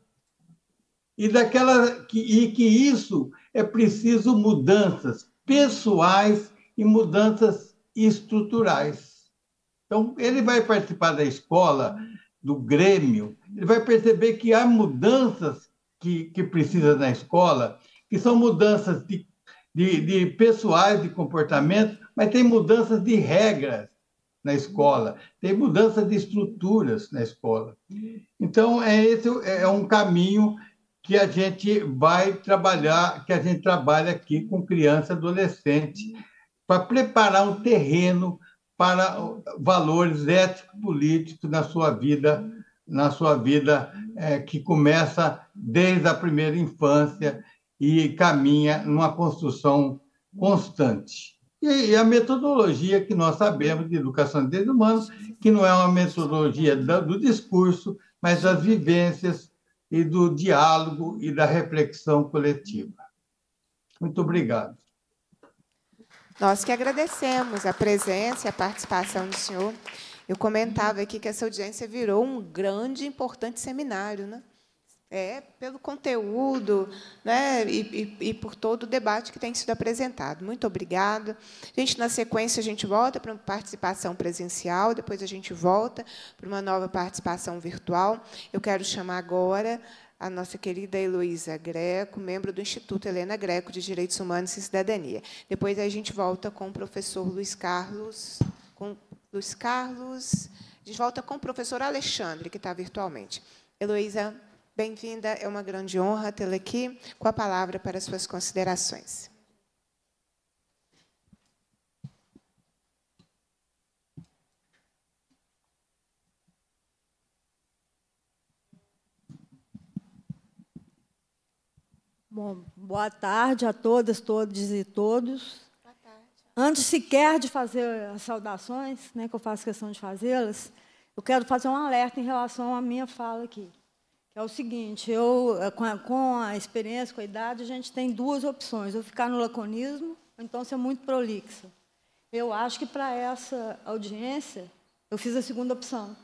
e daquela que, e que isso é preciso mudanças pessoais e mudanças estruturais. Então, ele vai participar da escola, do Grêmio, ele vai perceber que há mudanças que, que precisa na escola, que são mudanças de, de, de pessoais de comportamento, mas tem mudanças de regras na escola, tem mudanças de estruturas na escola. Então, é esse é, é um caminho que a gente vai trabalhar, que a gente trabalha aqui com criança e adolescente, para preparar um terreno para valores ético-políticos na sua vida, na sua vida é, que começa desde a primeira infância e caminha numa construção constante. E, a metodologia que nós sabemos de educação de direitos humanos, que não é uma metodologia do discurso, mas das vivências e do diálogo e da reflexão coletiva. Muito obrigado. Nós que agradecemos a presença e a participação do senhor. Eu comentava aqui que essa audiência virou um grande e importante seminário, né? É, pelo conteúdo né, e, e, e, por todo o debate que tem sido apresentado. Muito obrigada. A gente, na sequência, a gente volta para uma participação presencial, depois a gente volta para uma nova participação virtual. Eu quero chamar agora a nossa querida Heloísa Greco, membro do Instituto Helena Greco de Direitos Humanos e Cidadania. Depois a gente volta com o professor Luiz Carlos, com Luiz Carlos, a gente volta com o professor Alexandre, que está virtualmente. Heloísa, Bem-vinda, é uma grande honra tê-la aqui com a palavra para suas considerações. Bom, boa tarde a todas, todos e todos. Boa tarde. Antes sequer de fazer as saudações, né, que eu faço questão de fazê-las, eu quero fazer um alerta em relação à minha fala aqui. Que é o seguinte, eu, eh, com a, com a experiência, com a idade, a gente tem duas opções, ou ficar no laconismo, ou então ser muito prolixa. Eu acho que para essa audiência, eu fiz a segunda opção.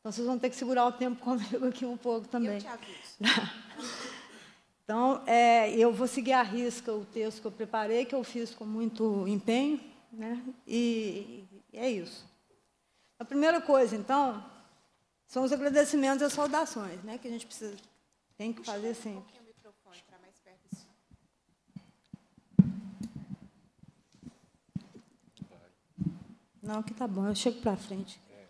Então, vocês vão ter que segurar o tempo comigo aqui um pouco também. Eu te então, é, eu vou seguir à risca o texto que eu preparei, que eu fiz com muito empenho, né? e, e é isso. A primeira coisa, então, são os agradecimentos e as saudações, né, que a gente precisa, tem que fazer sempre. Não, que tá bom, eu chego para frente. É,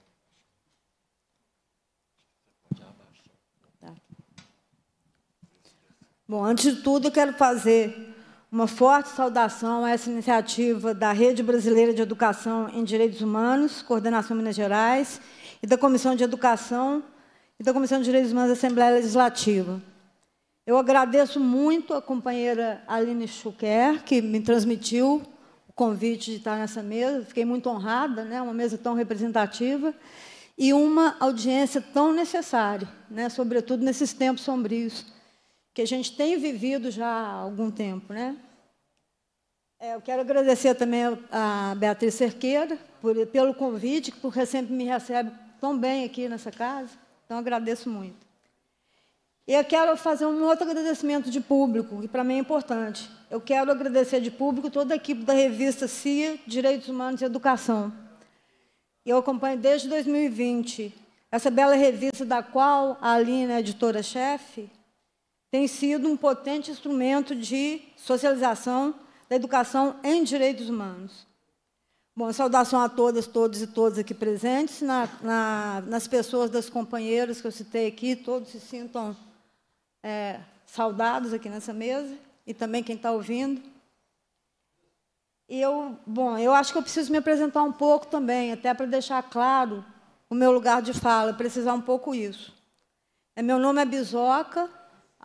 tá. Bom, antes de tudo, eu quero fazer uma forte saudação a essa iniciativa da Rede Brasileira de Educação em Direitos Humanos, Coordenação Minas Gerais, e da Comissão de Educação e da Comissão de Direitos Humanos da Assembleia Legislativa. Eu agradeço muito a companheira Aline Schucker, que me transmitiu o convite de estar nessa mesa. Fiquei muito honrada, né? uma mesa tão representativa e uma audiência tão necessária, né? sobretudo nesses tempos sombrios que a gente tem vivido já há algum tempo. Né? É, eu quero agradecer também a Beatriz Cerqueira por, pelo convite, porque sempre me recebe tão bem aqui nessa casa, então agradeço muito. E eu quero fazer um outro agradecimento de público, que para mim é importante. Eu quero agradecer de público toda a equipe da revista CIA, Direitos Humanos e Educação. Eu acompanho desde 2020 essa bela revista da qual a Aline, é editora-chefe, tem sido um potente instrumento de socialização da educação em direitos humanos. Bom, saudação a todas, todos e todas aqui presentes, na, na, nas pessoas das companheiras que eu citei aqui, todos se sintam é, saudados aqui nessa mesa e também quem está ouvindo. Eu, bom, eu acho que eu preciso me apresentar um pouco também, até para deixar claro o meu lugar de fala, precisar um pouco isso. É, meu nome é Bisoca,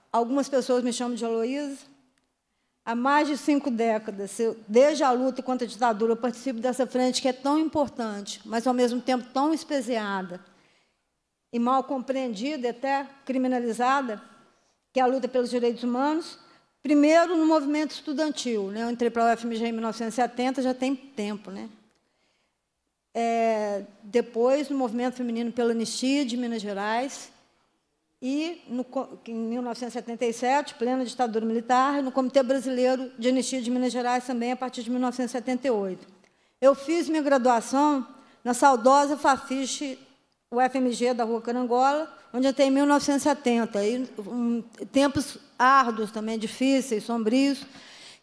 algumas pessoas me chamam de Heloísa, há mais de cinco décadas, eu, desde a luta contra a ditadura, eu participo dessa frente que é tão importante, mas ao mesmo tempo tão espeseada e mal compreendida, e até criminalizada, que é a luta pelos direitos humanos. Primeiro, no movimento estudantil. Né? Eu entrei para a UFMG em 1970, já tem tempo. Né? É, depois, no movimento feminino pela anistia de Minas Gerais, e, no, em 1977, plena ditadura militar, no Comitê Brasileiro de Anistia de Minas Gerais, também a partir de 1978. Eu fiz minha graduação na saudosa Fafiche UFMG da Rua Carangola, onde até em 1970, e, um, tempos árduos também, difíceis, sombrios,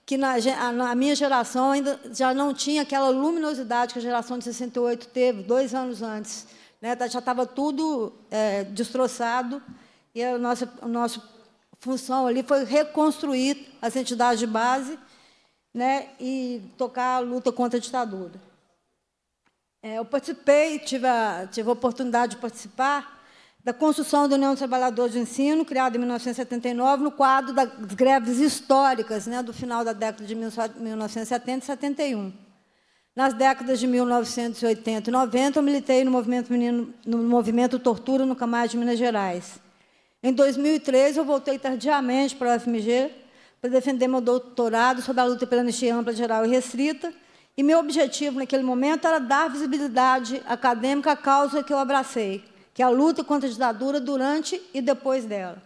que na, na, minha geração ainda já não tinha aquela luminosidade que a geração de 68 teve dois anos antes. Né? Tá, já estava tudo é, destroçado, e a nossa, a nossa função ali foi reconstruir as entidades de base né, e tocar a luta contra a ditadura. É, eu participei, tive a, tive a oportunidade de participar da construção da União dos Trabalhadores de Ensino, criada em 1979, no quadro das greves históricas né, do final da década de 1970 e 71. Nas décadas de 1980 e 90, eu militei no movimento, menino, no movimento Tortura no Camar de Minas Gerais. Em 2013, eu voltei tardiamente para a UFMG para defender meu doutorado sobre a luta pela anistia ampla, geral e restrita. E meu objetivo naquele momento era dar visibilidade acadêmica à causa que eu abracei, que é a luta contra a ditadura durante e depois dela.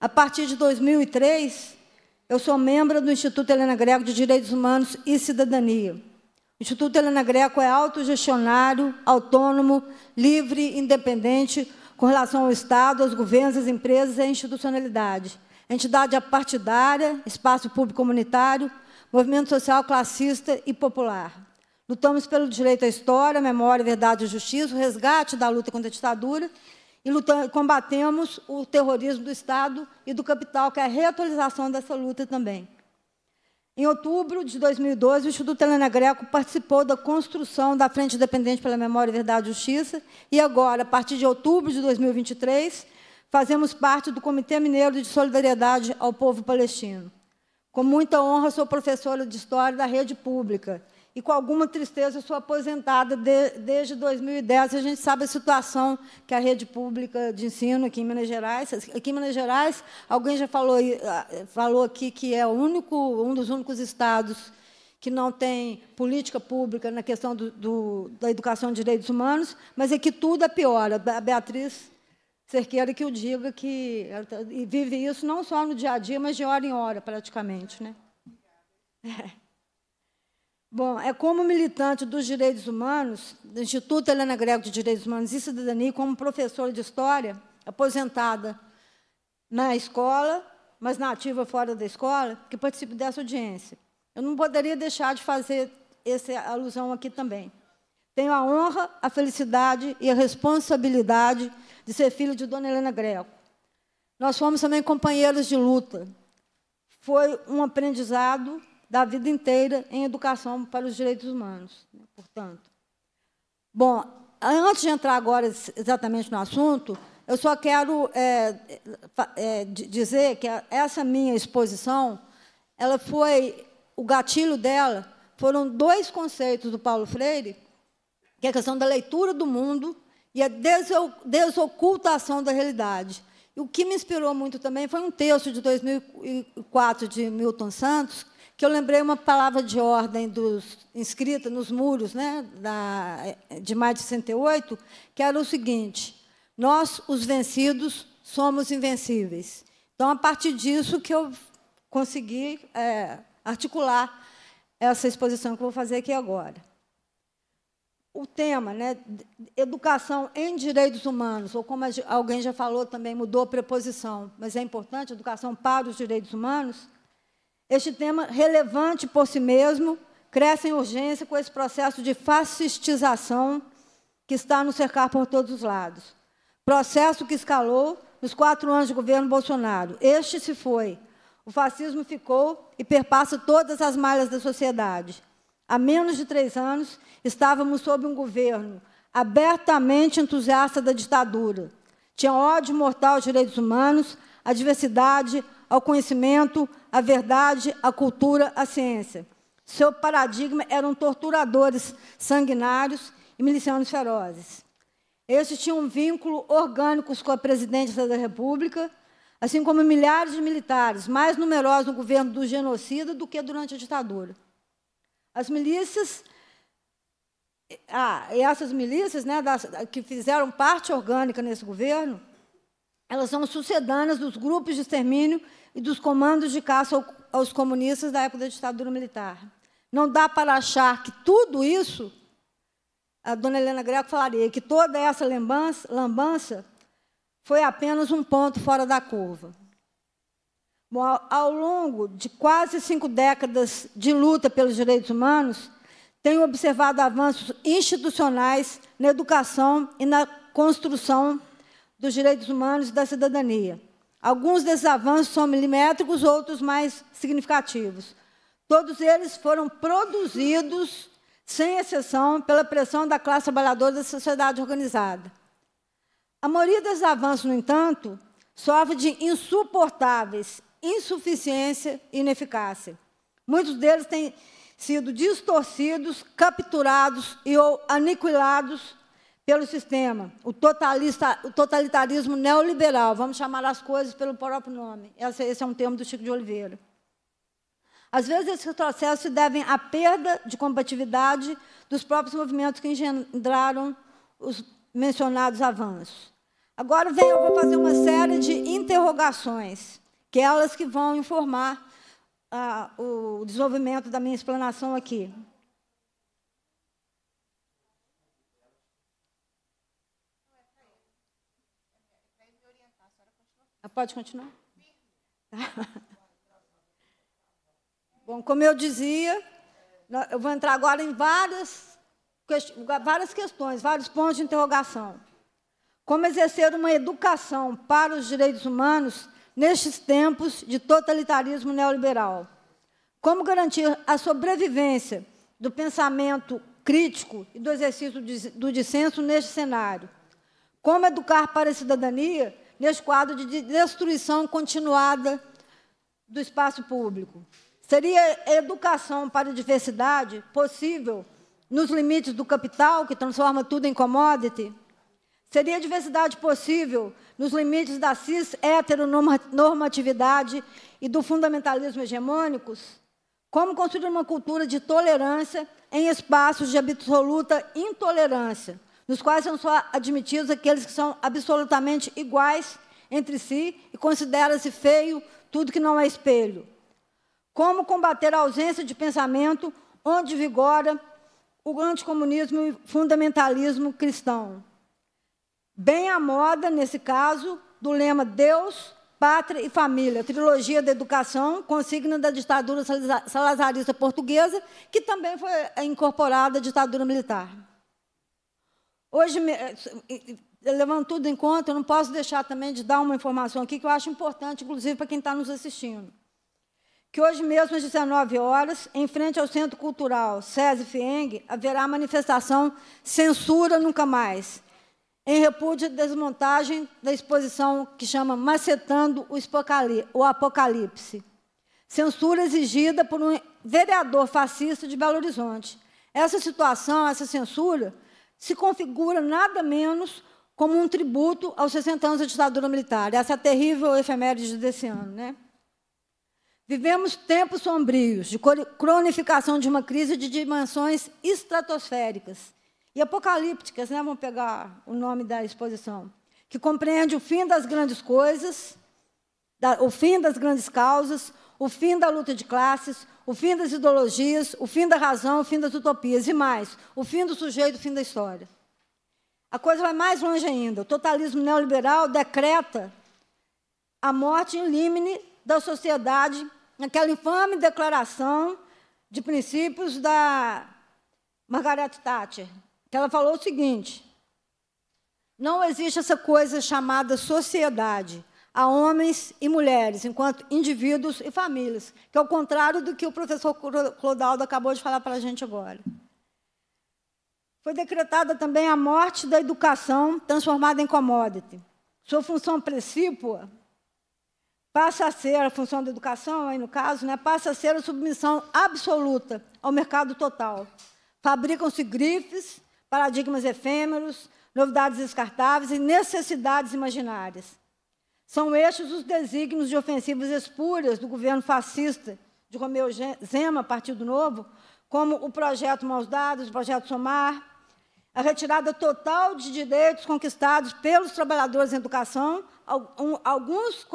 A partir de 2003, eu sou membro do Instituto Helena Greco de Direitos Humanos e Cidadania. O Instituto Helena Greco é autogestionário, autônomo, livre, independente, com relação ao Estado, aos governos, às empresas e à institucionalidade. Entidade partidária, espaço público comunitário, movimento social classista e popular. Lutamos pelo direito à história, memória, verdade e justiça, o resgate da luta contra a ditadura e lutamos, combatemos o terrorismo do Estado e do capital, que é a reatualização dessa luta também. Em outubro de 2012, o Instituto Helena Greco participou da construção da Frente Independente pela Memória, Verdade e Justiça. E agora, a partir de outubro de 2023, fazemos parte do Comitê Mineiro de Solidariedade ao Povo Palestino. Com muita honra, sou professora de História da Rede Pública e com alguma tristeza eu sou aposentada de, desde 2010. A gente sabe a situação que a rede pública de ensino aqui em Minas Gerais. Aqui em Minas Gerais, alguém já falou, ah, falou aqui que é único, um dos únicos estados que não tem política pública na questão do, do, da educação de direitos humanos, mas é que tudo é pior. A Beatriz Cerqueira que eu diga que tá, vive isso não só no dia a dia, mas de hora em hora, praticamente. Né? É. Bom, é como militante dos direitos humanos, do Instituto Helena Greco de Direitos Humanos e Cidadania, como professora de História, aposentada na escola, mas nativa fora da escola, que participo dessa audiência. Eu não poderia deixar de fazer essa alusão aqui também. Tenho a honra, a felicidade e a responsabilidade de ser filho de Dona Helena Greco. Nós fomos também companheiros de luta. Foi um aprendizado da vida inteira em educação para os direitos humanos, né, portanto. Bom, antes de entrar agora exatamente no assunto, eu só quero é, é, dizer que essa minha exposição, ela foi, o gatilho dela foram dois conceitos do Paulo Freire, que é a questão da leitura do mundo e a desocultação da realidade. E o que me inspirou muito também foi um texto de 2004 de Milton Santos, que eu lembrei uma palavra de ordem dos, inscrita nos muros né, da, de maio de 68, que era o seguinte: nós, os vencidos, somos invencíveis. Então, a partir disso que eu consegui é, articular essa exposição que eu vou fazer aqui agora. O tema, né, educação em direitos humanos, ou como alguém já falou também, mudou a preposição, mas é importante, educação para os direitos humanos, este tema, relevante por si mesmo, cresce em urgência com esse processo de fascistização que está nos cercar por todos os lados. Processo que escalou nos quatro anos de governo Bolsonaro. Este se foi. O fascismo ficou e perpassa todas as malhas da sociedade. Há menos de três anos, estávamos sob um governo abertamente entusiasta da ditadura. Tinha ódio mortal aos direitos humanos, à diversidade, ao conhecimento, à verdade, à cultura, à ciência. Seu paradigma eram torturadores sanguinários e milicianos ferozes. Esses tinham vínculos orgânicos com a presidência da República, assim como milhares de militares, mais numerosos no governo do genocida do que durante a ditadura. As milícias, ah, essas milícias né, das, que fizeram parte orgânica nesse governo, elas são sucedâneas dos grupos de extermínio e dos comandos de caça aos comunistas da época da ditadura militar. Não dá para achar que tudo isso, a dona Helena Greco falaria, que toda essa lambança, lambança foi apenas um ponto fora da curva. Bom, ao, ao longo de quase cinco décadas de luta pelos direitos humanos, tenho observado avanços institucionais na educação e na construção dos direitos humanos e da cidadania. Alguns desses avanços são milimétricos, outros mais significativos. Todos eles foram produzidos, sem exceção, pela pressão da classe trabalhadora da sociedade organizada. A maioria desses avanços, no entanto, sofre de insuportáveis insuficiência e ineficácia. Muitos deles têm sido distorcidos, capturados e ou aniquilados pelo sistema, o, totalista, o totalitarismo neoliberal, vamos chamar as coisas pelo próprio nome. Esse, esse é um termo do Chico de Oliveira. Às vezes, esses retrocessos se devem à perda de combatividade dos próprios movimentos que engendraram os mencionados avanços. Agora vem, eu vou fazer uma série de interrogações, que é elas que vão informar ah, o desenvolvimento da minha explanação aqui. Pode continuar? Bom, como eu dizia, eu vou entrar agora em várias, várias questões, vários pontos de interrogação. Como exercer uma educação para os direitos humanos nestes tempos de totalitarismo neoliberal? Como garantir a sobrevivência do pensamento crítico e do exercício do dissenso neste cenário? Como educar para a cidadania nesse quadro de destruição continuada do espaço público. Seria educação para a diversidade possível nos limites do capital, que transforma tudo em commodity? Seria diversidade possível nos limites da cis-heteronormatividade e do fundamentalismo hegemônicos? Como construir uma cultura de tolerância em espaços de absoluta intolerância? nos quais são só admitidos aqueles que são absolutamente iguais entre si e considera-se feio tudo que não é espelho. Como combater a ausência de pensamento onde vigora o anticomunismo e fundamentalismo cristão? Bem à moda, nesse caso, do lema Deus, Pátria e Família, trilogia da educação, consigna da ditadura salazarista portuguesa, que também foi é, incorporada à ditadura militar. Hoje, eh, levando tudo em conta, eu não posso deixar também de dar uma informação aqui que eu acho importante, inclusive para quem está nos assistindo. Que hoje mesmo, às 19 horas, em frente ao Centro Cultural SESI Fieng, haverá manifestação Censura Nunca Mais, em repúdio à desmontagem da exposição que chama Macetando o Apocalipse. Censura exigida por um vereador fascista de Belo Horizonte. Essa situação, essa censura, se configura nada menos como um tributo aos 60 anos da ditadura militar. Essa é a terrível efeméride desse ano, né? Vivemos tempos sombrios de cronificação de uma crise de dimensões estratosféricas e apocalípticas, né? Vamos pegar o nome da exposição, que compreende o fim das grandes coisas, o fim das grandes causas, o fim da luta de classes, o fim das ideologias, o fim da razão, o fim das utopias e mais, o fim do sujeito, o fim da história. A coisa vai mais longe ainda. O totalismo neoliberal decreta a morte em limine da sociedade naquela infame declaração de princípios da Margaret Thatcher, que ela falou o seguinte: não existe essa coisa chamada sociedade a homens e mulheres, enquanto indivíduos e famílias, que é o contrário do que o professor Clodaldo acabou de falar para a gente agora. Foi decretada também a morte da educação, transformada em commodity. Sua função precípua passa a ser, a função da educação, aí no caso, né, passa a ser a submissão absoluta ao mercado total. Fabricam-se grifes, paradigmas efêmeros, novidades descartáveis e necessidades imaginárias são estes os desígnios de ofensivas espúrias do governo fascista de Romeu Zema, Partido Novo, como o projeto Mãos Dadas, o projeto Somar, a retirada total de direitos conquistados pelos trabalhadores em educação, alguns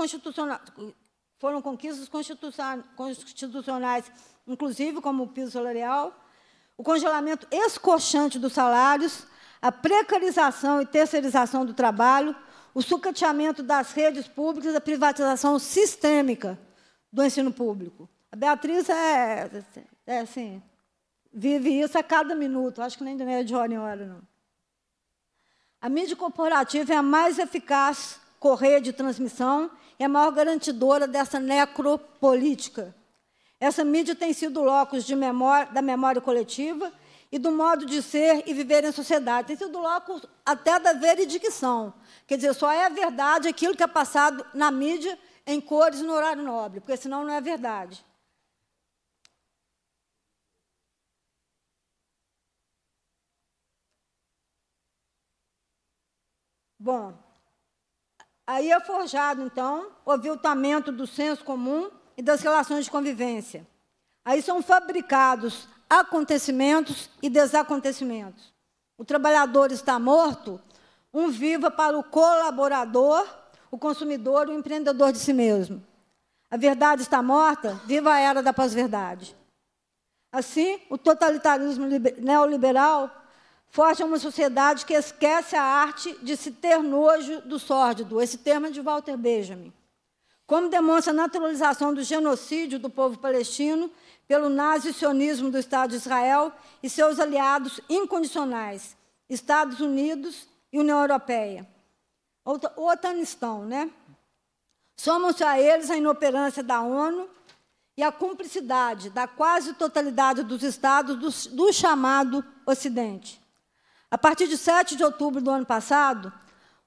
foram conquistas constitucionais, inclusive como o piso salarial, o congelamento escorchante dos salários, a precarização e terceirização do trabalho, o sucateamento das redes públicas, a privatização sistêmica do ensino público. A Beatriz é, é, é assim, vive isso a cada minuto, acho que nem é de hora em hora, não. A mídia corporativa é a mais eficaz correia de transmissão e a maior garantidora dessa necropolítica. Essa mídia tem sido locus memória, da memória coletiva e do modo de ser e viver em sociedade. Tem sido loco até da veredicção. Quer dizer, só é verdade aquilo que é passado na mídia, em cores, no horário nobre, porque senão não é verdade. Bom, aí é forjado, então, o aviltamento do senso comum e das relações de convivência. Aí são fabricados acontecimentos e desacontecimentos. O trabalhador está morto, um viva para o colaborador, o consumidor, o empreendedor de si mesmo. A verdade está morta, viva a era da pós-verdade. Assim, o totalitarismo neoliberal forja uma sociedade que esquece a arte de se ter nojo do sórdido. Esse termo é de Walter Benjamin. Como demonstra a naturalização do genocídio do povo palestino pelo nazisionismo do Estado de Israel e seus aliados incondicionais, Estados Unidos e União Europeia. O Otanistão, né? Somam-se a eles a inoperância da ONU e a cumplicidade da quase totalidade dos estados do, do chamado Ocidente. A partir de 7 de outubro do ano passado,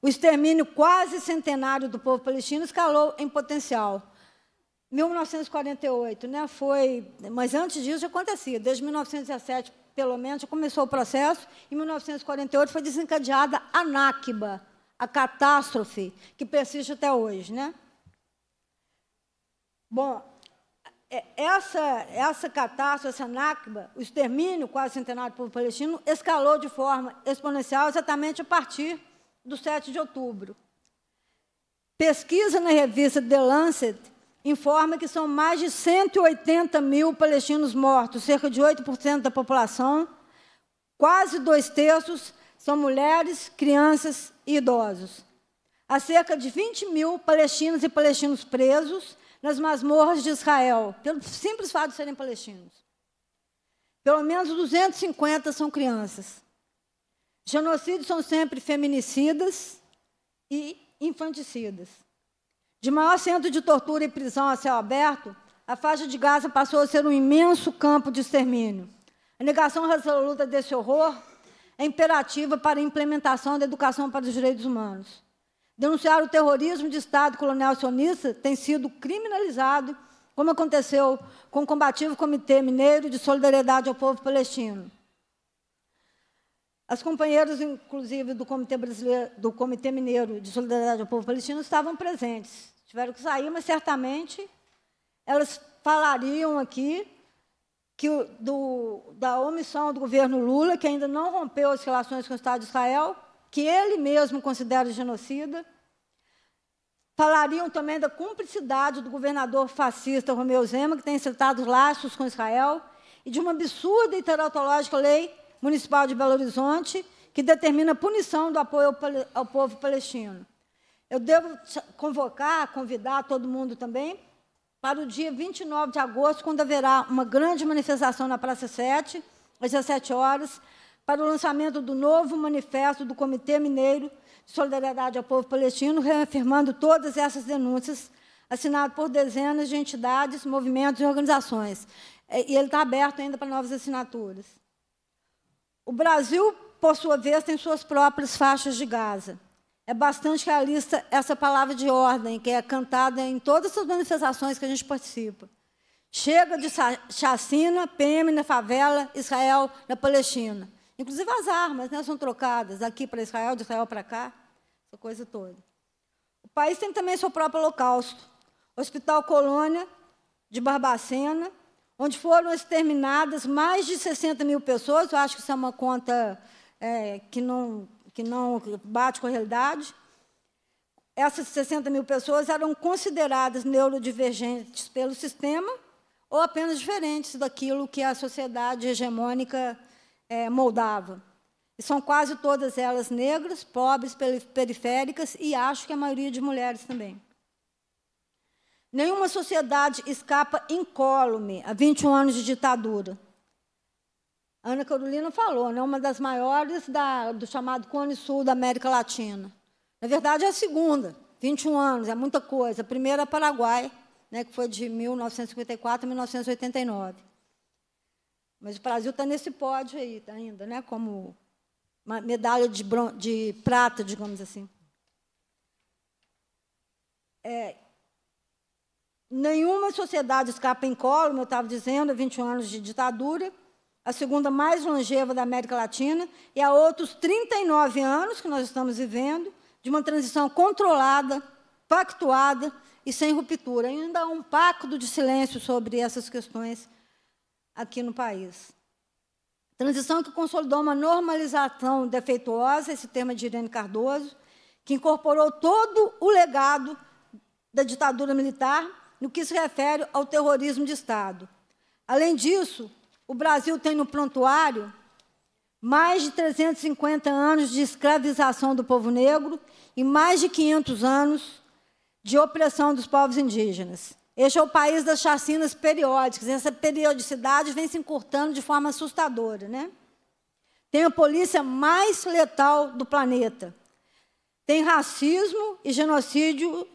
o extermínio quase centenário do povo palestino escalou em potencial 1948, né? Foi, mas antes disso já acontecia. Desde 1917, pelo menos, já começou o processo. Em 1948 foi desencadeada a Nakba, a catástrofe que persiste até hoje, né? Bom, é, essa, essa catástrofe, essa Nakba, o extermínio quase centenário do povo palestino, escalou de forma exponencial exatamente a partir do 7 de outubro. Pesquisa na revista The Lancet informa que são mais de 180 mil palestinos mortos, cerca de 8% da população, quase dois terços são mulheres, crianças e idosos. Há cerca de 20 mil palestinos e palestinos presos nas masmorras de Israel, pelo simples fato de serem palestinos. Pelo menos 250 são crianças. Genocídios são sempre feminicidas e infanticidas. De maior centro de tortura e prisão a céu aberto, a faixa de Gaza passou a ser um imenso campo de extermínio. A negação resoluta desse horror é imperativa para a implementação da educação para os direitos humanos. Denunciar o terrorismo de Estado colonial sionista tem sido criminalizado, como aconteceu com o combativo Comitê Mineiro de Solidariedade ao Povo Palestino. As companheiras, inclusive, do Comitê, Brasileiro, do Comitê Mineiro de Solidariedade ao Povo Palestino estavam presentes tiveram que sair, mas certamente elas falariam aqui que do, da omissão do governo Lula, que ainda não rompeu as relações com o Estado de Israel, que ele mesmo considera genocida. Falariam também da cumplicidade do governador fascista Romeu Zema, que tem citado laços com Israel, e de uma absurda e teratológica lei municipal de Belo Horizonte, que determina a punição do apoio ao povo palestino. Eu devo convocar, convidar todo mundo também para o dia 29 de agosto, quando haverá uma grande manifestação na Praça 7, às 17 horas, para o lançamento do novo manifesto do Comitê Mineiro de Solidariedade ao Povo Palestino, reafirmando todas essas denúncias, assinado por dezenas de entidades, movimentos e organizações. É, e ele está aberto ainda para novas assinaturas. O Brasil, por sua vez, tem suas próprias faixas de Gaza. É bastante realista essa palavra de ordem que é cantada em todas as manifestações que a gente participa. Chega de chacina, PM na favela, Israel na Palestina. Inclusive as armas né, são trocadas daqui para Israel, de Israel para cá, essa coisa toda. O país tem também seu próprio holocausto. Hospital Colônia de Barbacena, onde foram exterminadas mais de 60 mil pessoas. Eu acho que isso é uma conta é, que não que não bate com a realidade, essas 60 mil pessoas eram consideradas neurodivergentes pelo sistema ou apenas diferentes daquilo que a sociedade hegemônica é, moldava. E são quase todas elas negras, pobres, periféricas e acho que a maioria de mulheres também. Nenhuma sociedade escapa incólume a 21 anos de ditadura. Ana Carolina falou, né, uma das maiores da, do chamado Cone Sul da América Latina. Na verdade, é a segunda, 21 anos, é muita coisa. A primeira é Paraguai, né, que foi de 1954 a 1989. Mas o Brasil está nesse pódio aí ainda, né, como uma medalha de, bron de prata, digamos assim. É, nenhuma sociedade escapa em colo. eu estava dizendo, 21 anos de ditadura, a segunda mais longeva da América Latina, e há outros 39 anos que nós estamos vivendo, de uma transição controlada, pactuada e sem ruptura. ainda há um pacto de silêncio sobre essas questões aqui no país. Transição que consolidou uma normalização defeituosa, esse tema é de Irene Cardoso, que incorporou todo o legado da ditadura militar no que se refere ao terrorismo de Estado. Além disso, o Brasil tem no prontuário mais de 350 anos de escravização do povo negro e mais de 500 anos de opressão dos povos indígenas. Este é o país das chacinas periódicas. Essa periodicidade vem se encurtando de forma assustadora. Né? Tem a polícia mais letal do planeta. Tem racismo e genocídio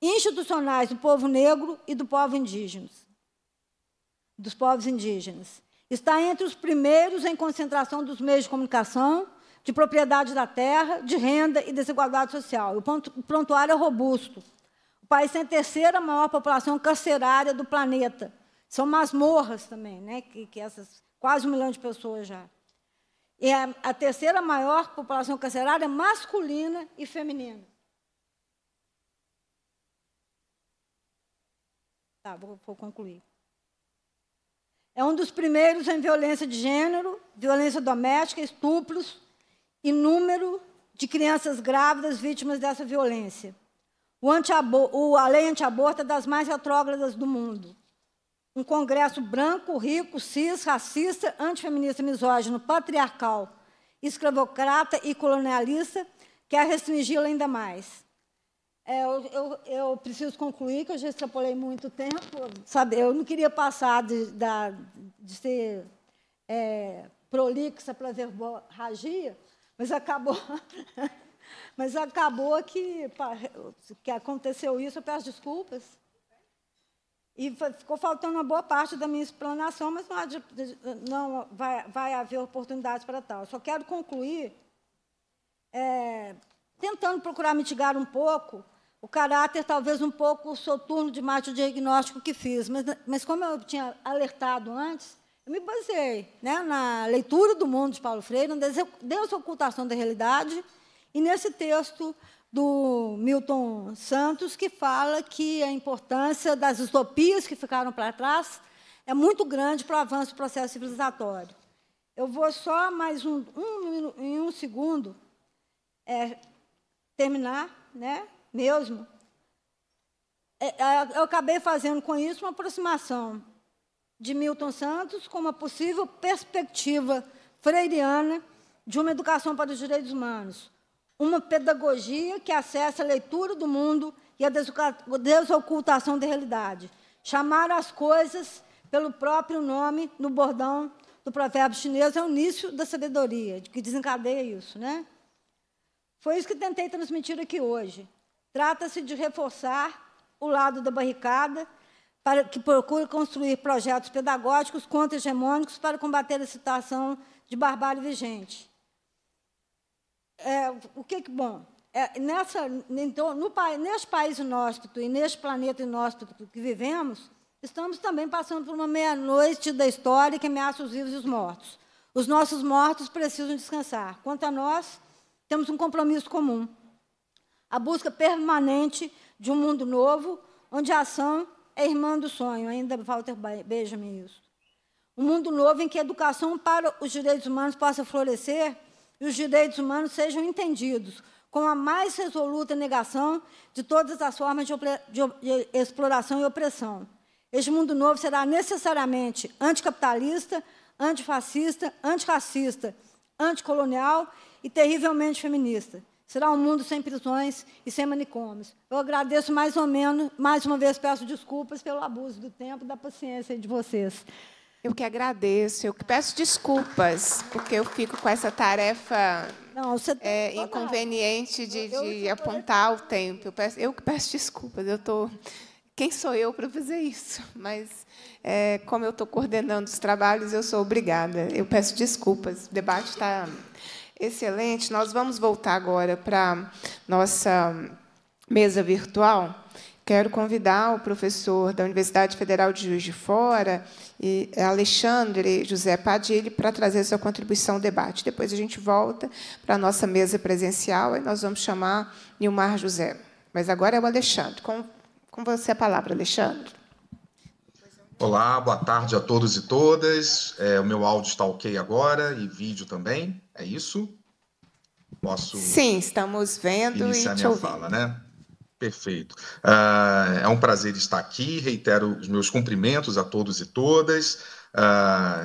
institucionais do povo negro e do povo indígena. Dos povos indígenas. Está entre os primeiros em concentração dos meios de comunicação, de propriedade da terra, de renda e desigualdade social. O prontuário é robusto. O país tem a terceira maior população carcerária do planeta. São masmorras também, né? que, que essas quase um milhão de pessoas já. E é a terceira maior população carcerária é masculina e feminina. Tá, vou, vou concluir. É um dos primeiros em violência de gênero, violência doméstica, estupros e número de crianças grávidas vítimas dessa violência. O o, a lei antiaborto é das mais retrógradas do mundo. Um congresso branco, rico, cis, racista, antifeminista, misógino, patriarcal, escravocrata e colonialista quer restringi-la ainda mais. É, eu, eu, eu, preciso concluir que eu já extrapolei muito tempo. Sabe, eu não queria passar de, da, de ser é, prolixa para verborragia, mas acabou. mas acabou que, que aconteceu isso, eu peço desculpas. E ficou faltando uma boa parte da minha explanação, mas não, há de, não vai, vai haver oportunidade para tal. Eu só quero concluir é, tentando procurar mitigar um pouco o caráter talvez um pouco soturno demais do diagnóstico que fiz, mas, mas como eu tinha alertado antes, eu me baseei né, na leitura do mundo de Paulo Freire, na desocultação da realidade, e nesse texto do Milton Santos, que fala que a importância das utopias que ficaram para trás é muito grande para o avanço do processo civilizatório. Eu vou só mais um, um em um segundo é, terminar, né? mesmo. É, é, eu acabei fazendo com isso uma aproximação de Milton Santos com uma possível perspectiva freiriana de uma educação para os direitos humanos, uma pedagogia que acessa a leitura do mundo e a desocultação da realidade, chamar as coisas pelo próprio nome no bordão do provérbio chinês é o início da sabedoria, que desencadeia isso, né? Foi isso que tentei transmitir aqui hoje. Trata-se de reforçar o lado da barricada para que procure construir projetos pedagógicos contra-hegemônicos para combater a situação de barbárie vigente. É, o que que bom? É, nessa, então, no, neste país inóspito e neste planeta inóspito que vivemos, estamos também passando por uma meia-noite da história que ameaça os vivos e os mortos. Os nossos mortos precisam descansar. Quanto a nós, temos um compromisso comum a busca permanente de um mundo novo, onde a ação é irmã do sonho, ainda Walter Benjamin isso. Um mundo novo em que a educação para os direitos humanos possa florescer e os direitos humanos sejam entendidos com a mais resoluta negação de todas as formas de, de exploração e opressão. Este mundo novo será necessariamente anticapitalista, antifascista, antirracista, anticolonial e terrivelmente feminista. Será um mundo sem prisões e sem manicômios. Eu agradeço mais ou menos, mais uma vez peço desculpas pelo abuso do tempo, da paciência de vocês. Eu que agradeço, eu que peço desculpas, porque eu fico com essa tarefa Não, é, inconveniente de, de apontar o tempo. Eu, peço, eu que peço desculpas, eu estou. Tô quem sou eu para fazer isso? Mas, é, como eu estou coordenando os trabalhos, eu sou obrigada. Eu peço desculpas. O debate está Excelente. Nós vamos voltar agora para nossa mesa virtual. Quero convidar o professor da Universidade Federal de Juiz de Fora, Alexandre José Padilha, para trazer sua contribuição ao debate. Depois a gente volta para a nossa mesa presencial e nós vamos chamar Nilmar José. Mas agora é o Alexandre. Com, com você a palavra, Alexandre. Olá, boa tarde a todos e todas. É, o meu áudio está ok agora e vídeo também, é isso? Posso. Sim, estamos vendo e te minha fala, né? Perfeito. Uh, é um prazer estar aqui. Reitero os meus cumprimentos a todos e todas. Uh,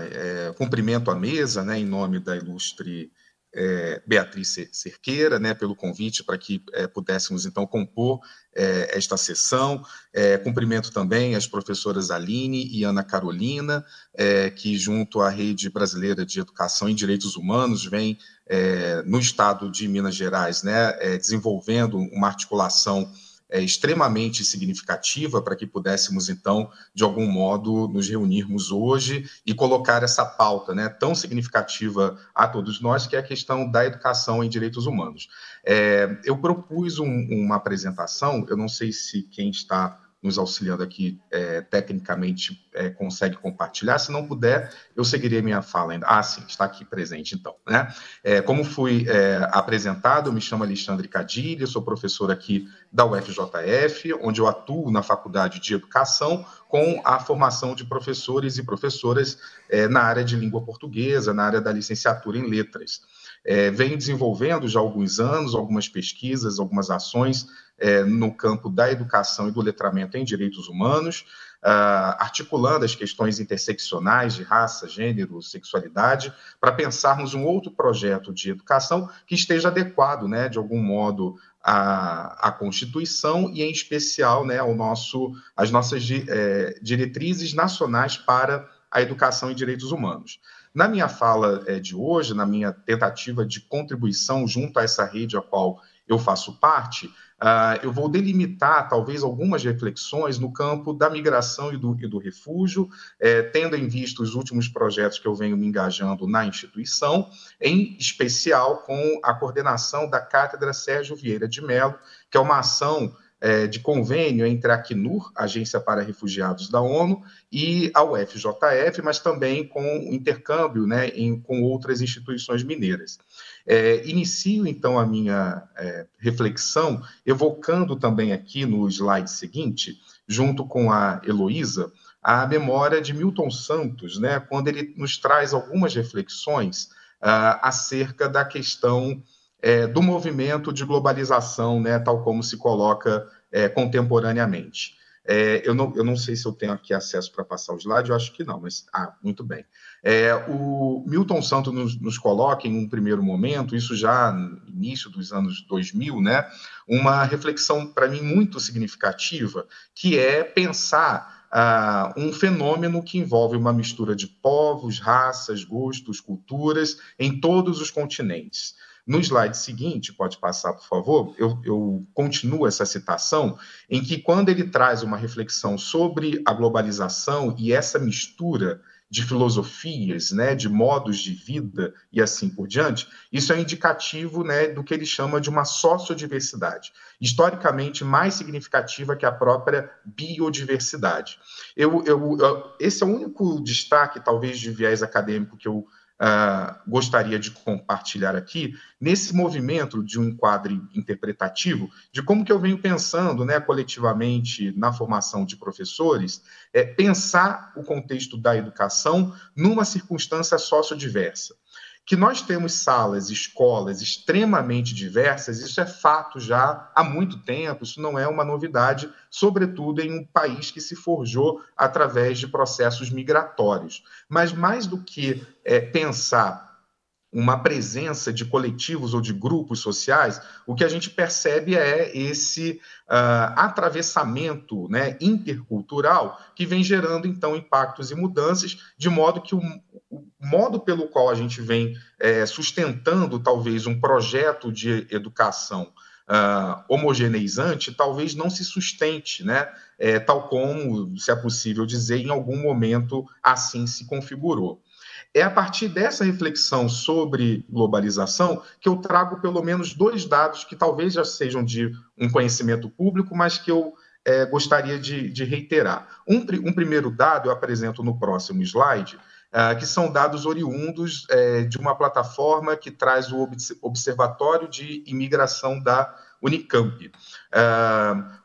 é, cumprimento a mesa, né, em nome da ilustre é, Beatriz Cerqueira, né, pelo convite para que é, pudéssemos então compor é, esta sessão. É, cumprimento também as professoras Aline e Ana Carolina, é, que junto à Rede Brasileira de Educação e Direitos Humanos vem é, no estado de Minas Gerais, né, desenvolvendo uma articulação é, extremamente significativa para que pudéssemos, então, de algum modo, nos reunirmos hoje e colocar essa pauta né, tão significativa a todos nós, que é a questão da educação em direitos humanos. É, eu propus um, uma apresentação, eu não sei se quem está nos auxiliando aqui é, tecnicamente é, consegue compartilhar. Se não puder, eu seguiria minha fala ainda. Ah, sim, está aqui presente então. Né? É, como fui é, apresentado, eu me chamo Alexandre Cadilha, sou professor aqui da UFJF, onde eu atuo na Faculdade de Educação com a formação de professores e professoras é, na área de língua portuguesa, na área da licenciatura em letras. É, venho desenvolvendo já há alguns anos algumas pesquisas, algumas ações é, no campo da educação e do letramento em direitos humanos, uh, articulando as questões interseccionais de raça, gênero, sexualidade, para pensarmos um outro projeto de educação que esteja adequado, né, de algum modo, à, à Constituição e, em especial, né, ao nosso, às nossas di, é, diretrizes nacionais para a educação e direitos humanos. Na minha fala é, de hoje, na minha tentativa de contribuição junto a essa rede a qual eu faço parte, Uh, eu vou delimitar, talvez, algumas reflexões no campo da migração e do, e do refúgio, eh, tendo em vista os últimos projetos que eu venho me engajando na instituição, em especial com a coordenação da Cátedra Sérgio Vieira de Mello, que é uma ação é, de convênio entre a Acnur, Agência para Refugiados da ONU, e a UFJF, mas também com intercâmbio né, em, com outras instituições mineiras. É, inicio, então, a minha é, reflexão evocando também aqui no slide seguinte, junto com a Heloísa, a memória de Milton Santos, né, quando ele nos traz algumas reflexões uh, acerca da questão é, do movimento de globalização, né, tal como se coloca é, contemporaneamente. É, eu, não, eu não sei se eu tenho aqui acesso para passar o slide, eu acho que não, mas ah, muito bem. É, o Milton Santos nos, nos, coloca em um primeiro momento, isso já no início dos anos 2000, né, uma reflexão para mim muito significativa, que é pensar ah, um fenômeno que envolve uma mistura de povos, raças, gostos, culturas em todos os continentes. No slide seguinte, pode passar, por favor, eu, eu, continuo essa citação, em que quando ele traz uma reflexão sobre a globalização e essa mistura de filosofias, né, de modos de vida e assim por diante, isso é indicativo né, do que ele chama de uma sociodiversidade, historicamente mais significativa que a própria biodiversidade. Eu, eu, eu esse é o único destaque, talvez, de viés acadêmico que eu ah, gostaria de compartilhar aqui, nesse movimento de um enquadre interpretativo, de como que eu venho pensando né, coletivamente na formação de professores, é pensar o contexto da educação numa circunstância sociodiversa. Que nós temos salas, escolas extremamente diversas, isso é fato já há muito tempo, isso não é uma novidade, sobretudo em um país que se forjou através de processos migratórios. Mas mais do que é, pensar uma presença de coletivos ou de grupos sociais, o que a gente percebe é esse uh, atravessamento né, intercultural que vem gerando, então, impactos e mudanças, de modo que o, o modo pelo qual a gente vem é, sustentando, talvez, um projeto de educação uh, homogeneizante talvez não se sustente, né? É, tal como, se é possível dizer, em algum momento assim se configurou. É a partir dessa reflexão sobre globalização que eu trago pelo menos dois dados que talvez já sejam de um conhecimento público, mas que eu é, gostaria de, de reiterar. Um, um, primeiro dado eu apresento no próximo slide, uh, que são dados oriundos uh, de uma plataforma que traz o Observatório de Imigração da Unicamp. Uh,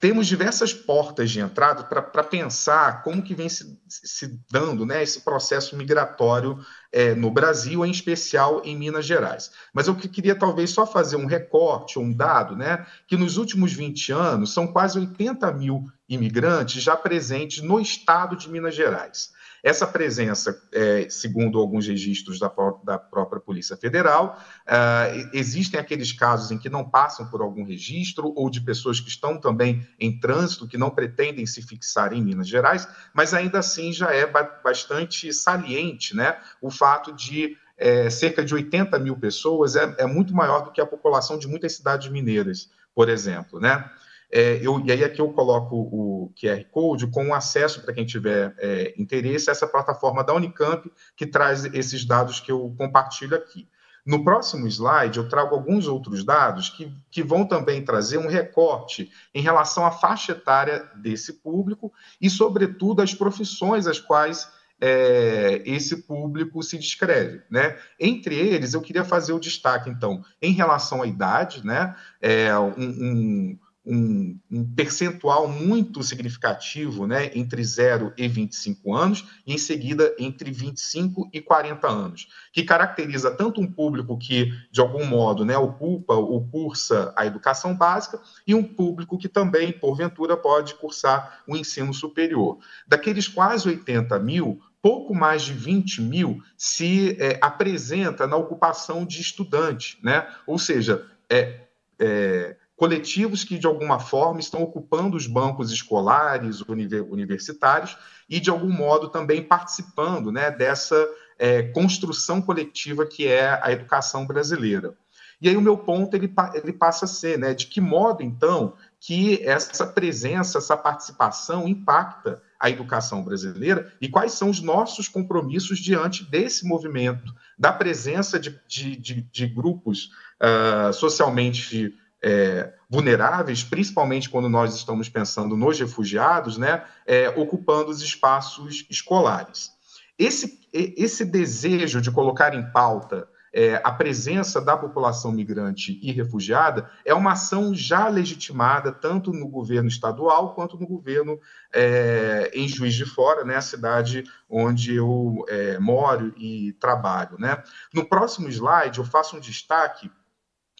temos diversas portas de entrada para pensar como que vem se, se, dando né, esse processo migratório é, no Brasil, em especial em Minas Gerais. Mas eu queria talvez só fazer um recorte, um dado, né, que nos últimos 20 anos são quase 80 mil imigrantes já presentes no estado de Minas Gerais. Essa presença, é, segundo alguns registros da, da própria Polícia Federal, uh, existem aqueles casos em que não passam por algum registro ou de pessoas que estão também em trânsito, que não pretendem se fixar em Minas Gerais, mas ainda assim já é ba bastante saliente né, o fato de é, cerca de 80 mil pessoas é, é muito maior do que a população de muitas cidades mineiras, por exemplo, né? É, eu, e aí aqui eu coloco o QR Code com acesso para quem tiver é, interesse a essa plataforma da Unicamp que traz esses dados que eu compartilho aqui. No próximo slide, eu trago alguns outros dados que, que vão também trazer um recorte em relação à faixa etária desse público e, sobretudo, as profissões às quais é, esse público se descreve. Né? Entre eles, eu queria fazer o destaque, então, em relação à idade, né? É, um, um um, um, percentual muito significativo né, entre 0 e 25 anos, e em seguida entre 25 e 40 anos, que caracteriza tanto um público que, de algum modo, né, ocupa ou cursa a educação básica, e um público que também, porventura, pode cursar o ensino superior. Daqueles quase 80 mil, pouco mais de 20 mil se é, apresenta na ocupação de estudante, né? ou seja, é, é coletivos que, de alguma forma, estão ocupando os bancos escolares, universitários e, de algum modo, também participando né, dessa é, construção coletiva que é a educação brasileira. E aí o meu ponto ele, ele passa a ser, né, de que modo, então, que essa presença, essa participação impacta a educação brasileira e quais são os nossos compromissos diante desse movimento, da presença de, de, de, de grupos uh, socialmente é, vulneráveis, principalmente quando nós estamos pensando nos refugiados, né, é, ocupando os espaços escolares. Esse, esse desejo de colocar em pauta é, a presença da população migrante e refugiada é uma ação já legitimada tanto no governo estadual quanto no governo é, em Juiz de Fora, né, a cidade onde eu é, moro e trabalho. Né? No próximo slide, eu faço um destaque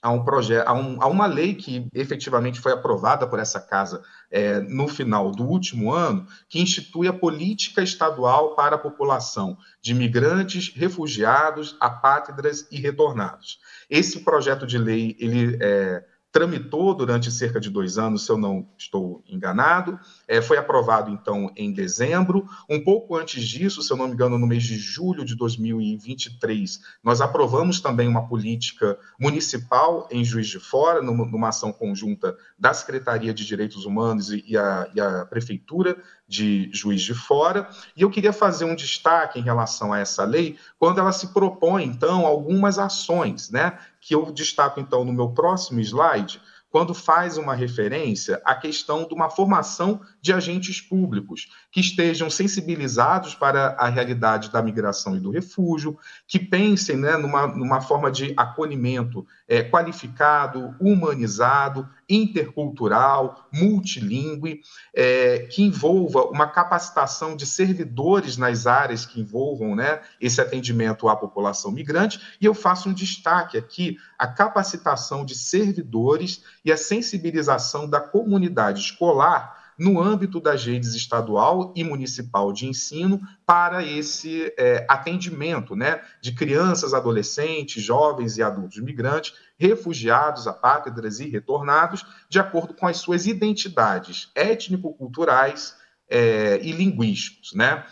a um projeto, a, um, a, uma lei que efetivamente foi aprovada por essa casa é, no final do último ano, que institui a política estadual para a população de migrantes, refugiados, apátridas e retornados. Esse projeto de lei ele é, tramitou durante cerca de dois anos, se eu não estou enganado. É, foi aprovado, então, em dezembro. Um pouco antes disso, se eu não me engano, no mês de julho de 2023, nós aprovamos também uma política municipal em Juiz de Fora, numa, numa ação conjunta da Secretaria de Direitos Humanos e, e, a, e a Prefeitura de Juiz de Fora. E eu queria fazer um destaque em relação a essa lei, quando ela se propõe, então, algumas ações, né? que eu destaco então no meu próximo slide, quando faz uma referência à questão de uma formação de agentes públicos que estejam sensibilizados para a realidade da migração e do refúgio, que pensem né, numa, numa forma de acolhimento é, qualificado, humanizado, intercultural, multilingüe, é, que envolva uma capacitação de servidores nas áreas que envolvam né, esse atendimento à população migrante. E eu faço um destaque aqui: a capacitação de servidores e a sensibilização da comunidade escolar no âmbito das redes estadual e municipal de ensino para esse é, atendimento né, de crianças, adolescentes, jovens e adultos migrantes, refugiados, apátridas e retornados, de acordo com as suas identidades étnico-culturais é, e linguísticos. Né?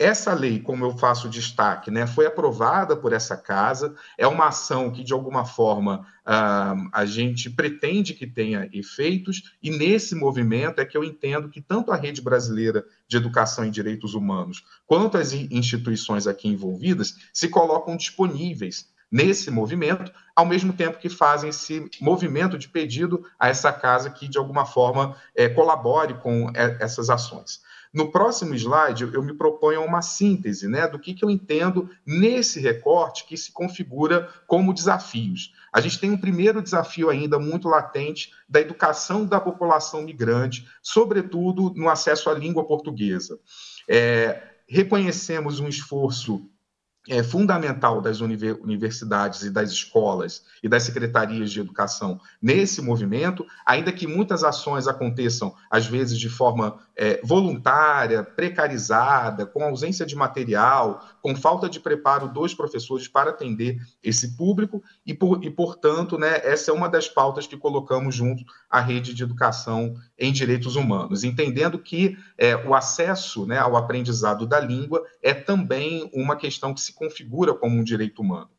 Essa lei, como eu faço destaque, né, foi aprovada por essa casa, é uma ação que, de alguma forma, a gente pretende que tenha efeitos, e nesse movimento é que eu entendo que tanto a Rede Brasileira de Educação e Direitos Humanos quanto as instituições aqui envolvidas se colocam disponíveis nesse movimento, ao mesmo tempo que fazem esse movimento de pedido a essa casa que, de alguma forma, é, colabore com eh, essas ações. No próximo slide, eu me proponho uma síntese né, do que, que eu entendo nesse recorte que se configura como desafios. A gente tem um primeiro desafio ainda muito latente da educação da população migrante, sobretudo no acesso à língua portuguesa. É, reconhecemos um esforço é, fundamental das universidades e das escolas e das secretarias de educação nesse movimento, ainda que muitas ações aconteçam, às vezes, de forma é, voluntária, precarizada, com ausência de material, com falta de preparo dos professores para atender esse público, e, por, e portanto, né, essa é uma das pautas que colocamos junto à rede de educação em direitos humanos, entendendo que é, o acesso né, ao aprendizado da língua é também uma questão que se configura como um direito humano.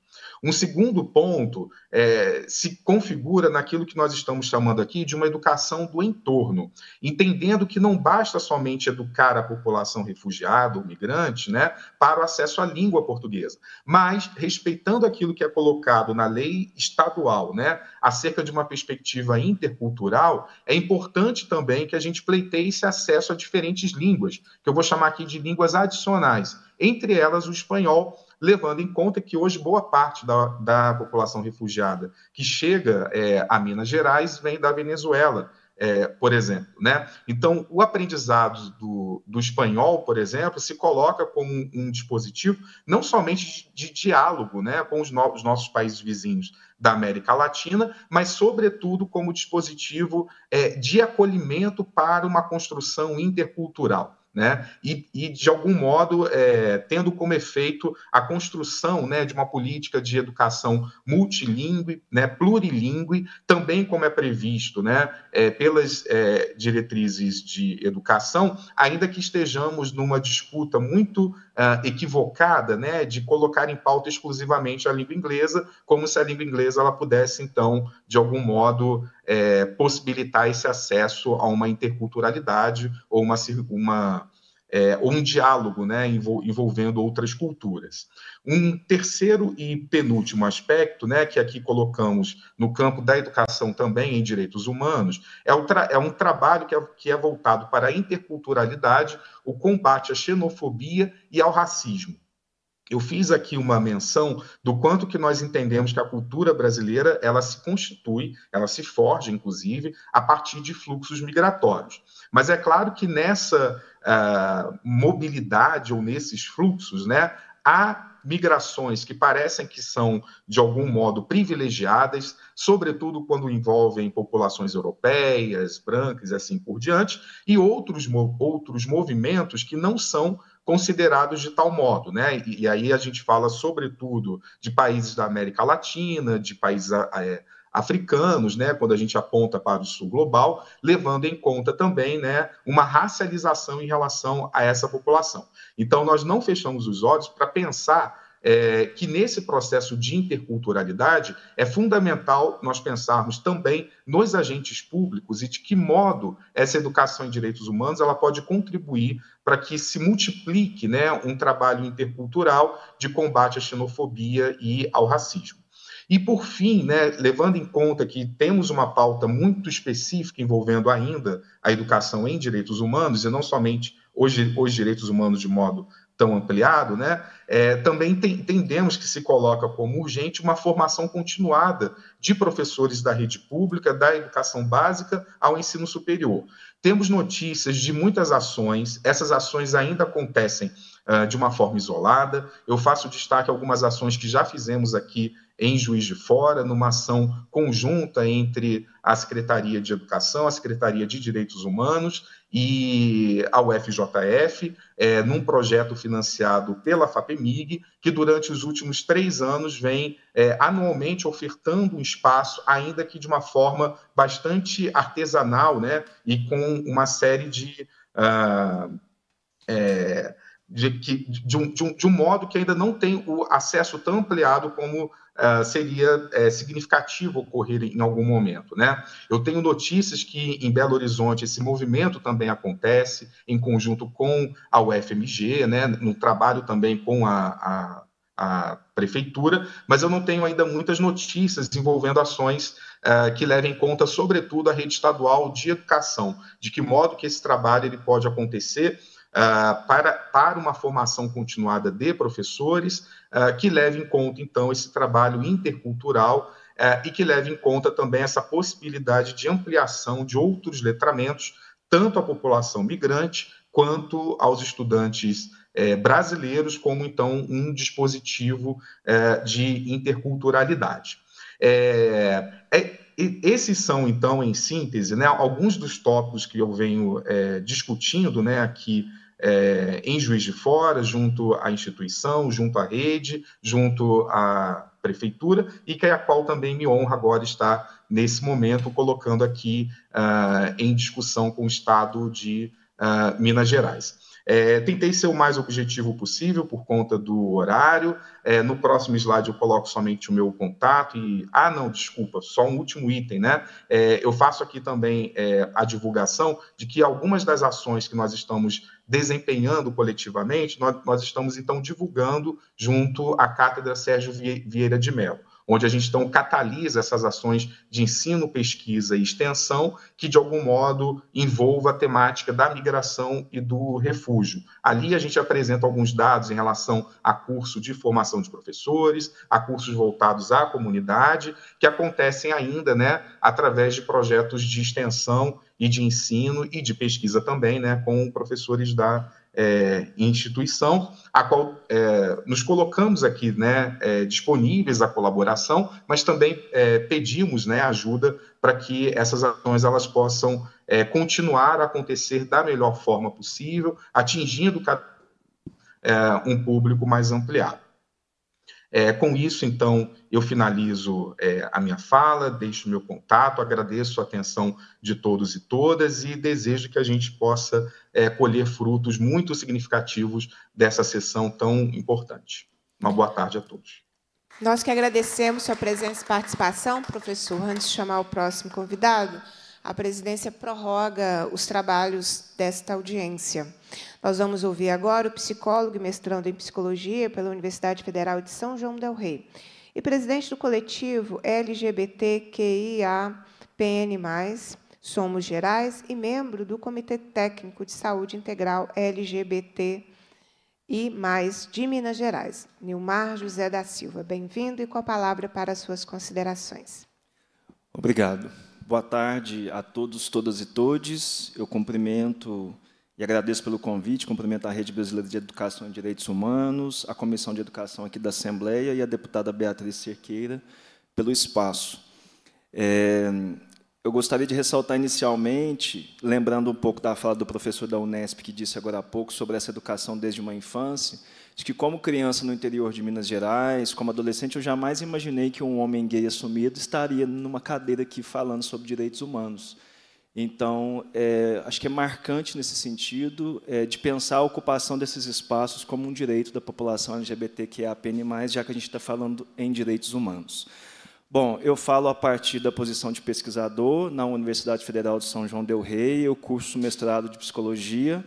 Um segundo ponto é, se configura naquilo que nós estamos chamando aqui de uma educação do entorno, entendendo que não basta somente educar a população refugiada ou migrante né, para o acesso à língua portuguesa, mas respeitando aquilo que é colocado na lei estadual né, acerca de uma perspectiva intercultural, é importante também que a gente pleiteie esse acesso a diferentes línguas, que eu vou chamar aqui de línguas adicionais, entre elas o espanhol levando em conta que hoje boa parte da, da população refugiada que chega é, a Minas Gerais vem da Venezuela. É, por exemplo, né? Então, o aprendizado do, do espanhol, por exemplo, se coloca como um, um dispositivo não somente de, de diálogo, né, com os, no, os nossos países vizinhos, da América Latina, mas, sobretudo, como dispositivo é, de acolhimento para uma construção intercultural né? E, e de algum modo é, tendo como efeito a construção né, de uma política de educação multilingue, né, plurilingue, também como é previsto né, é, pelas é, diretrizes de educação, ainda que estejamos numa disputa muito uh, equivocada né, de colocar em pauta exclusivamente a língua inglesa, como se a língua inglesa ela pudesse, então, de algum modo, é, possibilitar esse acesso a uma interculturalidade ou uma, uma é, um diálogo né, envolvendo outras culturas. Um terceiro e penúltimo aspecto, né, que aqui colocamos no campo da educação também em direitos humanos, é, é um trabalho que é, que é voltado para a interculturalidade, o combate à xenofobia e ao racismo. Eu fiz aqui uma menção do quanto que nós entendemos que a cultura brasileira ela se constitui, ela se forja, inclusive, a partir de fluxos migratórios. Mas é claro que nessa uh, mobilidade ou nesses fluxos, né, há migrações que parecem que são de algum modo privilegiadas, sobretudo quando envolvem populações europeias, brancas e assim por diante, e outros, outros movimentos que não são considerados de tal modo, né? E, e, aí a gente fala, sobretudo, de países da América Latina, de países é, africanos, né? Quando a gente aponta para o sul global, levando em conta também, né? Uma racialização em relação a essa população. Então, nós não fechamos os olhos para pensar é, que nesse processo de interculturalidade é fundamental nós pensarmos também nos agentes públicos e de que modo essa educação em direitos humanos ela pode contribuir para que se multiplique né, um trabalho intercultural de combate à xenofobia e ao racismo. E, por fim, né, levando em conta que temos uma pauta muito específica envolvendo ainda a educação em direitos humanos, e não somente os, os direitos humanos de modo tão ampliado, né, é, também tem, entendemos que se coloca como urgente uma formação continuada de professores da rede pública, da educação básica ao ensino superior. Temos notícias de muitas ações, essas ações ainda acontecem uh, de uma forma isolada. Eu faço destaque algumas ações que já fizemos aqui em Juiz de Fora, numa ação conjunta entre a Secretaria de Educação, a Secretaria de Direitos Humanos e a UFJF, é, num projeto financiado pela FAPEMIG, que durante os últimos três anos vem é, anualmente ofertando um espaço, ainda que de uma forma bastante artesanal, né, e com uma série de. Uh, é, de, que, de, um, de, um, de um modo que ainda não tem o acesso tão ampliado como uh, seria eh, significativo ocorrer em algum momento. Né? Eu tenho notícias que em Belo Horizonte esse movimento também acontece, em conjunto com a UFMG, né? no trabalho também com a, a, a prefeitura, mas eu não tenho ainda muitas notícias envolvendo ações uh, que levem em conta, sobretudo, a rede estadual de educação, de que modo que esse trabalho ele pode acontecer Uh, para, para uma formação continuada de professores, uh, que leve em conta, então, esse trabalho intercultural uh, e que leve em conta também essa possibilidade de ampliação de outros letramentos, tanto à população migrante quanto aos estudantes eh, brasileiros, como, então, um dispositivo eh, de interculturalidade. Eh, é, é, esses são, então, em síntese, né, alguns dos tópicos que eu venho é, discutindo né, aqui é, em Juiz de Fora, junto à instituição, junto à rede, junto à prefeitura, e que é a qual também me honra agora estar nesse momento colocando aqui uh, em discussão com o Estado de uh, Minas Gerais. É, tentei ser o mais objetivo possível por conta do horário. É, no próximo slide eu coloco somente o meu contato e. Ah, não, desculpa, só um último item, né? É, eu faço aqui também é, a divulgação de que algumas das ações que nós estamos desempenhando coletivamente, nós, nós estamos então divulgando junto à Cátedra Sérgio Vieira de Mello onde a gente então catalisa essas ações de ensino, pesquisa e extensão que de algum modo envolva a temática da migração e do refúgio. Ali a gente apresenta alguns dados em relação a curso de formação de professores, a cursos voltados à comunidade, que acontecem ainda, né, através de projetos de extensão e de ensino e de pesquisa também, né, com professores da é, instituição, a qual é, nos colocamos aqui né, é, disponíveis à colaboração, mas também é, pedimos né, ajuda para que essas ações elas possam é, continuar a acontecer da melhor forma possível, atingindo é, um público mais ampliado. É, com isso, então, eu finalizo é, a minha fala, deixo meu contato, agradeço a atenção de todos e todas e desejo que a gente possa é, colher frutos muito significativos dessa sessão tão importante. Uma boa tarde a todos. Nós que agradecemos sua presença e participação, professor. Antes de chamar o próximo convidado, a presidência prorroga os trabalhos desta audiência. Nós vamos ouvir agora o psicólogo e mestrando em psicologia pela Universidade Federal de São João del Rei e presidente do coletivo LGBTQIAPN+, Somos Gerais, e membro do Comitê Técnico de Saúde Integral LGBT e mais de Minas Gerais, Nilmar José da Silva. Bem-vindo e com a palavra para suas considerações. Obrigado. Boa tarde a todos, todas e todes. Eu cumprimento e agradeço pelo convite, cumprimento a Rede Brasileira de Educação e Direitos Humanos, a Comissão de Educação aqui da Assembleia e a deputada Beatriz Cerqueira pelo espaço. É, eu gostaria de ressaltar inicialmente, lembrando um pouco da fala do professor da Unesp, que disse agora há pouco sobre essa educação desde uma infância, de que, como criança no interior de Minas Gerais, como adolescente, eu jamais imaginei que um homem gay assumido estaria numa cadeira aqui falando sobre direitos humanos. Então, é, acho que é marcante nesse sentido é, de pensar a ocupação desses espaços como um direito da população LGBT que é a PN+, já que a gente está falando em direitos humanos. Bom, eu falo a partir da posição de pesquisador na Universidade Federal de São João del Rei, eu curso mestrado de psicologia,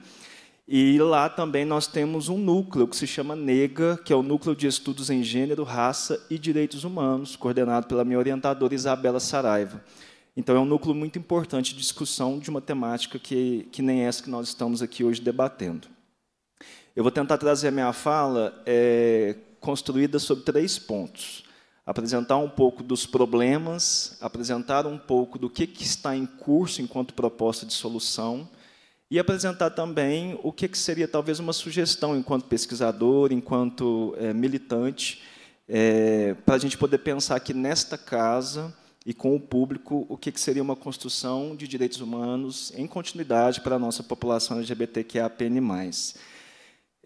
e lá também nós temos um núcleo que se chama NEGA, que é o Núcleo de Estudos em Gênero, Raça e Direitos Humanos, coordenado pela minha orientadora Isabela Saraiva. Então, é um núcleo muito importante de discussão de uma temática que, que nem essa que nós estamos aqui hoje debatendo. Eu vou tentar trazer a minha fala é, construída sobre três pontos. Apresentar um pouco dos problemas, apresentar um pouco do que, que está em curso enquanto proposta de solução, e apresentar também o que, que seria talvez uma sugestão enquanto pesquisador, enquanto é, militante, é, eh, para a gente poder pensar que nesta casa e com o público o que, que seria uma construção de direitos humanos em continuidade para a nossa população LGBTQAPN+. É,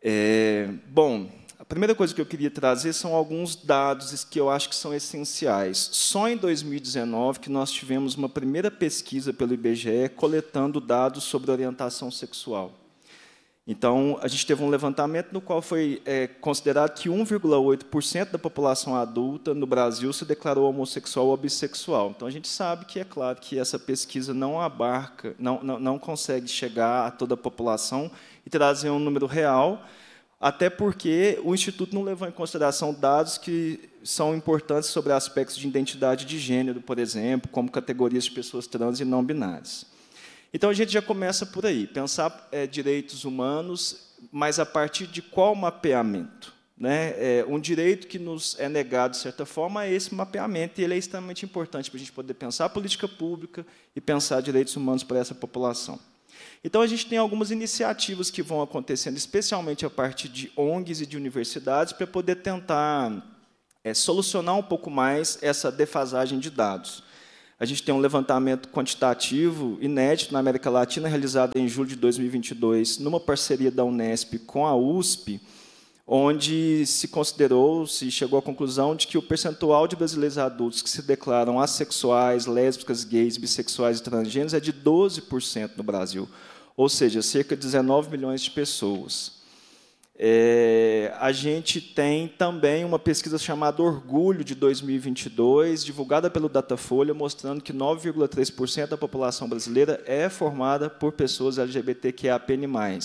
eh, bom, a primeira coisa que eu queria trazer são alguns dados que eu acho que são essenciais. Só em 2019 que nós tivemos uma primeira pesquisa pelo IBGE coletando dados sobre orientação sexual. Então, a gente teve um levantamento no qual foi é, considerado que 1,8% da população adulta no Brasil se declarou homossexual ou bissexual. Então, a gente sabe que é claro que essa pesquisa não abarca, não, não, não consegue chegar a toda a população e trazer um número real, até porque o Instituto não levou em consideração dados que são importantes sobre aspectos de identidade de gênero, por exemplo, como categorias de pessoas trans e não binárias. Então, a gente já começa por aí, pensar é, direitos humanos, mas a partir de qual mapeamento? Né? É, um direito que nos é negado, de certa forma, é esse mapeamento, e ele é extremamente importante para a gente poder pensar a política pública e pensar direitos humanos para essa população. Então, a gente tem algumas iniciativas que vão acontecendo, especialmente a parte de ONGs e de universidades, para poder tentar é, solucionar um pouco mais essa defasagem de dados. A gente tem um levantamento quantitativo inédito na América Latina, realizado em julho de 2022, numa parceria da Unesp com a USP, onde se considerou, se chegou à conclusão de que o percentual de brasileiros adultos que se declaram assexuais, lésbicas, gays, bissexuais e transgêneros é de 12% no Brasil ou seja, cerca de 19 milhões de pessoas. É, a gente tem também uma pesquisa chamada Orgulho de 2022, divulgada pelo Datafolha, mostrando que 9,3% da população brasileira é formada por pessoas LGBTQAPN+.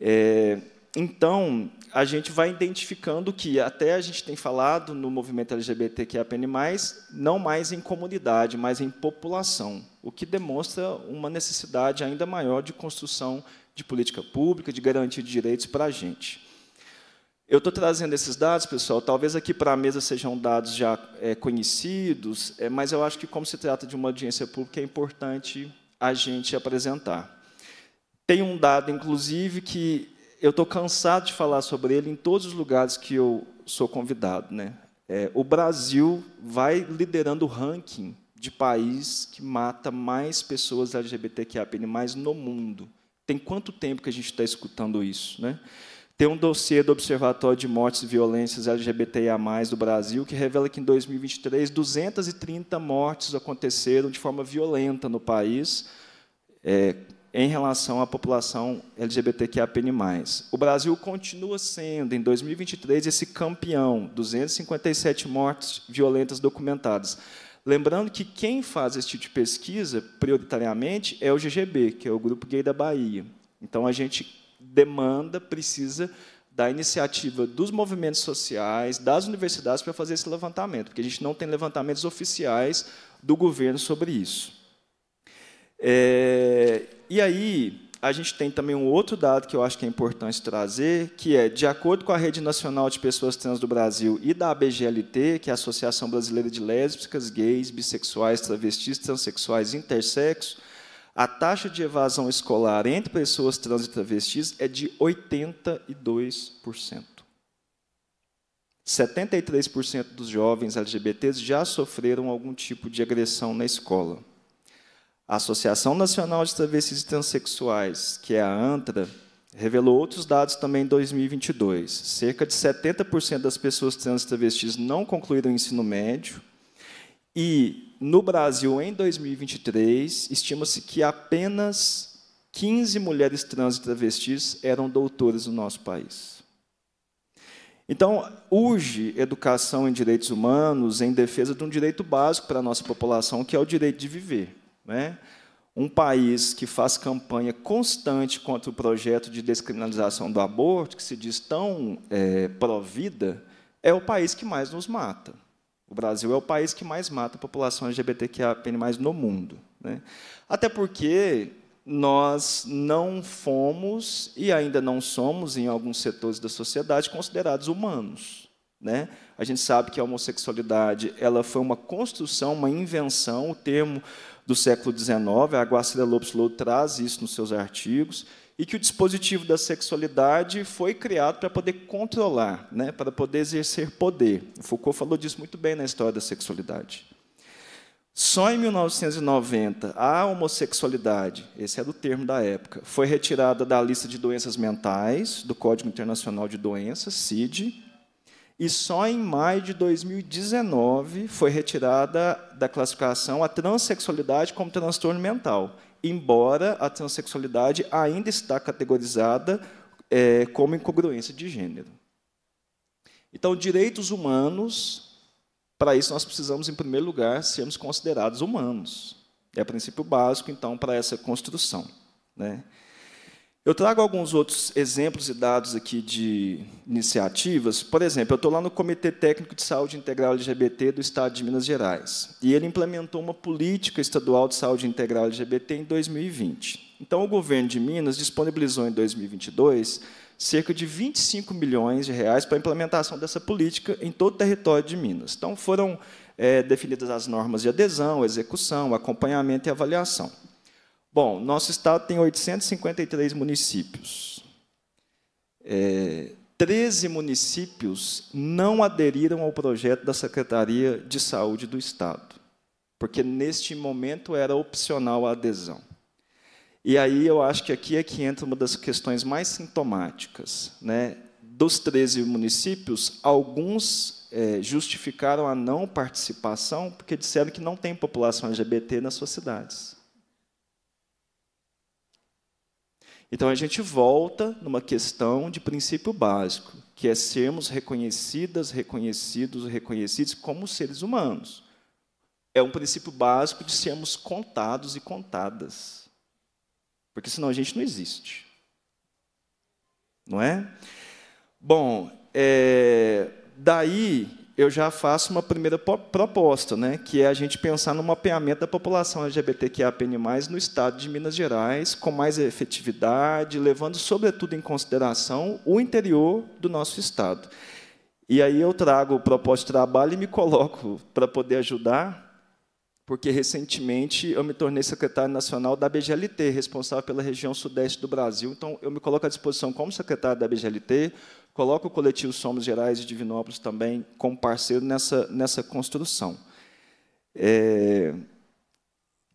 É, então, a gente vai identificando que até a gente tem falado no movimento LGBTQIAPN+, é não mais em comunidade, mas em população, o que demonstra uma necessidade ainda maior de construção de política pública, de garantir direitos para a gente. Eu estou trazendo esses dados, pessoal, talvez aqui para a mesa sejam dados já é, conhecidos, é, mas eu acho que, como se trata de uma audiência pública, é importante a gente apresentar. Tem um dado, inclusive, que eu estou cansado de falar sobre ele em todos os lugares que eu sou convidado. Né? É, o Brasil vai liderando o ranking de país que mata mais pessoas mais no mundo. Tem quanto tempo que a gente está escutando isso? Né? Tem um dossiê do Observatório de Mortes e Violências LGBTIA+, do Brasil, que revela que, em 2023, 230 mortes aconteceram de forma violenta no país, é, em relação à população LGBTQIA+. O Brasil continua sendo, em 2023, esse campeão, 257 mortes violentas documentadas. Lembrando que quem faz esse tipo de pesquisa, prioritariamente, é o GGB, que é o Grupo Gay da Bahia. Então, a gente demanda, precisa da iniciativa dos movimentos sociais, das universidades, para fazer esse levantamento, porque a gente não tem levantamentos oficiais do governo sobre isso. É, e aí, a gente tem também um outro dado que eu acho que é importante trazer, que é, de acordo com a Rede Nacional de Pessoas Trans do Brasil e da ABGLT, que é a Associação Brasileira de Lésbicas, Gays, Bissexuais, Travestis, Transsexuais e Intersexos, a taxa de evasão escolar entre pessoas trans e travestis é de 82%. 73% dos jovens LGBTs já sofreram algum tipo de agressão na escola. A Associação Nacional de Travestis e Transsexuais, que é a ANTRA, revelou outros dados também em 2022. Cerca de 70% das pessoas trans e travestis não concluíram o ensino médio. E, no Brasil, em 2023, estima-se que apenas 15 mulheres trans e travestis eram doutoras no nosso país. Então, urge educação em direitos humanos em defesa de um direito básico para a nossa população, que é o direito de viver. Né? Um país que faz campanha constante contra o projeto de descriminalização do aborto, que se diz tão é, pró-vida, é o país que mais nos mata. O Brasil é o país que mais mata a população LGBTQIA+, no mundo. Né? Até porque nós não fomos e ainda não somos, em alguns setores da sociedade, considerados humanos. Né? A gente sabe que a homossexualidade ela foi uma construção, uma invenção, o termo do século XIX, a Guacira Lopes Lowe traz isso nos seus artigos, e que o dispositivo da sexualidade foi criado para poder controlar, né, para poder exercer poder. O Foucault falou disso muito bem na história da sexualidade. Só em 1990, a homossexualidade, esse era é o termo da época, foi retirada da lista de doenças mentais do Código Internacional de Doenças, CID, e só em maio de 2019 foi retirada da classificação a transexualidade como transtorno mental, embora a transexualidade ainda está categorizada é, como incongruência de gênero. Então, direitos humanos, para isso nós precisamos, em primeiro lugar, sermos considerados humanos. É o princípio básico, então, para essa construção. Né? Eu trago alguns outros exemplos e dados aqui de iniciativas. Por exemplo, eu estou lá no Comitê Técnico de Saúde Integral LGBT do Estado de Minas Gerais. E ele implementou uma política estadual de saúde integral LGBT em 2020. Então, o governo de Minas disponibilizou em 2022 cerca de 25 milhões de reais para a implementação dessa política em todo o território de Minas. Então, foram é, definidas as normas de adesão, execução, acompanhamento e avaliação. Bom, nosso estado tem 853 municípios. É, 13 municípios não aderiram ao projeto da Secretaria de Saúde do Estado, porque neste momento era opcional a adesão. E aí eu acho que aqui é que entra uma das questões mais sintomáticas. Né? Dos 13 municípios, alguns é, justificaram a não participação porque disseram que não tem população LGBT nas suas cidades. Então a gente volta numa questão de princípio básico, que é sermos reconhecidas, reconhecidos, reconhecidos como seres humanos. É um princípio básico de sermos contados e contadas. Porque senão a gente não existe. Não é? Bom, é, daí eu já faço uma primeira proposta, né, que é a gente pensar no mapeamento da população LGBTQIAPN+, no estado de Minas Gerais, com mais efetividade, levando, sobretudo, em consideração o interior do nosso estado. E aí eu trago o propósito de trabalho e me coloco para poder ajudar, porque recentemente eu me tornei secretário nacional da BGLT, responsável pela região sudeste do Brasil. Então, eu me coloco à disposição como secretário da BGLT, coloca o coletivo Somos Gerais de Divinópolis também como parceiro nessa, nessa construção. É,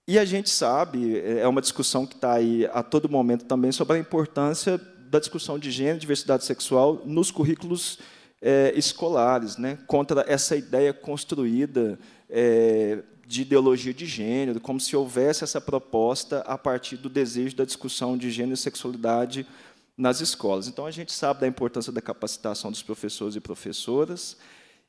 e a gente sabe, é, é uma discussão que está aí a todo momento também, sobre a importância da discussão de gênero e diversidade sexual nos currículos é, escolares, né? contra essa ideia construída é, de ideologia de gênero, como se houvesse essa proposta a partir do desejo da discussão de gênero e sexualidade nas escolas. Então, a gente sabe da importância da capacitação dos professores e professoras.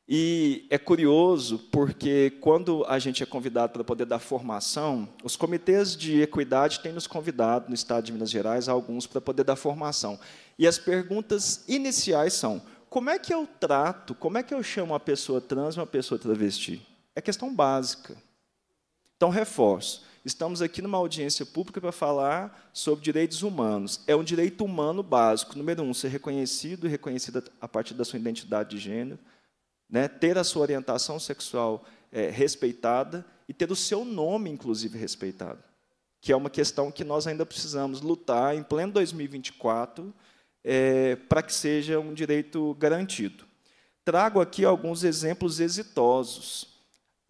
E é curioso porque, quando a gente é convidado para poder dar formação, os comitês de equidade têm nos convidado, no estado de Minas Gerais, alguns para poder dar formação. E as perguntas iniciais são: como é que eu trato, como é que eu chamo uma pessoa trans e uma pessoa travesti? É questão básica. Então, reforço. Estamos aqui numa audiência pública para falar sobre direitos humanos. É um direito humano básico. Número um, ser reconhecido e reconhecida a partir da sua identidade de gênero, né? ter a sua orientação sexual é, respeitada e ter o seu nome, inclusive, respeitado. Que é uma questão que nós ainda precisamos lutar em pleno 2024 é, para que seja um direito garantido. Trago aqui alguns exemplos exitosos.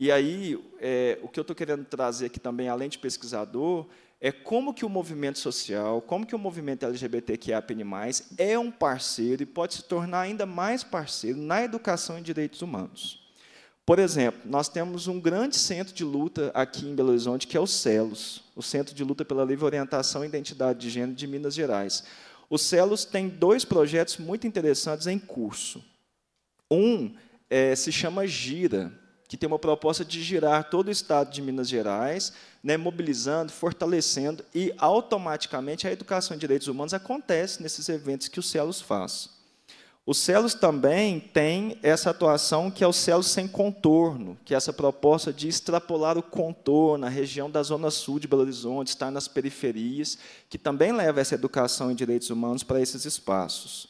E aí, é, o que eu estou querendo trazer aqui também, além de pesquisador, é como que o movimento social, como que o movimento LGBTQIA+, é um parceiro e pode se tornar ainda mais parceiro na educação em direitos humanos. Por exemplo, nós temos um grande centro de luta aqui em Belo Horizonte, que é o CELOS, o Centro de Luta pela Livre Orientação e Identidade de Gênero de Minas Gerais. O CELOS tem dois projetos muito interessantes em curso. Um é, se chama Gira, que tem uma proposta de girar todo o estado de Minas Gerais, né, mobilizando, fortalecendo, e automaticamente a educação em direitos humanos acontece nesses eventos que o CELOS faz. O CELOS também tem essa atuação que é o CELOS sem contorno, que é essa proposta de extrapolar o contorno, a região da Zona Sul de Belo Horizonte, estar tá nas periferias, que também leva essa educação em direitos humanos para esses espaços.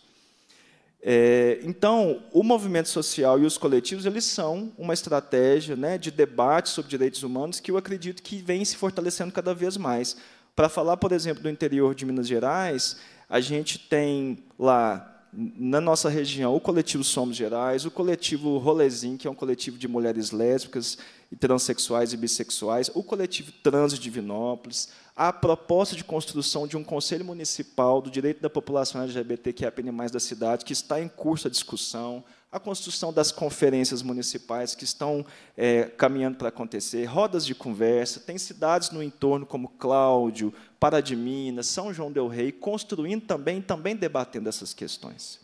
É, então, o movimento social e os coletivos eles são uma estratégia né, de debate sobre direitos humanos que eu acredito que vem se fortalecendo cada vez mais. Para falar, por exemplo, do interior de Minas Gerais, a gente tem lá na nossa região o coletivo Somos Gerais, o coletivo Rolezinho, que é um coletivo de mulheres lésbicas, e transexuais e bissexuais, o coletivo Trans de Divinópolis, a proposta de construção de um Conselho Municipal do Direito da População LGBT que é mais da cidade, que está em curso a discussão, a construção das conferências municipais que estão é, caminhando para acontecer, rodas de conversa, tem cidades no entorno como Cláudio, Pará de Minas, São João del Rei, construindo também, também debatendo essas questões.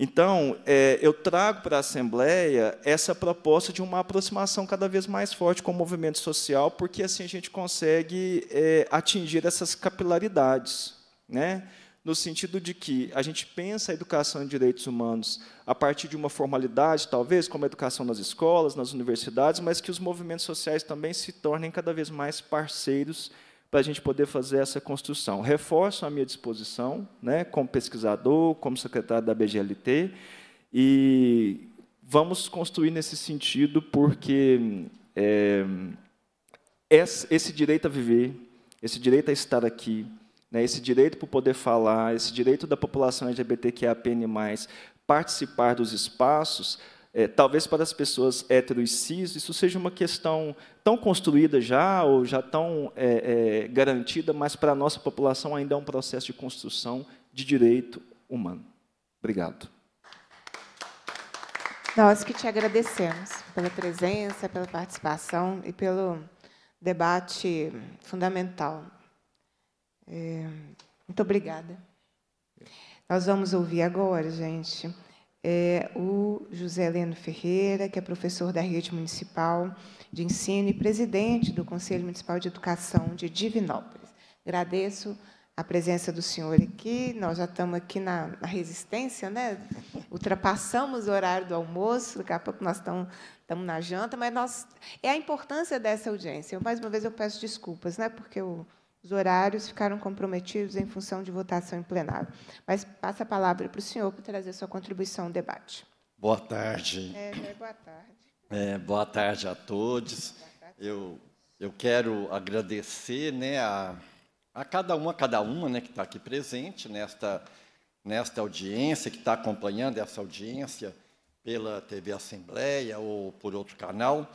Então, é, eu trago para a Assembleia essa proposta de uma aproximação cada vez mais forte com o movimento social, porque assim a gente consegue é, atingir essas capilaridades, né? no sentido de que a gente pensa a educação em direitos humanos a partir de uma formalidade, talvez, como a educação nas escolas, nas universidades, mas que os movimentos sociais também se tornem cada vez mais parceiros para a gente poder fazer essa construção. Reforço a minha disposição, né, como pesquisador, como secretário da BGLT, e vamos construir nesse sentido, porque é, esse direito a viver, esse direito a estar aqui, né, esse direito para poder falar, esse direito da população LGBTQIAPN+, participar dos espaços, é, talvez para as pessoas hétero e cis, isso seja uma questão tão construída já, ou já tão é, é, garantida, mas para a nossa população ainda é um processo de construção de direito humano. Obrigado. Nós que te agradecemos pela presença, pela participação e pelo debate fundamental. É, muito obrigada. Nós vamos ouvir agora, gente é o José Leno Ferreira, que é professor da Rede Municipal de Ensino e presidente do Conselho Municipal de Educação de Divinópolis. Agradeço a presença do senhor aqui. Nós já estamos aqui na, na resistência, né? Ultrapassamos o horário do almoço, daqui a pouco nós estamos, estamos na janta, mas nós é a importância dessa audiência. Eu, mais uma vez eu peço desculpas, né? Porque eu os horários ficaram comprometidos em função de votação em plenário. Mas passa a palavra para o senhor para trazer sua contribuição ao debate. Boa tarde. É, é boa tarde. É, boa tarde a todos. Tarde. Eu, eu quero agradecer né, a, a cada uma, a cada uma né, que está aqui presente nesta, nesta audiência, que está acompanhando essa audiência pela TV Assembleia ou por outro canal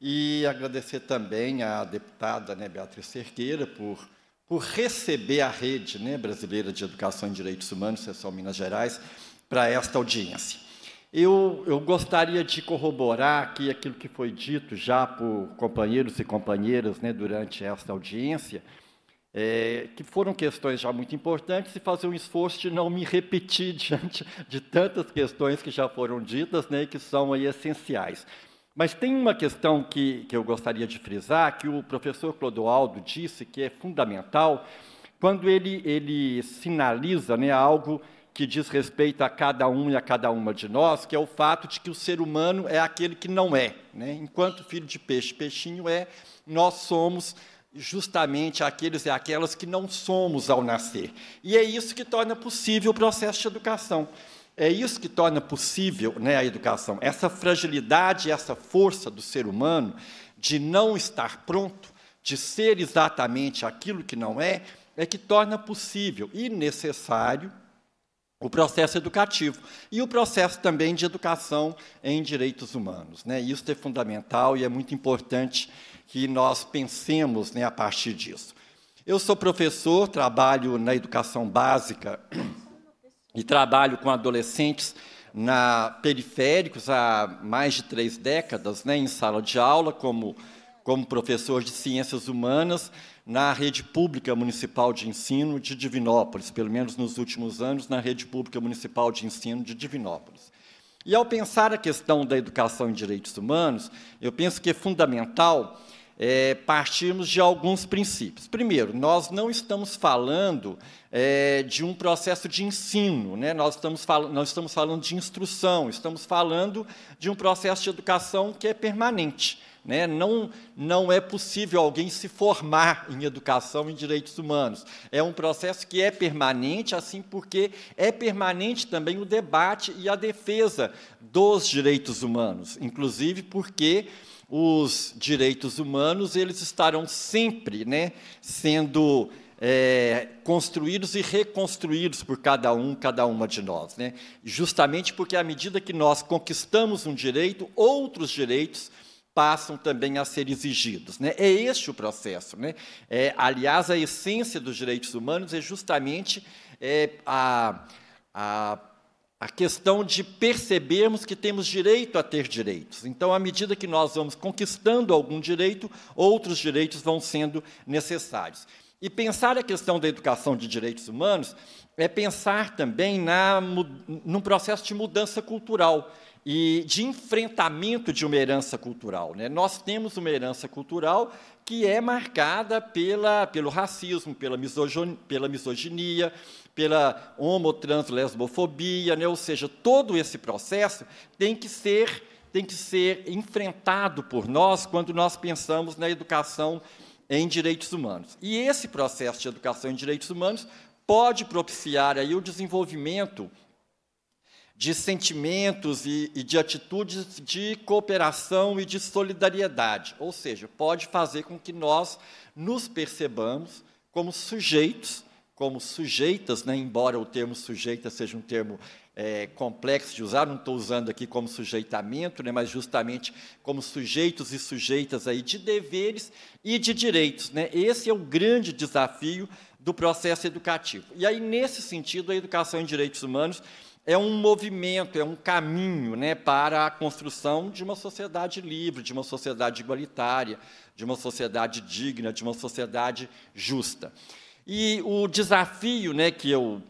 e agradecer também à deputada né, Beatriz Cerqueira por, por receber a Rede né, Brasileira de Educação e Direitos Humanos, Sessão Minas Gerais, para esta audiência. Eu, eu, gostaria de corroborar aqui aquilo que foi dito já por companheiros e companheiras né, durante esta audiência, é, que foram questões já muito importantes, e fazer um esforço de não me repetir diante de tantas questões que já foram ditas né, e que são aí, essenciais. Mas tem uma questão que, que eu gostaria de frisar, que o professor Clodoaldo disse que é fundamental quando ele, ele sinaliza né, algo que diz respeito a cada um e a cada uma de nós, que é o fato de que o ser humano é aquele que não é. Né? Enquanto filho de peixe, peixinho é, nós somos justamente aqueles e aquelas que não somos ao nascer. E é isso que torna possível o processo de educação. É isso que torna possível né, a educação, essa fragilidade, essa força do ser humano de não estar pronto, de ser exatamente aquilo que não é, é que torna possível e necessário o processo educativo e o processo também de educação em direitos humanos. Né? Isso é fundamental e é muito importante que nós pensemos né, a partir disso. Eu sou professor, trabalho na educação básica e trabalho com adolescentes na periféricos há mais de três décadas, né, em sala de aula, como, como professor de ciências humanas na rede pública municipal de ensino de Divinópolis, pelo menos nos últimos anos, na rede pública municipal de ensino de Divinópolis. E ao pensar a questão da educação em direitos humanos, eu penso que é fundamental é, partirmos de alguns princípios. Primeiro, nós não estamos falando é, de um processo de ensino, né? nós, estamos nós estamos falando de instrução, estamos falando de um processo de educação que é permanente. Né? Não, não é possível alguém se formar em educação em direitos humanos. É um processo que é permanente, assim porque é permanente também o debate e a defesa dos direitos humanos, inclusive porque os direitos humanos, eles estarão sempre né, sendo é, construídos e reconstruídos por cada um, cada uma de nós. Né? Justamente porque, à medida que nós conquistamos um direito, outros direitos passam também a ser exigidos. Né? É este o processo. Né? É, aliás, a essência dos direitos humanos é justamente é, a, a a questão de percebermos que temos direito a ter direitos. Então, à medida que nós vamos conquistando algum direito, outros direitos vão sendo necessários. E pensar a questão da educação de direitos humanos é pensar também na, num processo de mudança cultural e de enfrentamento de uma herança cultural. Né? Nós temos uma herança cultural que é marcada pela, pelo racismo, pela, pela misoginia pela homotranslesbofobia, né? ou seja, todo esse processo tem que ser tem que ser enfrentado por nós quando nós pensamos na educação em direitos humanos. E esse processo de educação em direitos humanos pode propiciar aí o desenvolvimento de sentimentos e, e, de atitudes de cooperação e de solidariedade. Ou seja, pode fazer com que nós nos percebamos como sujeitos como sujeitas, né? embora o termo sujeita seja um termo é, complexo de usar, não estou usando aqui como sujeitamento, né? mas justamente como sujeitos e sujeitas aí de deveres e de direitos. Né? Esse é o grande desafio do processo educativo. E aí, nesse sentido, a educação em direitos humanos é um movimento, é um caminho né, para a construção de uma sociedade livre, de uma sociedade igualitária, de uma sociedade digna, de uma sociedade justa. E o desafio né, que, eu,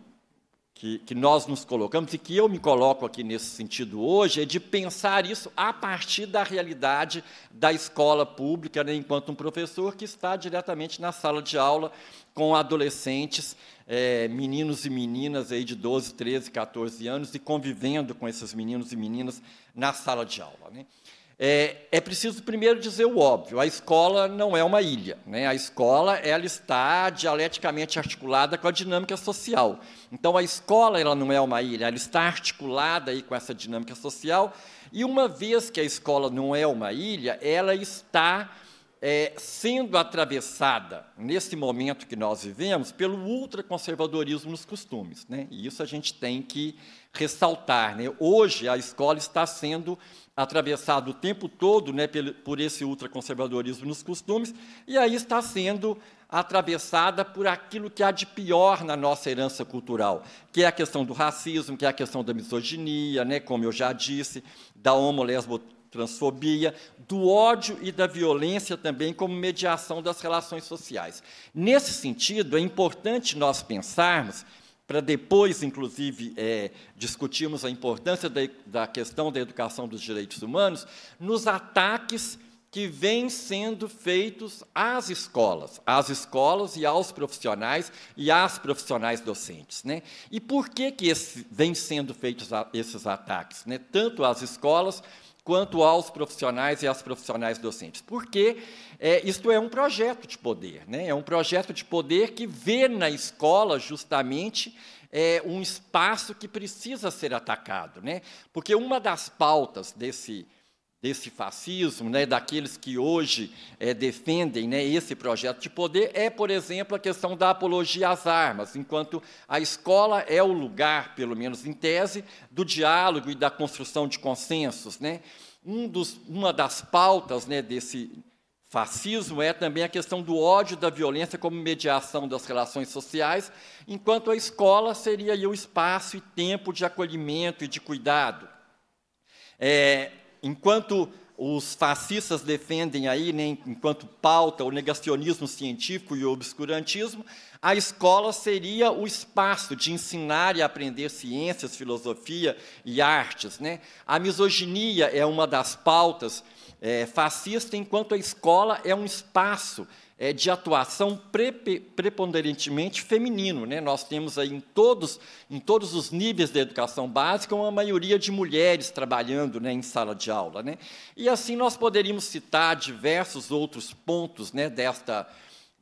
que, que nós nos colocamos, e que eu me coloco aqui nesse sentido hoje, é de pensar isso a partir da realidade da escola pública, né, enquanto um professor que está diretamente na sala de aula com adolescentes, é, meninos e meninas aí de 12, 13, 14 anos, e convivendo com esses meninos e meninas na sala de aula. Né? É, é, preciso primeiro dizer o óbvio: a escola não é uma ilha. Né? A escola ela está dialeticamente articulada com a dinâmica social. Então, a escola ela não é uma ilha, ela está articulada aí com essa dinâmica social. E uma vez que a escola não é uma ilha, ela está é, sendo atravessada, nesse momento que nós vivemos, pelo ultraconservadorismo nos costumes. Né? E isso a gente tem que ressaltar. Né? Hoje, a escola está sendo atravessada o tempo todo né, por esse ultraconservadorismo nos costumes, e aí está sendo atravessada por aquilo que há de pior na nossa herança cultural, que é a questão do racismo, que é a questão da misoginia, né, como eu já disse, da homo, transfobia, do ódio e da violência também como mediação das relações sociais. Nesse sentido, é importante nós pensarmos, para depois, inclusive, é, discutirmos a importância da, da questão da educação dos direitos humanos, nos ataques que vêm sendo feitos às escolas, às escolas e aos profissionais e às profissionais docentes, né? E por que que esse, vêm sendo feitos a, esses ataques, né? Tanto às escolas quanto aos profissionais e às profissionais docentes, porque é, isto é um projeto de poder, né? é um projeto de poder que vê na escola justamente é, um espaço que precisa ser atacado. Né? Porque uma das pautas desse desse fascismo, né, daqueles que hoje é, defendem né, esse projeto de poder, é, por exemplo, a questão da apologia às armas, enquanto a escola é o lugar, pelo menos em tese, do diálogo e da construção de consensos. Né? Um dos, uma das pautas né, desse fascismo é também a questão do ódio da violência como mediação das relações sociais, enquanto a escola seria o espaço e tempo de acolhimento e de cuidado. É, enquanto os fascistas defendem aí, né, enquanto pauta, o negacionismo científico e o obscurantismo, a escola seria o espaço de ensinar e aprender ciências, filosofia e artes. Né? A misoginia é uma das pautas é, fascista, enquanto a escola é um espaço é, de atuação preponderantemente feminino. Né? Nós temos aí em todos, em todos os níveis da educação básica uma maioria de mulheres trabalhando né, em sala de aula. Né? E assim nós poderíamos citar diversos outros pontos né, desta,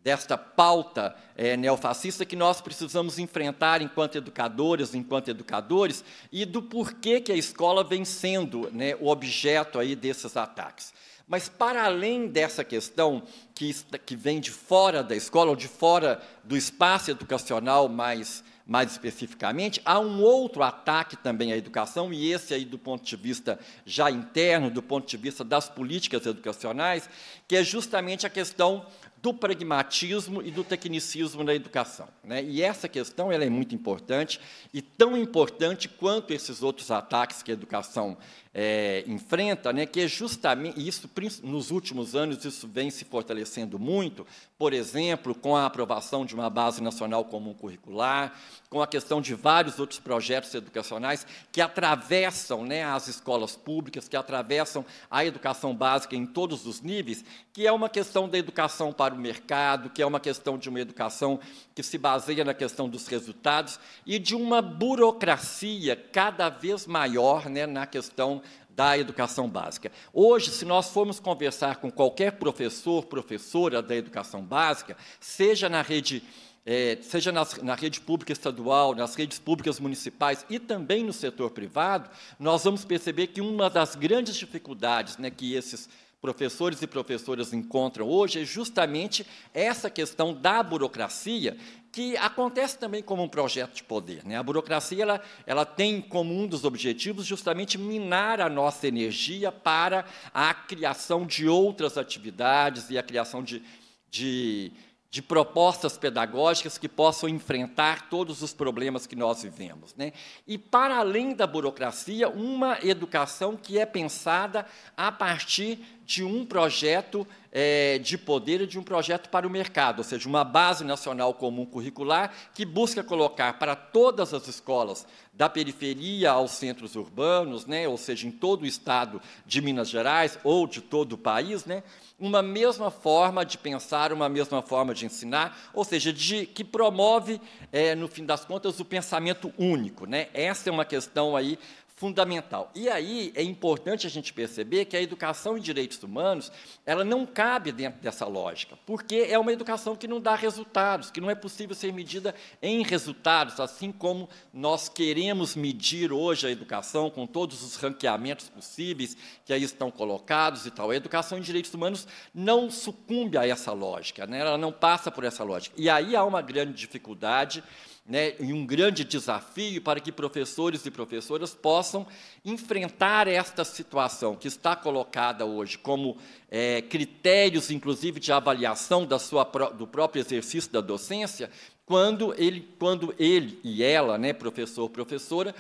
desta pauta é, neofascista que nós precisamos enfrentar enquanto educadoras, enquanto educadores, e do porquê que a escola vem sendo né, o objeto aí desses ataques. Mas para além dessa questão que, que vem de fora da escola, ou de fora do espaço educacional mais, mais especificamente, há um outro ataque também à educação, e esse aí do ponto de vista já interno, do ponto de vista das políticas educacionais, que é justamente a questão do pragmatismo e do tecnicismo na educação. Né? E essa questão ela é muito importante, e tão importante quanto esses outros ataques que a educação é, enfrenta, né, que é justamente isso nos últimos anos isso vem se fortalecendo muito, por exemplo, com a aprovação de uma base nacional comum curricular, com a questão de vários outros projetos educacionais que atravessam né, as escolas públicas, que atravessam a educação básica em todos os níveis, que é uma questão da educação para o mercado, que é uma questão de uma educação que se baseia na questão dos resultados e de uma burocracia cada vez maior né, na questão da educação básica. Hoje, se nós formos conversar com qualquer professor, professora da educação básica, seja na rede é, seja nas, na rede pública estadual, nas redes públicas municipais e também no setor privado, nós vamos perceber que uma das grandes dificuldades né, que esses professores e professoras encontram hoje é justamente essa questão da burocracia, que acontece também como um projeto de poder. Né? A burocracia ela, ela tem como um dos objetivos justamente minar a nossa energia para a criação de outras atividades e a criação de, de de propostas pedagógicas que possam enfrentar todos os problemas que nós vivemos. Né? E, para além da burocracia, uma educação que é pensada a partir de um projeto é, de poder e de um projeto para o mercado, ou seja, uma base nacional comum curricular que busca colocar para todas as escolas, da periferia aos centros urbanos, né, ou seja, em todo o estado de Minas Gerais ou de todo o país, né, uma mesma forma de pensar, uma mesma forma de ensinar, ou seja, de, que promove, é, no fim das contas, o pensamento único. Né? Essa é uma questão aí fundamental. E aí é importante a gente perceber que a educação em direitos humanos, ela não cabe dentro dessa lógica, porque é uma educação que não dá resultados, que não é possível ser medida em resultados, assim como nós queremos medir hoje a educação com todos os ranqueamentos possíveis que aí estão colocados e tal. A educação em direitos humanos não sucumbe a essa lógica, né? ela não passa por essa lógica. E aí há uma grande dificuldade né, em um grande desafio para que professores e professoras possam enfrentar esta situação que está colocada hoje como é, critérios, inclusive, de avaliação da sua, do próprio exercício da docência, quando ele, quando ele e ela, né, professor professora,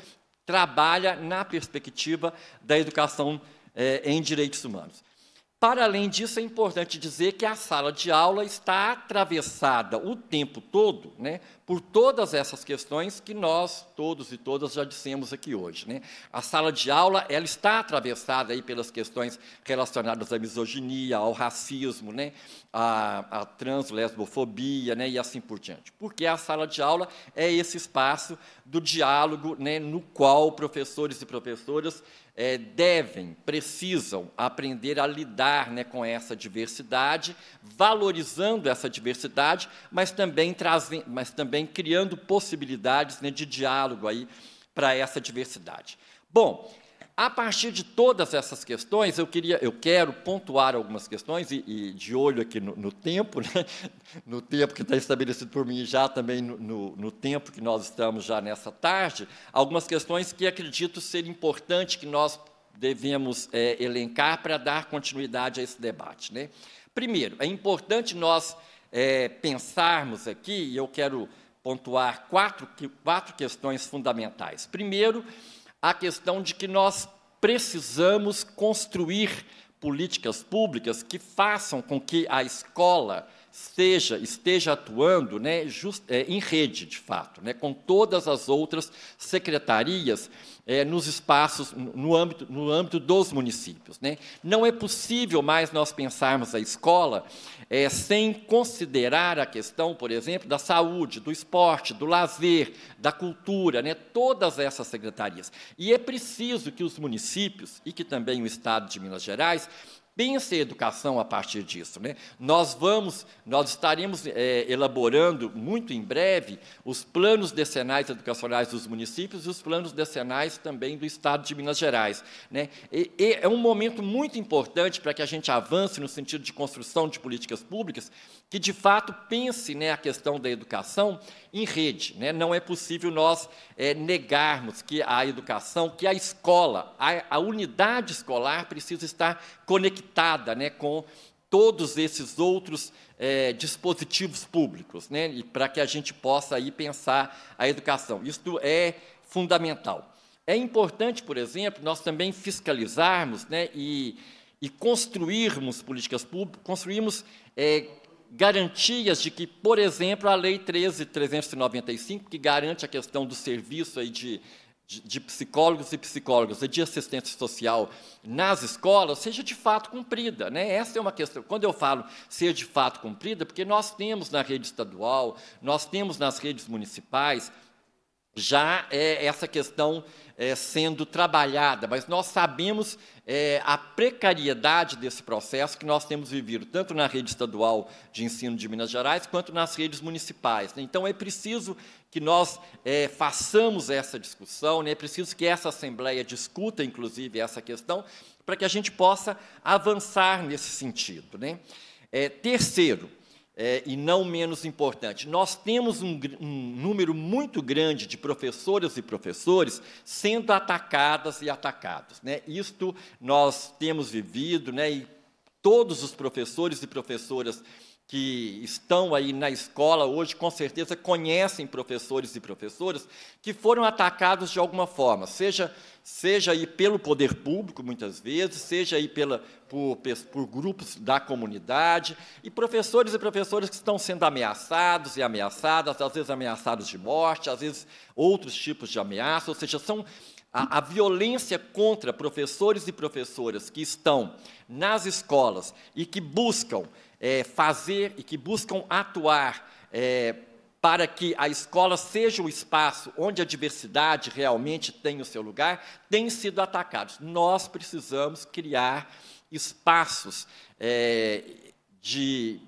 trabalha na perspectiva da educação é, em direitos humanos. Para além disso, é importante dizer que a sala de aula está atravessada o tempo todo né, por todas essas questões que nós, todos e todas, já dissemos aqui hoje. Né? A sala de aula ela está atravessada aí pelas questões relacionadas à misoginia, ao racismo, né, à, à translesbofobia né, e assim por diante. Porque a sala de aula é esse espaço do diálogo né, no qual professores e professoras é, devem, precisam aprender a lidar né, com essa diversidade, valorizando essa diversidade, mas também, trazem, mas também criando possibilidades né, de diálogo para essa diversidade. Bom, a partir de todas essas questões, eu queria, eu quero pontuar algumas questões e, e de olho aqui no, no tempo, né? no tempo que está estabelecido por mim já também no, no, no, tempo que nós estamos já nessa tarde, algumas questões que acredito ser importante que nós devemos é, elencar para dar continuidade a esse debate. Né? Primeiro, é importante nós é, pensarmos aqui, e eu quero pontuar quatro, quatro questões fundamentais. Primeiro, a questão de que nós precisamos construir políticas públicas que façam com que a escola seja, esteja atuando né, just, é, em rede, de fato, né, com todas as outras secretarias é, nos espaços, no âmbito, no âmbito dos municípios. Né. Não é possível mais nós pensarmos a escola é, sem considerar a questão, por exemplo, da saúde, do esporte, do lazer, da cultura, né, todas essas secretarias. E é preciso que os municípios, e que também o Estado de Minas Gerais, Pense em educação a partir disso. Né? Nós vamos, nós estaremos é, elaborando muito em breve os planos decenais educacionais dos municípios e os planos decenais também do Estado de Minas Gerais. Né? E, e é um momento muito importante para que a gente avance no sentido de construção de políticas públicas que de fato pense né, a questão da educação em rede. Né? Não é possível nós é, negarmos que a educação, que a escola, a, a unidade escolar precisa estar conectada né, com todos esses outros é, dispositivos públicos, né, para que a gente possa aí pensar a educação. Isto é fundamental. É importante, por exemplo, nós também fiscalizarmos né, e, e construirmos políticas públicas, construirmos é, garantias de que, por exemplo, a Lei 13.395, que garante a questão do serviço aí de, de, de psicólogos e psicólogas e de assistência social nas escolas, seja de fato cumprida. Né? Essa é uma questão. Quando eu falo ser de fato cumprida, é porque nós temos na rede estadual, nós temos nas redes municipais, já é essa questão é, sendo trabalhada, mas nós sabemos é, a precariedade desse processo que nós temos vivido, tanto na rede estadual de ensino de Minas Gerais, quanto nas redes municipais. Né? Então, é preciso que nós é, façamos essa discussão, né? é preciso que essa Assembleia discuta, inclusive, essa questão, para que a gente possa avançar nesse sentido. Né? É, terceiro, é, e não menos importante, nós temos um, um número muito grande de professoras e professores sendo atacadas e atacados. Né? Isto nós temos vivido, né? e todos os professores e professoras que estão aí na escola hoje, com certeza conhecem professores e professoras que foram atacados de alguma forma, seja, seja aí pelo poder público, muitas vezes, seja aí pela, por, por grupos da comunidade, e professores e professoras que estão sendo ameaçados e ameaçadas, às vezes ameaçados de morte, às vezes outros tipos de ameaça, ou seja, são a, a, violência contra professores e professoras que estão nas escolas e que buscam é, fazer e que buscam atuar é, para que a escola seja o espaço onde a diversidade realmente tem o seu lugar, têm sido atacados. Nós precisamos criar espaços é, de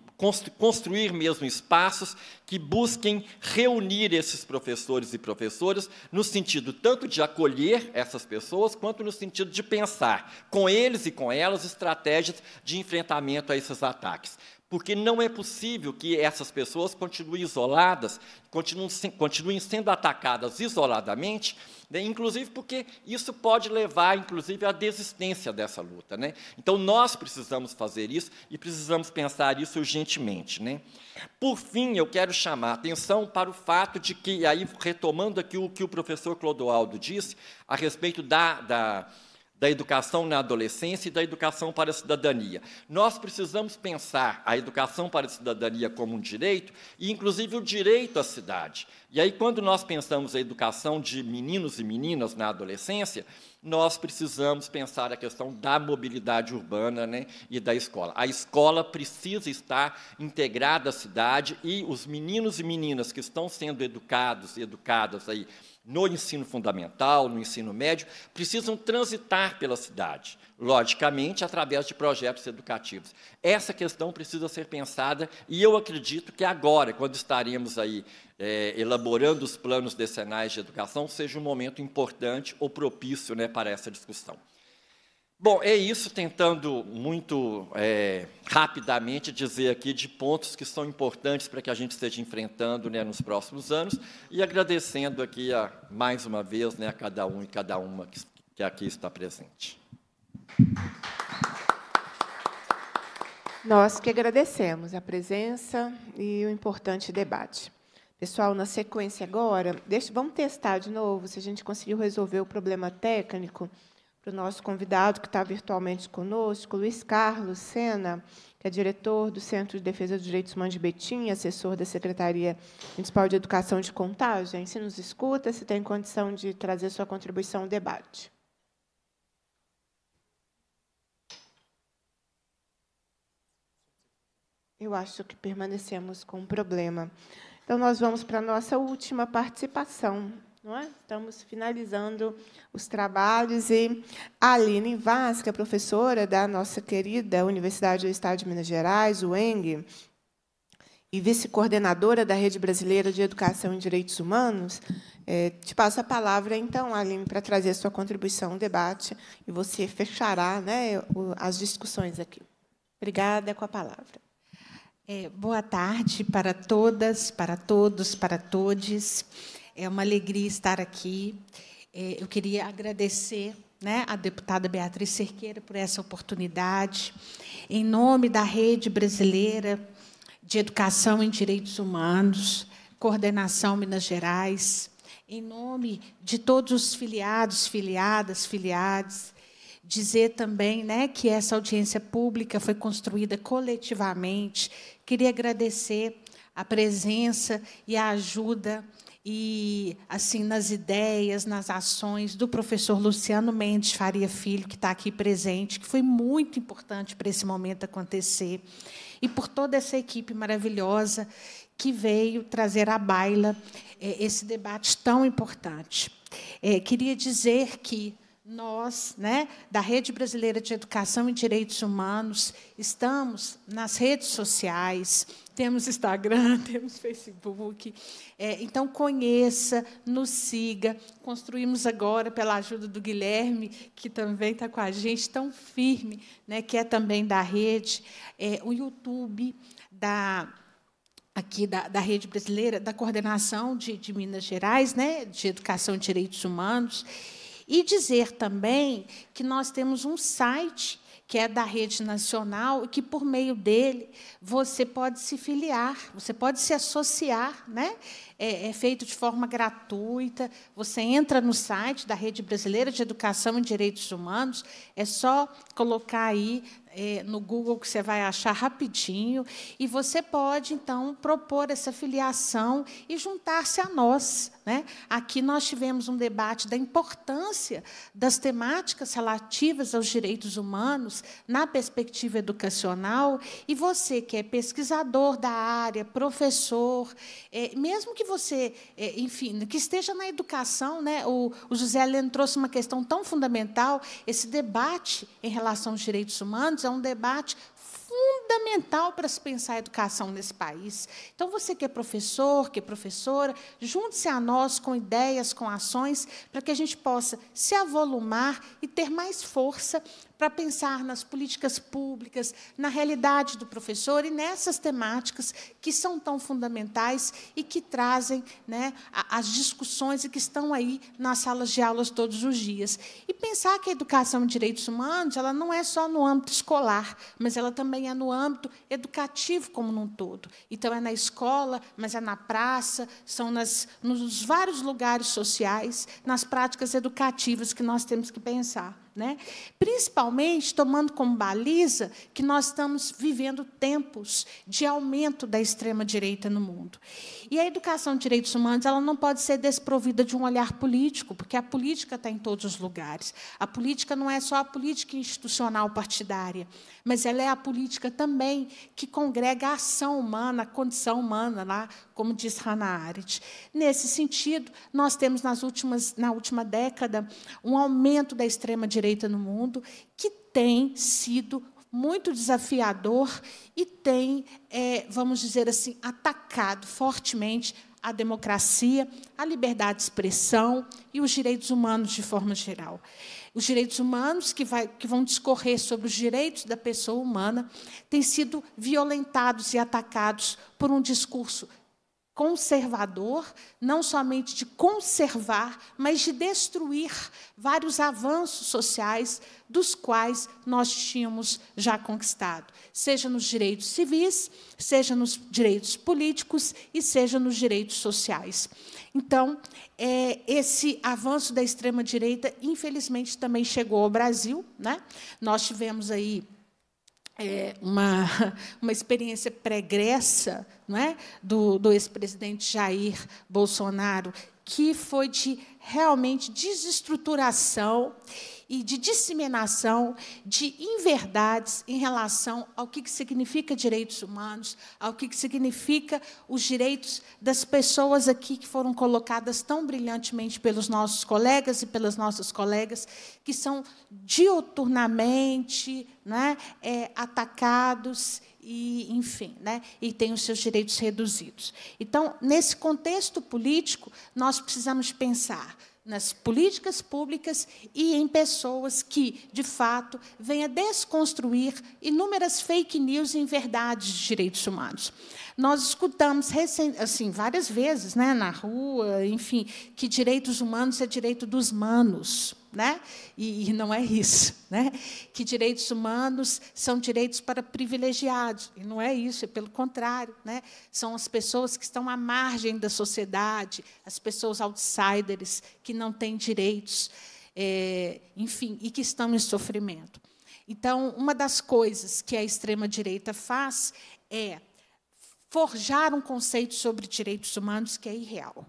construir mesmo espaços que busquem reunir esses professores e professoras no sentido tanto de acolher essas pessoas, quanto no sentido de pensar com eles e com elas estratégias de enfrentamento a esses ataques. Porque não é possível que essas pessoas continuem isoladas, continuem, continuem sendo atacadas isoladamente, né? inclusive porque isso pode levar, inclusive, à desistência dessa luta. Né? Então, nós precisamos fazer isso e precisamos pensar isso urgentemente. Né? Por fim, eu quero chamar a atenção para o fato de que, aí retomando aqui o que o professor Clodoaldo disse a respeito da, da da educação na adolescência e da educação para a cidadania. Nós precisamos pensar a educação para a cidadania como um direito, e inclusive o direito à cidade. E aí, quando nós pensamos a educação de meninos e meninas na adolescência, nós precisamos pensar a questão da mobilidade urbana né, e da escola. A escola precisa estar integrada à cidade e os meninos e meninas que estão sendo educados e educadas aí no ensino fundamental, no ensino médio, precisam transitar pela cidade, logicamente, através de projetos educativos. Essa questão precisa ser pensada e eu acredito que agora, quando estaremos aí é, elaborando os planos decenais de educação, seja um momento importante ou propício né, para essa discussão. Bom, é isso, tentando muito é, rapidamente dizer aqui de pontos que são importantes para que a gente esteja enfrentando né, nos próximos anos e agradecendo aqui, a, mais uma vez, né, a cada um e cada uma que, que aqui está presente. Nós que agradecemos a presença e o importante debate. Pessoal, na sequência agora, deixa, vamos testar de novo se a gente conseguiu resolver o problema técnico para o nosso convidado que está virtualmente conosco, Luiz Carlos Sena, que é diretor do Centro de Defesa dos Direitos Humanos de Betim, assessor da Secretaria Municipal de Educação de Contagem. Se nos escuta, se tem condição de trazer sua contribuição ao debate. Eu acho que permanecemos com um problema. Então, nós vamos para a nossa última participação. É? Estamos finalizando os trabalhos e a Aline Vaz, que é professora da nossa querida Universidade do Estado de Minas Gerais, UENG, e vice-coordenadora da Rede Brasileira de Educação em Direitos Humanos, é, te passo a palavra, então, Aline, para trazer a sua contribuição ao debate e você fechará né, as discussões aqui. Obrigada, é com a palavra. É, boa tarde para todas, para todos, para todes. É uma alegria estar aqui. É, eu queria agradecer né, à deputada Beatriz Cerqueira por essa oportunidade. Em nome da Rede Brasileira de Educação em Direitos Humanos, Coordenação Minas Gerais, em nome de todos os filiados, filiadas, filiados, dizer também né, que essa audiência pública foi construída coletivamente. Queria agradecer a presença e a ajuda e assim nas ideias, nas ações do professor Luciano Mendes Faria Filho, que está aqui presente, que foi muito importante para esse momento acontecer, e por toda essa equipe maravilhosa que veio trazer à baila eh, esse debate tão importante. Eh, queria dizer que nós, né, da Rede Brasileira de Educação e Direitos Humanos, estamos nas redes sociais, temos Instagram, temos Facebook. É, então, conheça, nos siga. Construímos agora, pela ajuda do Guilherme, que também está com a gente, tão firme, né, que é também da rede, é, o YouTube da aqui da, da, Rede Brasileira, da Coordenação de, de Minas Gerais, né, de Educação e Direitos Humanos. E dizer também que nós temos um site que é da rede nacional e que por meio dele você pode se filiar, você pode se associar, né? É, é, feito de forma gratuita. Você entra no site da rede brasileira de educação e direitos humanos, é só colocar aí é, no Google que você vai achar rapidinho e você pode então propor essa filiação e juntar-se a nós, né? Aqui nós tivemos um debate da importância das temáticas relativas aos direitos humanos na perspectiva educacional, e você que é pesquisador da área, professor, é, mesmo que você, é, enfim, que esteja na educação, né? o, o José Helena trouxe uma questão tão fundamental, esse debate em relação aos direitos humanos é um debate fundamental para se pensar a educação nesse país. Então, você que é professor, que é professora, junte-se a nós com ideias, com ações, para que a gente possa se avolumar e ter mais força para pensar nas políticas públicas, na realidade do professor e nessas temáticas que são tão fundamentais e que trazem né, as discussões e que estão aí nas salas de aulas todos os dias. E pensar que a educação em direitos humanos ela não é só no âmbito escolar, mas ela também é no âmbito educativo como num todo. Então, é na escola, mas é na praça, são nas, nos vários lugares sociais, nas práticas educativas que nós temos que pensar. Né? Principalmente tomando como baliza que nós estamos vivendo tempos de aumento da extrema direita no mundo. E a educação de direitos humanos ela não pode ser desprovida de um olhar político, porque a política está em todos os lugares. A política não é só a política institucional partidária, mas ela é a política também que congrega a ação humana, a condição humana, lá, como diz Hannah Arendt. Nesse sentido, nós temos nas últimas, na última década um aumento da extrema direita direita no mundo, que tem sido muito desafiador e tem, é, vamos dizer assim, atacado fortemente a democracia, a liberdade de expressão e os direitos humanos de forma geral. Os direitos humanos que, vai, que vão discorrer sobre os direitos da pessoa humana têm sido violentados e atacados por um discurso conservador, não somente de conservar, mas de destruir vários avanços sociais dos quais nós tínhamos já conquistado, seja nos direitos civis, seja nos direitos políticos e seja nos direitos sociais. Então, é, esse avanço da extrema direita, infelizmente, também chegou ao Brasil, né? Nós tivemos aí é, uma, uma experiência pregressa não é? do, do ex-presidente Jair Bolsonaro, que foi de realmente desestruturação e de disseminação de inverdades em relação ao que, que significa direitos humanos, ao que, que significa os direitos das pessoas aqui que foram colocadas tão brilhantemente pelos nossos colegas e pelas nossas colegas, que são dioturnamente né, é, atacados e, enfim, né, e tem os seus direitos reduzidos. Então, nesse contexto político, nós precisamos pensar nas políticas públicas e em pessoas que, de fato, venha desconstruir inúmeras fake news e inverdades de direitos humanos. Nós escutamos assim várias vezes, né, na rua, enfim, que direitos humanos é direito dos manos né? E, e, não é isso, né? Que direitos humanos são direitos para privilegiados, e não é isso, é pelo contrário, né? São as pessoas que estão à margem da sociedade, as pessoas outsiders que não têm direitos, é, enfim, e que estão em sofrimento. Então, uma das coisas que a extrema direita faz é forjar um conceito sobre direitos humanos que é irreal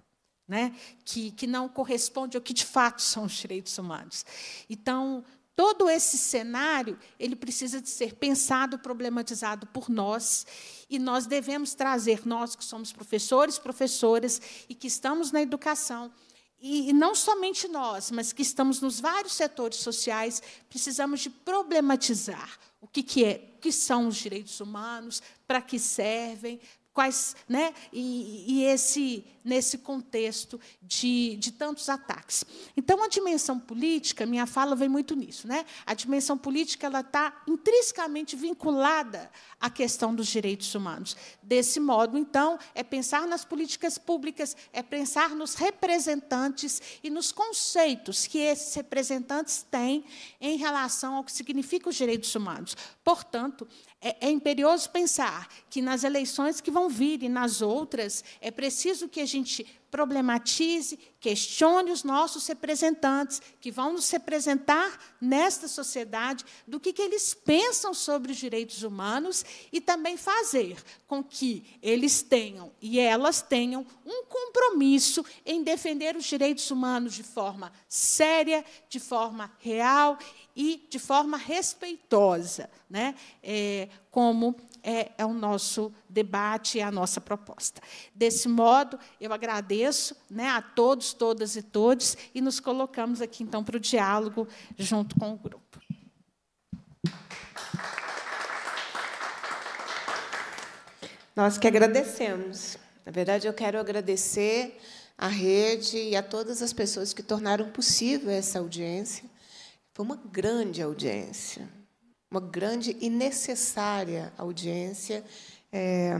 né? que, que não corresponde ao que de fato são os direitos humanos. Então, todo esse cenário ele precisa de ser pensado, problematizado por nós e nós devemos trazer nós que somos professores, professoras e que estamos na educação e, e não somente nós, mas que estamos nos vários setores sociais, precisamos de problematizar o que, que é, o que são os direitos humanos, para que servem, quais, né? E, e esse nesse contexto de, de tantos ataques. Então, a dimensão política, minha fala vem muito nisso, né? A dimensão política ela está intrinsecamente vinculada à questão dos direitos humanos. Desse modo, então, é pensar nas políticas públicas, é pensar nos representantes e nos conceitos que esses representantes têm em relação ao que significa os direitos humanos. Portanto, é, é imperioso pensar que nas eleições que vão ouvir e nas outras, é preciso que a gente problematize, questione os nossos representantes, que vão nos representar nesta sociedade, do que, que eles pensam sobre os direitos humanos e também fazer com que eles tenham e elas tenham um compromisso em defender os direitos humanos de forma séria, de forma real e de forma respeitosa, né? É, como é, é o nosso debate, é a nossa proposta. Desse modo, eu agradeço né, a todos, todas e todos, e nos colocamos aqui, então, para o diálogo junto com o grupo. Nós que agradecemos. Na verdade, eu quero agradecer à rede e a todas as pessoas que tornaram possível essa audiência. Foi uma grande audiência uma grande e necessária audiência. É,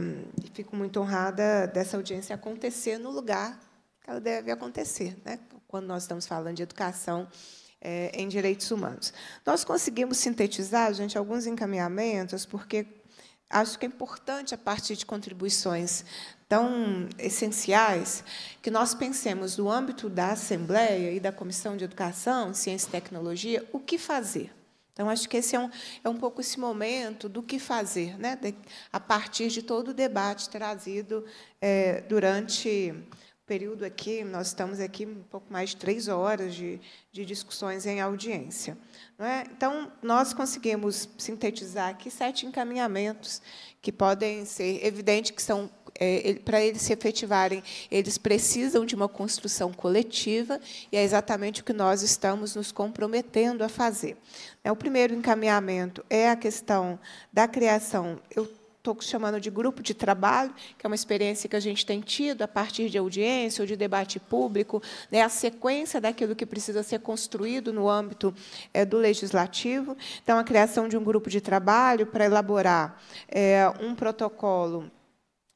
e fico muito honrada dessa audiência acontecer no lugar que ela deve acontecer, né? quando nós estamos falando de educação é, em direitos humanos. Nós conseguimos sintetizar, gente, alguns encaminhamentos, porque acho que é importante, a partir de contribuições tão essenciais, que nós pensemos, no âmbito da Assembleia e da Comissão de Educação, Ciência e Tecnologia, o que fazer. Então, acho que esse é um, é um pouco esse momento do que fazer, né? De, a partir de todo o debate trazido é, durante o período aqui, nós estamos aqui um pouco mais de três horas de, de discussões em audiência. Não é? Então, nós conseguimos sintetizar aqui sete encaminhamentos que podem ser evidente que são é, para eles se efetivarem, eles precisam de uma construção coletiva, e é exatamente o que nós estamos nos comprometendo a fazer. É, o primeiro encaminhamento é a questão da criação. Eu estou chamando de grupo de trabalho, que é uma experiência que a gente tem tido a partir de audiência ou de debate público, né, a sequência daquilo que precisa ser construído no âmbito é, do legislativo. Então, a criação de um grupo de trabalho para elaborar é, um protocolo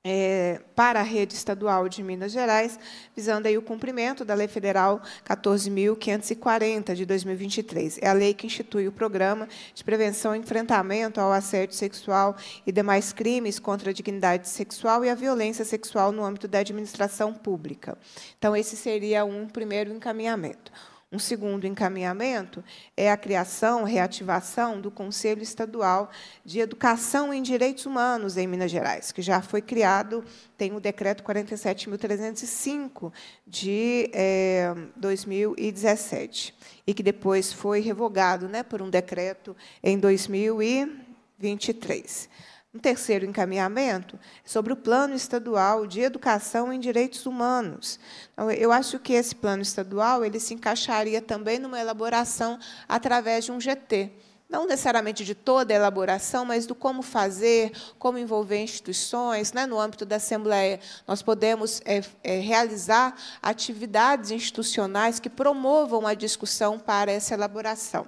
é, para a rede estadual de Minas Gerais, visando aí o cumprimento da Lei Federal 14.540 de 2023. É a lei que institui o Programa de Prevenção e Enfrentamento ao Assédio Sexual e demais crimes contra a dignidade sexual e a violência sexual no âmbito da administração pública. Então, esse seria um primeiro encaminhamento. Um segundo encaminhamento é a criação, reativação do Conselho Estadual de Educação em Direitos Humanos em Minas Gerais, que já foi criado, tem o decreto 47.305 de é, eh, 2017 e que depois foi revogado, né, por um decreto em 2023. Um terceiro encaminhamento é sobre o plano estadual de educação em direitos humanos. Então, eu acho que esse plano estadual ele se encaixaria também numa elaboração através de um GT não necessariamente de toda a elaboração, mas do como fazer, como envolver instituições. Né? No âmbito da Assembleia, nós podemos eh, eh, realizar atividades institucionais que promovam a discussão para essa elaboração.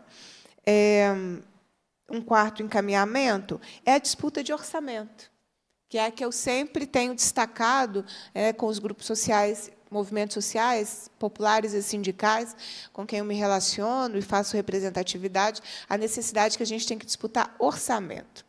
Eh, um quarto encaminhamento é a disputa de orçamento, que é a que eu sempre tenho destacado é, com os grupos sociais, movimentos sociais, populares e sindicais, com quem eu me relaciono e faço representatividade, a necessidade que a gente tem que disputar orçamento.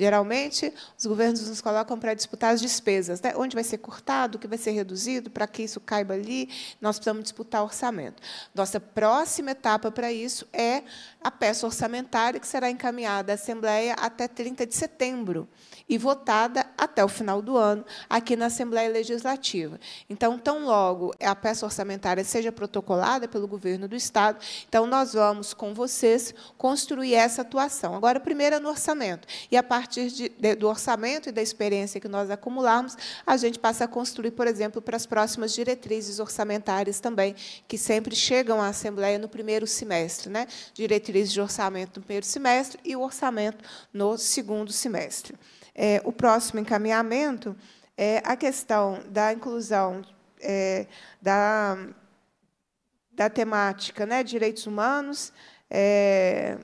Geralmente, os governos nos colocam para disputar as despesas, né? onde vai ser cortado, o que vai ser reduzido, para que isso caiba ali, nós precisamos disputar orçamento. Nossa próxima etapa para isso é a peça orçamentária, que será encaminhada à Assembleia até 30 de setembro e votada até o final do ano aqui na Assembleia Legislativa. Então, tão logo a peça orçamentária seja protocolada pelo governo do Estado, então nós vamos com vocês construir essa atuação. Agora, primeiro é no orçamento. E a partir de, de, do orçamento e da experiência que nós acumularmos, a gente passa a construir, por exemplo, para as próximas diretrizes orçamentárias também, que sempre chegam à Assembleia no primeiro semestre. Né? Diretrizes de orçamento no primeiro semestre e o orçamento no segundo semestre. É, o próximo encaminhamento é a questão da inclusão é, da, da temática né, direitos humanos é,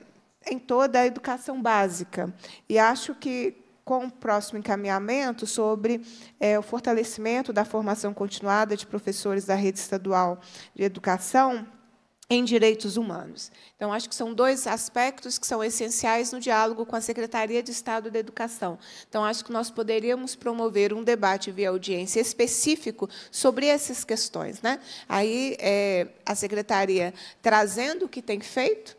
em toda a educação básica. E acho que, com o próximo encaminhamento sobre é, o fortalecimento da formação continuada de professores da rede estadual de educação, em direitos humanos. Então, acho que são dois aspectos que são essenciais no diálogo com a Secretaria de Estado da Educação. Então, acho que nós poderíamos promover um debate via audiência específico sobre essas questões. Né? Aí, é, a Secretaria trazendo o que tem feito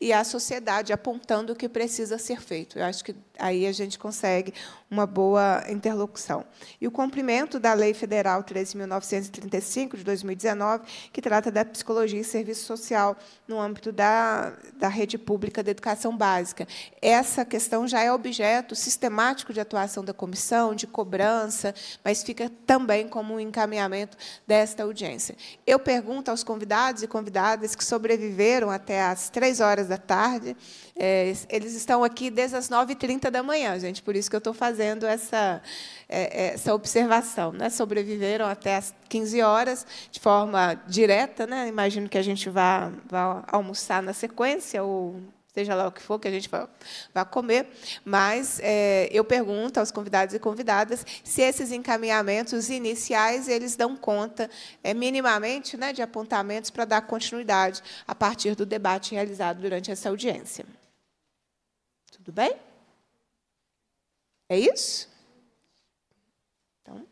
e a sociedade apontando o que precisa ser feito. Eu acho que aí a gente consegue uma boa interlocução. E o cumprimento da Lei Federal 13.935, de 2019, que trata da psicologia e serviço social no âmbito da, da rede pública da educação básica. Essa questão já é objeto sistemático de atuação da comissão, de cobrança, mas fica também como um encaminhamento desta audiência. Eu pergunto aos convidados e convidadas que sobreviveram até às três horas da tarde, é, eles estão aqui desde as 9h30 da manhã, gente, por isso que eu estou fazendo fazendo essa, é, é, essa observação. Né? Sobreviveram até as 15 horas, de forma direta. Né? Imagino que a gente vá, vá almoçar na sequência, ou seja lá o que for que a gente vá, comer, mas é, eu pergunto aos convidados e convidadas se esses encaminhamentos iniciais eles dão conta é, minimamente né, de apontamentos para dar continuidade a partir do debate realizado durante essa audiência. Tudo bem? É isso? Então,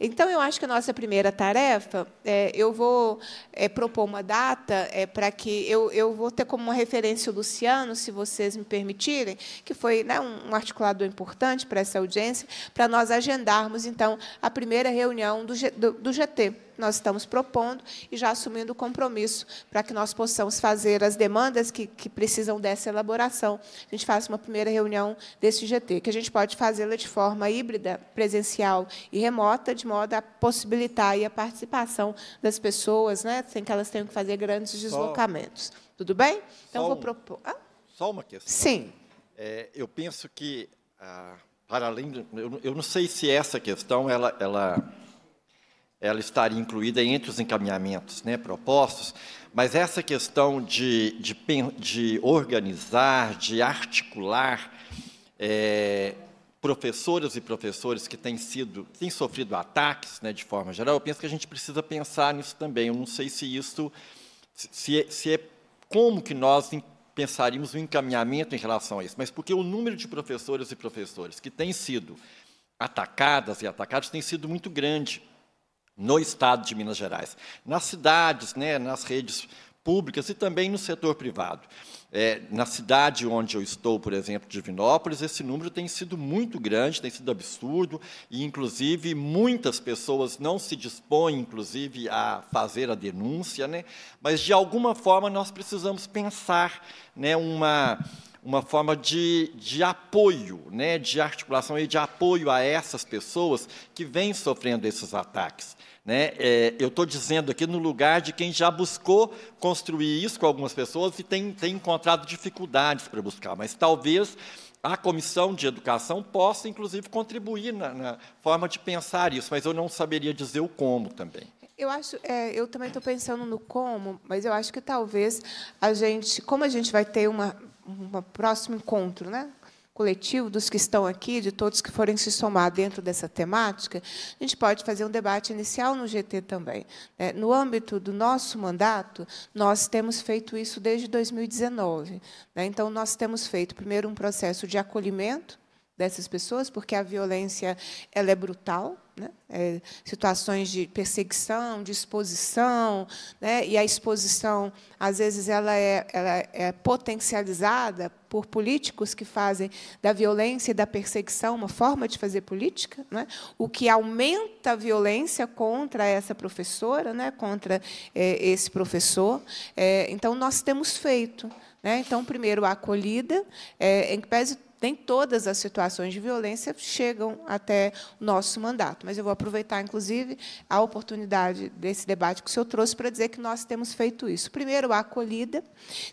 então eu acho que a nossa primeira tarefa, é, eu vou é, propor uma data é, para que eu, eu vou ter como uma referência o Luciano, se vocês me permitirem, que foi né, um, articulador importante para essa audiência, para nós agendarmos então a primeira reunião do, G, do, do GT nós estamos propondo e já assumindo o compromisso para que nós possamos fazer as demandas que, que precisam dessa elaboração. A gente faça uma primeira reunião desse GT, que a gente pode fazê-la de forma híbrida, presencial e remota, de modo a possibilitar a participação das pessoas, né, sem que elas tenham que fazer grandes deslocamentos. Só, Tudo bem? Então, vou propor... Ah? Só uma questão. Sim. É, eu penso que... Ah, para além de, eu, eu, não sei se essa questão ela, ela ela estaria incluída entre os encaminhamentos né, propostos, mas essa questão de, de, de organizar, de articular é, professoras e professores que têm sido, têm sofrido ataques, né, de forma geral, eu penso que a gente precisa pensar nisso também. Eu não sei se isso, se, se é, é como que nós pensaríamos o um encaminhamento em relação a isso, mas porque o número de professoras e professores que têm sido atacadas e atacados tem sido muito grande no estado de Minas Gerais, nas cidades, né, nas redes públicas e também no setor privado. É, na cidade onde eu estou, por exemplo, Divinópolis, esse número tem sido muito grande, tem sido absurdo, e, inclusive, muitas pessoas não se dispõem, inclusive, a fazer a denúncia, né? mas, de alguma forma, nós precisamos pensar né, uma uma forma de, de apoio, né, de articulação e de apoio a essas pessoas que vêm sofrendo esses ataques. Né? É, eu estou dizendo aqui no lugar de quem já buscou construir isso com algumas pessoas e tem, tem encontrado dificuldades para buscar, mas talvez a comissão de educação possa, inclusive, contribuir na, na, forma de pensar isso, mas eu não saberia dizer o como também. Eu acho, é, eu também estou pensando no como, mas eu acho que talvez a gente, como a gente vai ter uma, um próximo encontro, né? coletivo dos que estão aqui, de todos que forem se somar dentro dessa temática, a gente pode fazer um debate inicial no GT também. Né. No âmbito do nosso mandato, nós temos feito isso desde 2019. Né. Então, nós temos feito, primeiro, um processo de acolhimento dessas pessoas, porque a violência ela é brutal, né? É, situações de perseguição, de exposição, né? e a exposição, às vezes, ela é, ela é potencializada por políticos que fazem da violência e da perseguição uma forma de fazer política, né? o que aumenta a violência contra essa professora, né? contra é, esse professor. É, então, nós temos feito. Né? Então, primeiro, a acolhida, é, em que pese nem todas as situações de violência chegam até o nosso mandato. Mas eu vou aproveitar, inclusive, a oportunidade desse debate que o senhor trouxe para dizer que nós temos feito isso. Primeiro, a acolhida.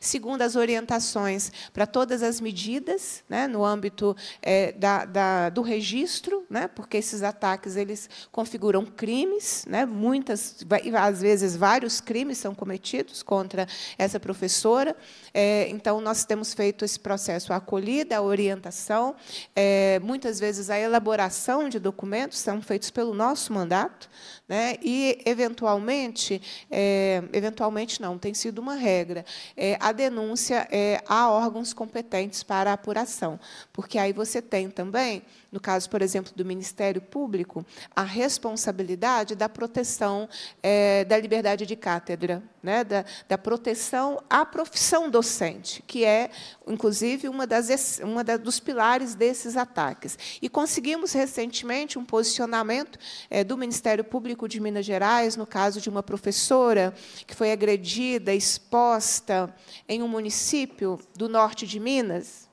Segundo, as orientações para todas as medidas né, no âmbito é, da, da, do registro, né, porque esses ataques eles configuram crimes, né, muitas, às vezes vários crimes são cometidos contra essa professora. É, então, nós temos feito esse processo a acolhida, a orientação, orientação, é, muitas vezes a elaboração de documentos são feitos pelo nosso mandato, né? e, eventualmente, é, eventualmente não, tem sido uma regra, é, a denúncia é, a órgãos competentes para apuração, porque aí você tem também no caso, por exemplo, do Ministério Público, a responsabilidade da proteção é, da liberdade de cátedra, né, da, da, proteção à profissão docente, que é, inclusive, uma das, uma da, dos pilares desses ataques. E conseguimos recentemente um posicionamento é, do Ministério Público de Minas Gerais, no caso de uma professora que foi agredida, exposta em um município do norte de Minas,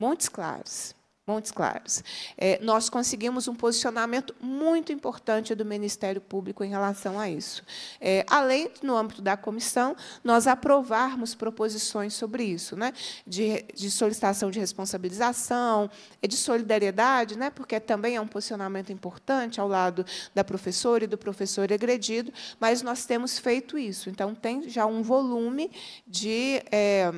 Montes Claros. Montes Claros. É, nós conseguimos um posicionamento muito importante do Ministério Público em relação a isso. É, além, no âmbito da comissão, nós aprovarmos proposições sobre isso, né? de, de solicitação de responsabilização, é, de solidariedade, né? porque também é um posicionamento importante ao lado da professora e do professor agredido, mas nós temos feito isso. Então, tem já um volume de. É,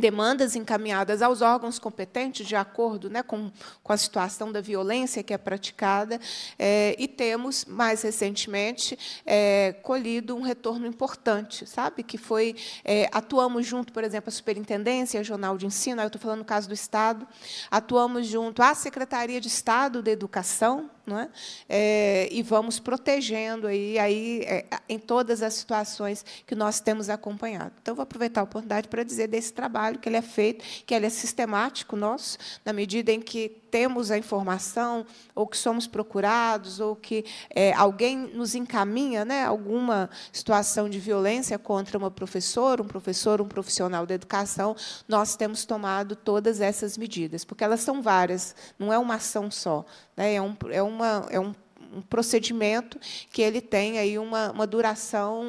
demandas encaminhadas aos órgãos competentes, de acordo né, com, com a situação da violência que é praticada, é, e temos, mais recentemente, é, colhido um retorno importante, sabe? Que foi. É, atuamos junto, por exemplo, à Superintendência Regional de Ensino, eu estou falando no caso do Estado, atuamos junto à Secretaria de Estado da Educação, não é? é e vamos protegendo aí, aí é, em todas as situações que nós temos acompanhado. Então, vou aproveitar a oportunidade para dizer desse trabalho que ele é feito, que ele é sistemático nosso, na medida em que temos a informação, ou que somos procurados, ou que é, alguém nos encaminha né, alguma situação de violência contra uma professora, um professor, um profissional da educação, nós temos tomado todas essas medidas, porque elas são várias, não é uma ação só, né, é, um, é, uma, é um um procedimento que ele tem aí uma, uma duração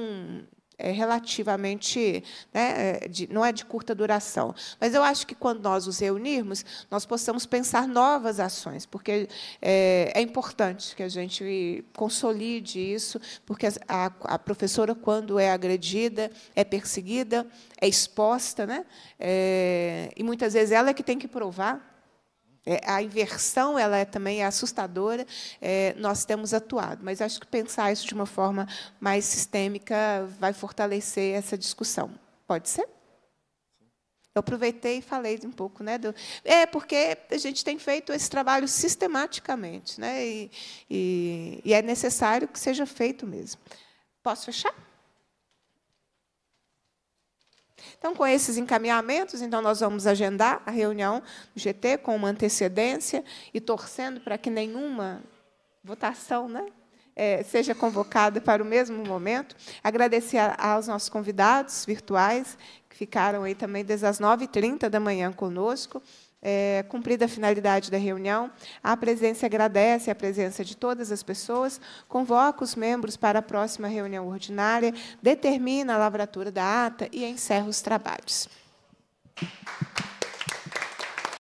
é relativamente, né, é, de, não é de curta duração. Mas eu acho que quando nós os reunirmos, nós possamos pensar novas ações, porque é, é importante que a gente consolide isso, porque a, a, professora, quando é agredida, é perseguida, é exposta, né, é, e muitas vezes ela é que tem que provar é, a inversão ela é, também é assustadora, é, nós temos atuado, mas acho que pensar isso de uma forma mais sistêmica vai fortalecer essa discussão. Pode ser? Eu aproveitei e falei um pouco, né? Do, é porque a gente tem feito esse trabalho sistematicamente, né? E, e, e é necessário que seja feito mesmo. Posso fechar? Então, com esses encaminhamentos, então nós vamos agendar a reunião do GT com uma antecedência e torcendo para que nenhuma votação, né? É, seja convocada para o mesmo momento. Agradecer a, aos nossos convidados virtuais, que ficaram aí também desde as 9h30 da manhã conosco. É, cumprida a finalidade da reunião, a presença agradece a presença de todas as pessoas, convoca os membros para a próxima reunião ordinária, determina a lavratura da ata e encerra os trabalhos.